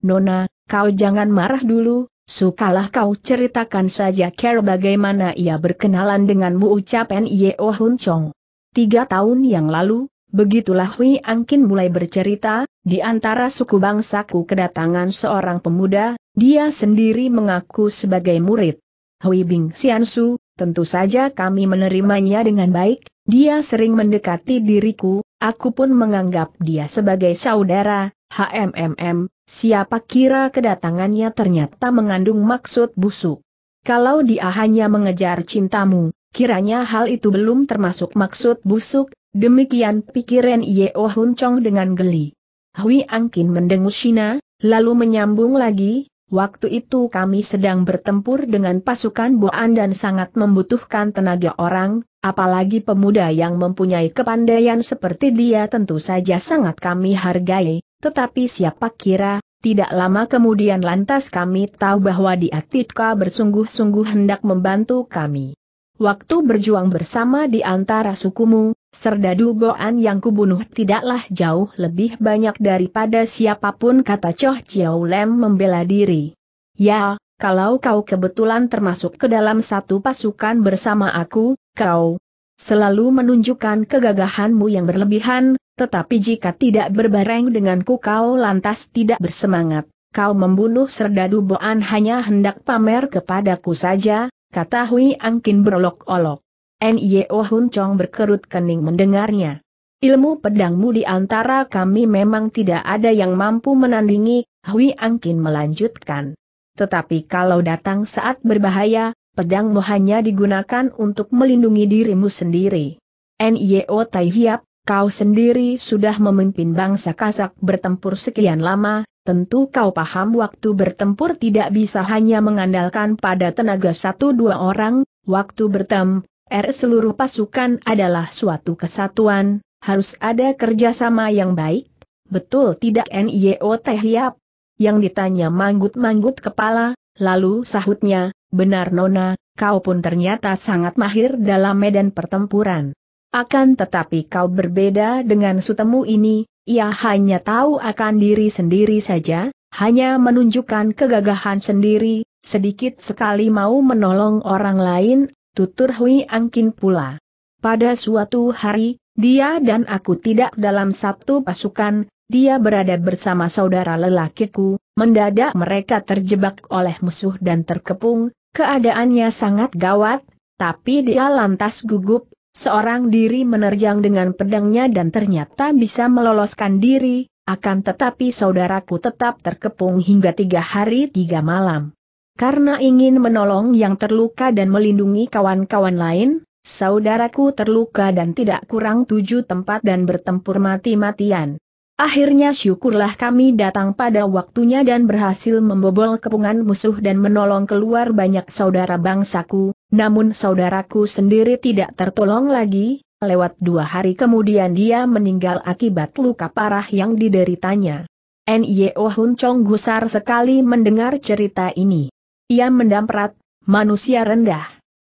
[SPEAKER 1] Nona, kau jangan marah dulu, Sukalah kau ceritakan saja care bagaimana ia berkenalan denganmu ucapan Yeo Hun Chong. Tiga tahun yang lalu, Begitulah Hui Angkin mulai bercerita, di antara suku bangsaku kedatangan seorang pemuda, dia sendiri mengaku sebagai murid. Hui Bing Xiansu, tentu saja kami menerimanya dengan baik, dia sering mendekati diriku, aku pun menganggap dia sebagai saudara, HMMM, siapa kira kedatangannya ternyata mengandung maksud busuk. Kalau dia hanya mengejar cintamu, kiranya hal itu belum termasuk maksud busuk, Demikian pikiran Yeo Hun Chong dengan geli. Hui Angkin mendengus Shina, lalu menyambung lagi, waktu itu kami sedang bertempur dengan pasukan Boan dan sangat membutuhkan tenaga orang, apalagi pemuda yang mempunyai kepandaian seperti dia tentu saja sangat kami hargai, tetapi siapa kira, tidak lama kemudian lantas kami tahu bahwa dia Titka bersungguh-sungguh hendak membantu kami waktu berjuang bersama di antara sukumu, serdadu boan yang kubunuh tidaklah jauh lebih banyak daripada siapapun kata Choh Chiao Lem membela diri. Ya, kalau kau kebetulan termasuk ke dalam satu pasukan bersama aku, kau selalu menunjukkan kegagahanmu yang berlebihan, tetapi jika tidak berbareng denganku kau lantas tidak bersemangat. Kau membunuh serdadu Boan hanya hendak pamer kepadaku saja, kata Hui Angkin berolok-olok. Nio Hun Chong berkerut kening mendengarnya. Ilmu pedangmu di antara kami memang tidak ada yang mampu menandingi, Hui Angkin melanjutkan. Tetapi kalau datang saat berbahaya, pedangmu hanya digunakan untuk melindungi dirimu sendiri. Nio Tai Hiap, kau sendiri sudah memimpin bangsa kasak bertempur sekian lama, Tentu kau paham waktu bertempur tidak bisa hanya mengandalkan pada tenaga satu dua orang, waktu bertempur er, seluruh pasukan adalah suatu kesatuan, harus ada kerjasama yang baik, betul tidak NIO Teh Yap? Yang ditanya manggut-manggut kepala, lalu sahutnya, benar Nona, kau pun ternyata sangat mahir dalam medan pertempuran. Akan tetapi kau berbeda dengan sutemu ini, ia hanya tahu akan diri sendiri saja, hanya menunjukkan kegagahan sendiri, sedikit sekali mau menolong orang lain, tutur Hui Angkin pula. Pada suatu hari, dia dan aku tidak dalam satu pasukan, dia berada bersama saudara lelakiku, mendadak mereka terjebak oleh musuh dan terkepung, keadaannya sangat gawat, tapi dia lantas gugup Seorang diri menerjang dengan pedangnya dan ternyata bisa meloloskan diri, akan tetapi saudaraku tetap terkepung hingga tiga hari tiga malam. Karena ingin menolong yang terluka dan melindungi kawan-kawan lain, saudaraku terluka dan tidak kurang tujuh tempat dan bertempur mati-matian. Akhirnya syukurlah kami datang pada waktunya dan berhasil membobol kepungan musuh dan menolong keluar banyak saudara bangsaku, namun saudaraku sendiri tidak tertolong lagi, lewat dua hari kemudian dia meninggal akibat luka parah yang dideritanya. N.Y.O. Hun Chong gusar sekali mendengar cerita ini. Ia mendamprat, manusia rendah.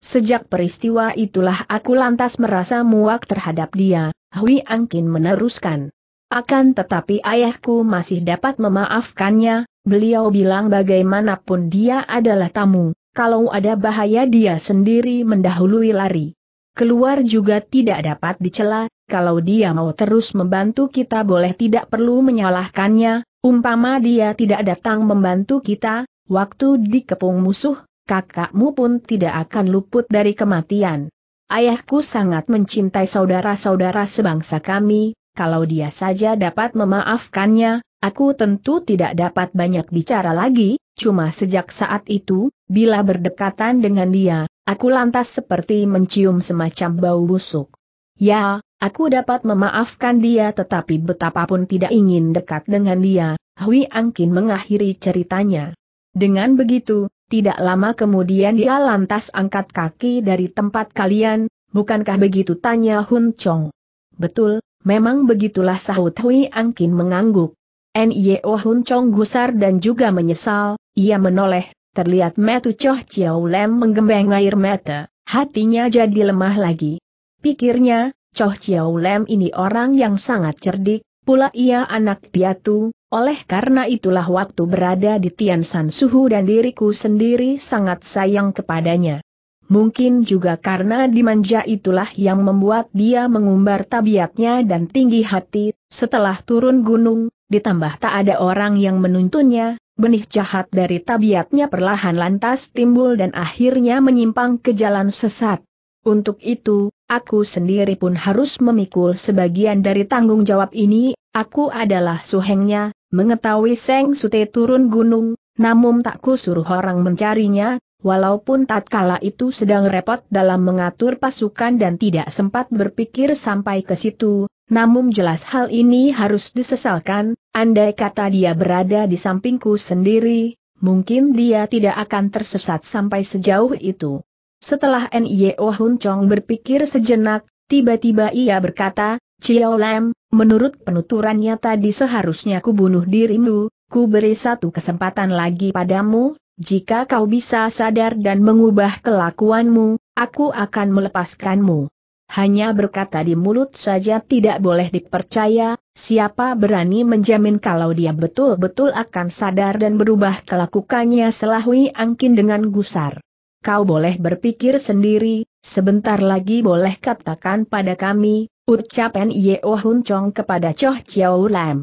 [SPEAKER 1] Sejak peristiwa itulah aku lantas merasa muak terhadap dia, Hui Angkin meneruskan. Akan tetapi ayahku masih dapat memaafkannya, beliau bilang bagaimanapun dia adalah tamu, kalau ada bahaya dia sendiri mendahului lari. Keluar juga tidak dapat dicela, kalau dia mau terus membantu kita boleh tidak perlu menyalahkannya, umpama dia tidak datang membantu kita, waktu dikepung musuh, kakakmu pun tidak akan luput dari kematian. Ayahku sangat mencintai saudara-saudara sebangsa kami, kalau dia saja dapat memaafkannya, aku tentu tidak dapat banyak bicara lagi, cuma sejak saat itu, bila berdekatan dengan dia, aku lantas seperti mencium semacam bau busuk. Ya, aku dapat memaafkan dia tetapi betapapun tidak ingin dekat dengan dia, Hui Angkin mengakhiri ceritanya. Dengan begitu, tidak lama kemudian dia lantas angkat kaki dari tempat kalian, bukankah begitu tanya Hun Chong. Betul, Memang begitulah sahut Hui Angkin mengangguk. N.Y.O. Oh Hun Chong gusar dan juga menyesal, ia menoleh, terlihat metu Choh Chiao Lem menggembeng air mata, hatinya jadi lemah lagi. Pikirnya, Choh Chiao Lem ini orang yang sangat cerdik, pula ia anak piatu, oleh karena itulah waktu berada di Tian San Suhu dan diriku sendiri sangat sayang kepadanya mungkin juga karena dimanja itulah yang membuat dia mengumbar tabiatnya dan tinggi hati, setelah turun gunung, ditambah tak ada orang yang menuntunnya, benih jahat dari tabiatnya perlahan lantas timbul dan akhirnya menyimpang ke jalan sesat. Untuk itu, aku sendiri pun harus memikul sebagian dari tanggung jawab ini, aku adalah suhengnya, mengetahui Seng Sute turun gunung, namun tak kusuruh orang mencarinya, walaupun tatkala itu sedang repot dalam mengatur pasukan dan tidak sempat berpikir sampai ke situ, namun jelas hal ini harus disesalkan, andai kata dia berada di sampingku sendiri, mungkin dia tidak akan tersesat sampai sejauh itu. Setelah N.I.O. Hun Chong berpikir sejenak, tiba-tiba ia berkata, Chiao Lam, menurut penuturannya tadi seharusnya ku bunuh dirimu, ku beri satu kesempatan lagi padamu, jika kau bisa sadar dan mengubah kelakuanmu, aku akan melepaskanmu. Hanya berkata di mulut saja tidak boleh dipercaya, siapa berani menjamin kalau dia betul-betul akan sadar dan berubah kelakukannya? selahui angkin dengan gusar. Kau boleh berpikir sendiri, sebentar lagi boleh katakan pada kami, ucapan Yeo Hun Chong kepada Choh Chiao Lam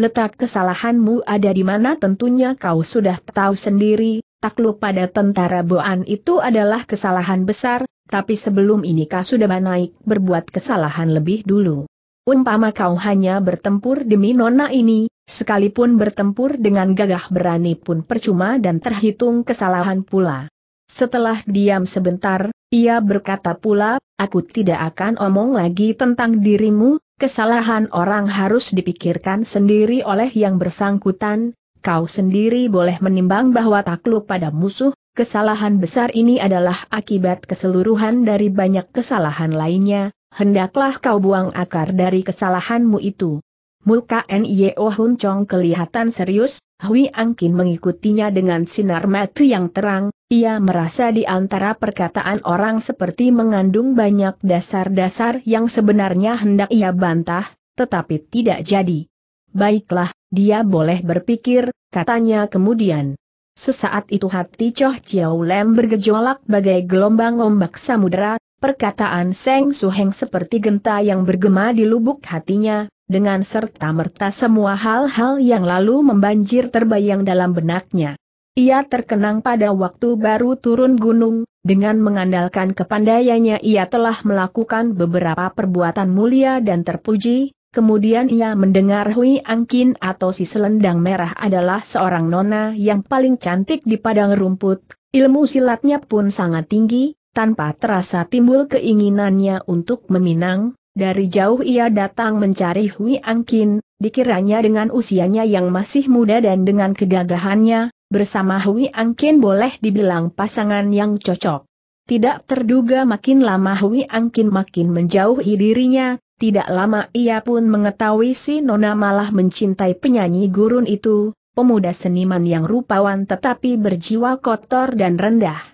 [SPEAKER 1] letak kesalahanmu ada di mana tentunya kau sudah tahu sendiri, takluk pada tentara Boan itu adalah kesalahan besar, tapi sebelum ini kau sudah naik berbuat kesalahan lebih dulu. Umpama kau hanya bertempur demi nona ini, sekalipun bertempur dengan gagah berani pun percuma dan terhitung kesalahan pula. Setelah diam sebentar, ia berkata pula, aku tidak akan omong lagi tentang dirimu, Kesalahan orang harus dipikirkan sendiri oleh yang bersangkutan, kau sendiri boleh menimbang bahwa takluk pada musuh, kesalahan besar ini adalah akibat keseluruhan dari banyak kesalahan lainnya, hendaklah kau buang akar dari kesalahanmu itu. Muka Nio Hun Chong kelihatan serius, Hui Angkin mengikutinya dengan sinar mata yang terang, ia merasa di antara perkataan orang seperti mengandung banyak dasar-dasar yang sebenarnya hendak ia bantah, tetapi tidak jadi. Baiklah, dia boleh berpikir, katanya kemudian. Sesaat itu hati Choh Chiao Lem bergejolak bagai gelombang ombak samudera, perkataan Seng Suheng seperti genta yang bergema di lubuk hatinya, dengan serta-merta semua hal-hal yang lalu membanjir terbayang dalam benaknya. Ia terkenang pada waktu baru turun gunung, dengan mengandalkan kepandaiannya ia telah melakukan beberapa perbuatan mulia dan terpuji, kemudian ia mendengar Hui Angkin atau si selendang merah adalah seorang nona yang paling cantik di padang rumput, ilmu silatnya pun sangat tinggi, tanpa terasa timbul keinginannya untuk meminang, dari jauh ia datang mencari Hui Angkin, dikiranya dengan usianya yang masih muda dan dengan kegagahannya, bersama Hui Angkin boleh dibilang pasangan yang cocok. Tidak terduga makin lama Hui Angkin makin menjauhi dirinya, tidak lama ia pun mengetahui si Nona malah mencintai penyanyi gurun itu, pemuda seniman yang rupawan tetapi berjiwa kotor dan rendah.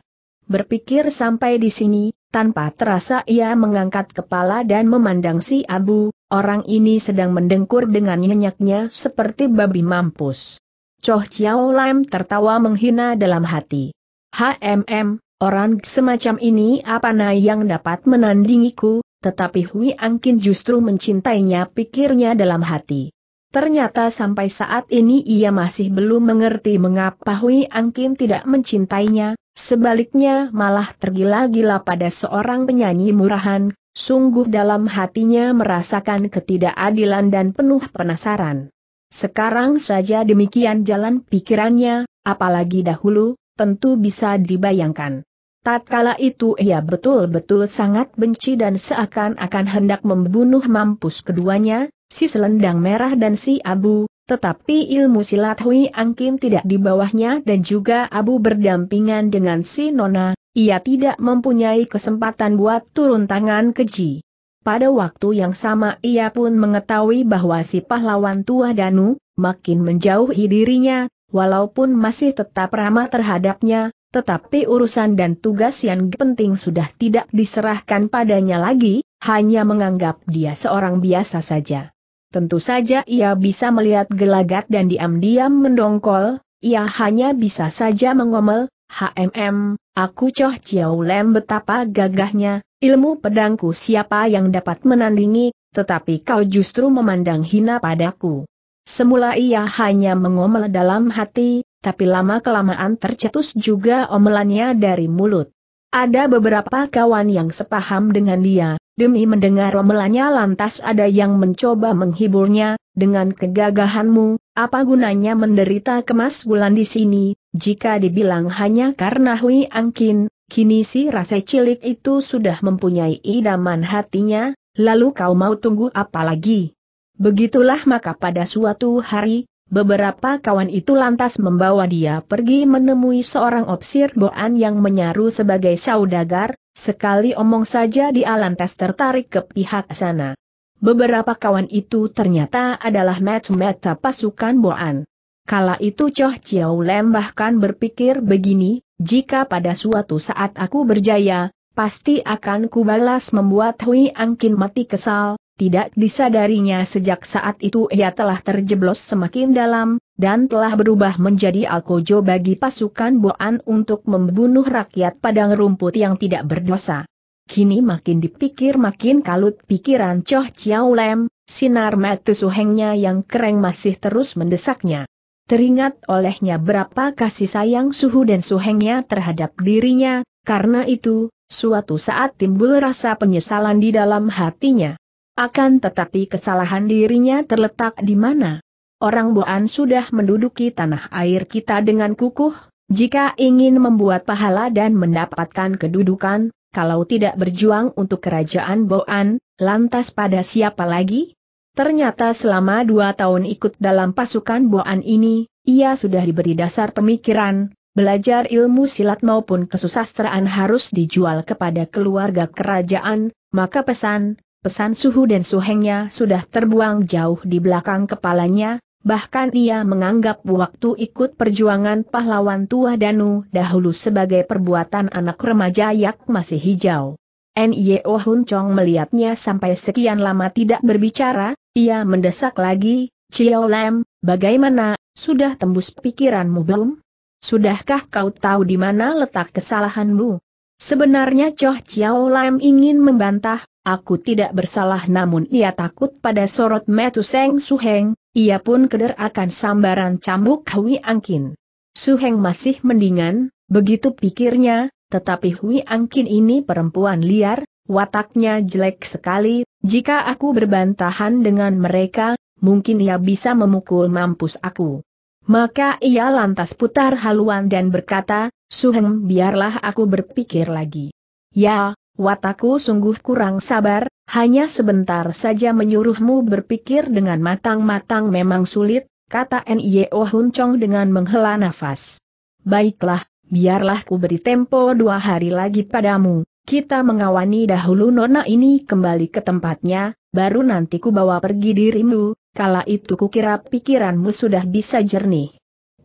[SPEAKER 1] Berpikir sampai di sini, tanpa terasa ia mengangkat kepala dan memandang si Abu, orang ini sedang mendengkur dengan nyenyaknya seperti babi mampus. Choh Chiao Lam tertawa menghina dalam hati. HMM, orang semacam ini apana yang dapat menandingiku, tetapi Hui Angkin justru mencintainya pikirnya dalam hati. Ternyata sampai saat ini ia masih belum mengerti mengapa Hui Angkin tidak mencintainya, Sebaliknya malah tergila-gila pada seorang penyanyi murahan, sungguh dalam hatinya merasakan ketidakadilan dan penuh penasaran. Sekarang saja demikian jalan pikirannya, apalagi dahulu, tentu bisa dibayangkan. Tatkala itu ia betul-betul sangat benci dan seakan-akan hendak membunuh mampus keduanya, si selendang merah dan si abu, tetapi ilmu silat Hui Angkin tidak di bawahnya dan juga Abu berdampingan dengan si Nona, ia tidak mempunyai kesempatan buat turun tangan keji. Pada waktu yang sama ia pun mengetahui bahwa si pahlawan tua Danu, makin menjauhi dirinya, walaupun masih tetap ramah terhadapnya, tetapi urusan dan tugas yang penting sudah tidak diserahkan padanya lagi, hanya menganggap dia seorang biasa saja. Tentu saja ia bisa melihat gelagat dan diam-diam mendongkol, ia hanya bisa saja mengomel, HMM, aku Coh ciau Lem betapa gagahnya, ilmu pedangku siapa yang dapat menandingi, tetapi kau justru memandang hina padaku. Semula ia hanya mengomel dalam hati, tapi lama-kelamaan tercetus juga omelannya dari mulut. Ada beberapa kawan yang sepaham dengan dia, Demi mendengar romelannya lantas ada yang mencoba menghiburnya, dengan kegagahanmu, apa gunanya menderita kemas bulan di sini, jika dibilang hanya karena Hui Angkin, kini si rasa cilik itu sudah mempunyai idaman hatinya, lalu kau mau tunggu apa lagi? Begitulah maka pada suatu hari, beberapa kawan itu lantas membawa dia pergi menemui seorang opsir boan yang menyaru sebagai saudagar, Sekali omong saja di Alantes tertarik ke pihak sana. Beberapa kawan itu ternyata adalah match match pasukan Boan. Kala itu Choh Chiao Lem bahkan berpikir begini, jika pada suatu saat aku berjaya, pasti akan kubalas membuat Hui Angkin mati kesal, tidak disadarinya sejak saat itu ia telah terjeblos semakin dalam, dan telah berubah menjadi alkojo bagi pasukan Boan untuk membunuh rakyat padang rumput yang tidak berdosa. Kini makin dipikir makin kalut pikiran Choh Chiao Lem, sinar mata suhengnya yang kering masih terus mendesaknya. Teringat olehnya berapa kasih sayang suhu dan suhengnya terhadap dirinya, karena itu, suatu saat timbul rasa penyesalan di dalam hatinya. Akan tetapi kesalahan dirinya terletak di mana? Orang Boan sudah menduduki tanah air kita dengan kukuh, jika ingin membuat pahala dan mendapatkan kedudukan, kalau tidak berjuang untuk kerajaan Boan, lantas pada siapa lagi? Ternyata selama dua tahun ikut dalam pasukan Boan ini, ia sudah diberi dasar pemikiran, belajar ilmu silat maupun kesusastraan harus dijual kepada keluarga kerajaan, maka pesan, Pesan suhu dan suhengnya sudah terbuang jauh di belakang kepalanya, bahkan ia menganggap waktu ikut perjuangan pahlawan tua Danu dahulu sebagai perbuatan anak remaja yang masih hijau. N.Y.O. Hun Chong melihatnya sampai sekian lama tidak berbicara, ia mendesak lagi, Chiao Lam, bagaimana, sudah tembus pikiranmu belum? Sudahkah kau tahu di mana letak kesalahanmu? Sebenarnya Choh Chiao Lam ingin membantah, aku tidak bersalah namun ia takut pada sorot metu Seng Heng, ia pun keder akan sambaran cambuk Hui Angkin. Su Heng masih mendingan, begitu pikirnya, tetapi Hui Angkin ini perempuan liar, wataknya jelek sekali, jika aku berbantahan dengan mereka, mungkin ia bisa memukul mampus aku. Maka ia lantas putar haluan dan berkata, Suheng biarlah aku berpikir lagi. Ya, wataku sungguh kurang sabar, hanya sebentar saja menyuruhmu berpikir dengan matang-matang memang sulit, kata N.Y.O. Hun dengan menghela nafas. Baiklah, biarlah ku beri tempo dua hari lagi padamu, kita mengawani dahulu nona ini kembali ke tempatnya, baru nanti ku bawa pergi dirimu, kala itu kukira pikiranmu sudah bisa jernih.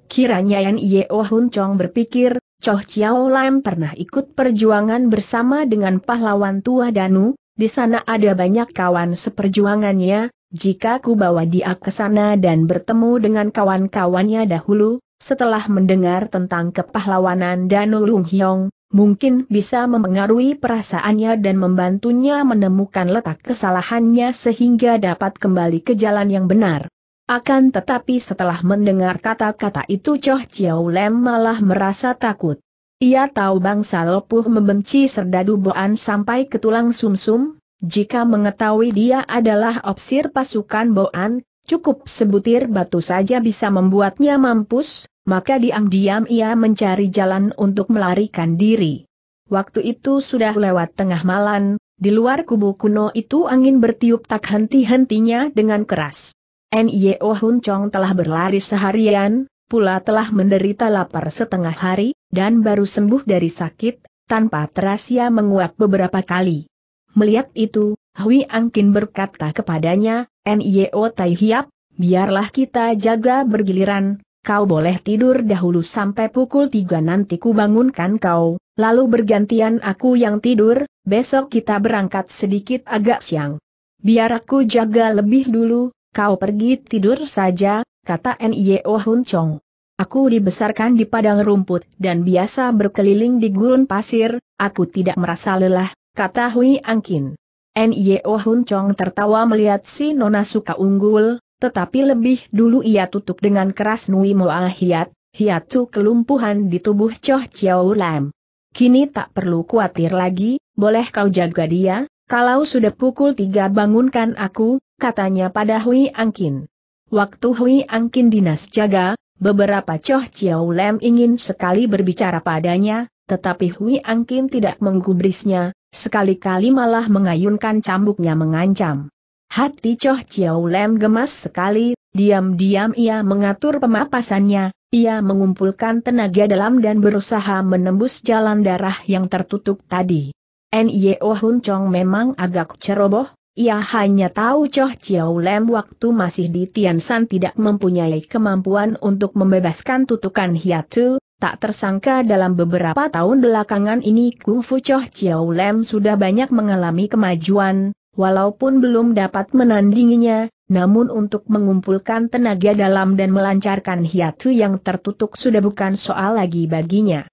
[SPEAKER 1] Kiranya N.Y.O. Hun Chong berpikir, Choh Chiao Lam pernah ikut perjuangan bersama dengan pahlawan tua Danu, di sana ada banyak kawan seperjuangannya, jika ku bawa dia ke sana dan bertemu dengan kawan-kawannya dahulu, setelah mendengar tentang kepahlawanan Danu Lung Hyong, mungkin bisa memengaruhi perasaannya dan membantunya menemukan letak kesalahannya sehingga dapat kembali ke jalan yang benar. Akan tetapi setelah mendengar kata-kata itu Choh Chiao Lem malah merasa takut. Ia tahu bangsa Lopuh membenci serdadu Boan sampai ke tulang sumsum, -sum, jika mengetahui dia adalah opsir pasukan Boan, cukup sebutir batu saja bisa membuatnya mampus, maka diam-diam ia mencari jalan untuk melarikan diri. Waktu itu sudah lewat tengah malam, di luar kubu kuno itu angin bertiup tak henti-hentinya dengan keras. Nio Hun Chong telah berlari seharian, pula telah menderita lapar setengah hari, dan baru sembuh dari sakit, tanpa terasa menguap beberapa kali. Melihat itu, Hui Angkin berkata kepadanya, Nio Tai Hiap, biarlah kita jaga bergiliran, kau boleh tidur dahulu sampai pukul tiga nanti ku bangunkan kau, lalu bergantian aku yang tidur, besok kita berangkat sedikit agak siang. Biar aku jaga lebih dulu, Kau pergi tidur saja, kata N.I.O. Hun Chong. Aku dibesarkan di padang rumput dan biasa berkeliling di gurun pasir, aku tidak merasa lelah, kata Hui Angkin. N.I.O. Hun Chong tertawa melihat si Nona suka unggul, tetapi lebih dulu ia tutup dengan keras Nui Moa Hiat, Hiatu kelumpuhan di tubuh Choh Chiao Lam. Kini tak perlu khawatir lagi, boleh kau jaga dia, kalau sudah pukul tiga bangunkan aku, katanya pada Hui Angkin. Waktu Hui Angkin dinas jaga, beberapa Choh Chiao Lem ingin sekali berbicara padanya, tetapi Hui Angkin tidak menggubrisnya, sekali-kali malah mengayunkan cambuknya mengancam. Hati Choh Chiao Lem gemas sekali, diam-diam ia mengatur pemapasannya, ia mengumpulkan tenaga dalam dan berusaha menembus jalan darah yang tertutup tadi. N.Y.O. Hun Chong memang agak ceroboh, ia hanya tahu Choh Chiao Lem waktu masih di Tian San tidak mempunyai kemampuan untuk membebaskan tutukan hiatu, Tak tersangka dalam beberapa tahun belakangan ini Kung Fu Choh Chiao Lem sudah banyak mengalami kemajuan, walaupun belum dapat menandinginya, namun untuk mengumpulkan tenaga dalam dan melancarkan hiatu yang tertutup sudah bukan soal lagi baginya.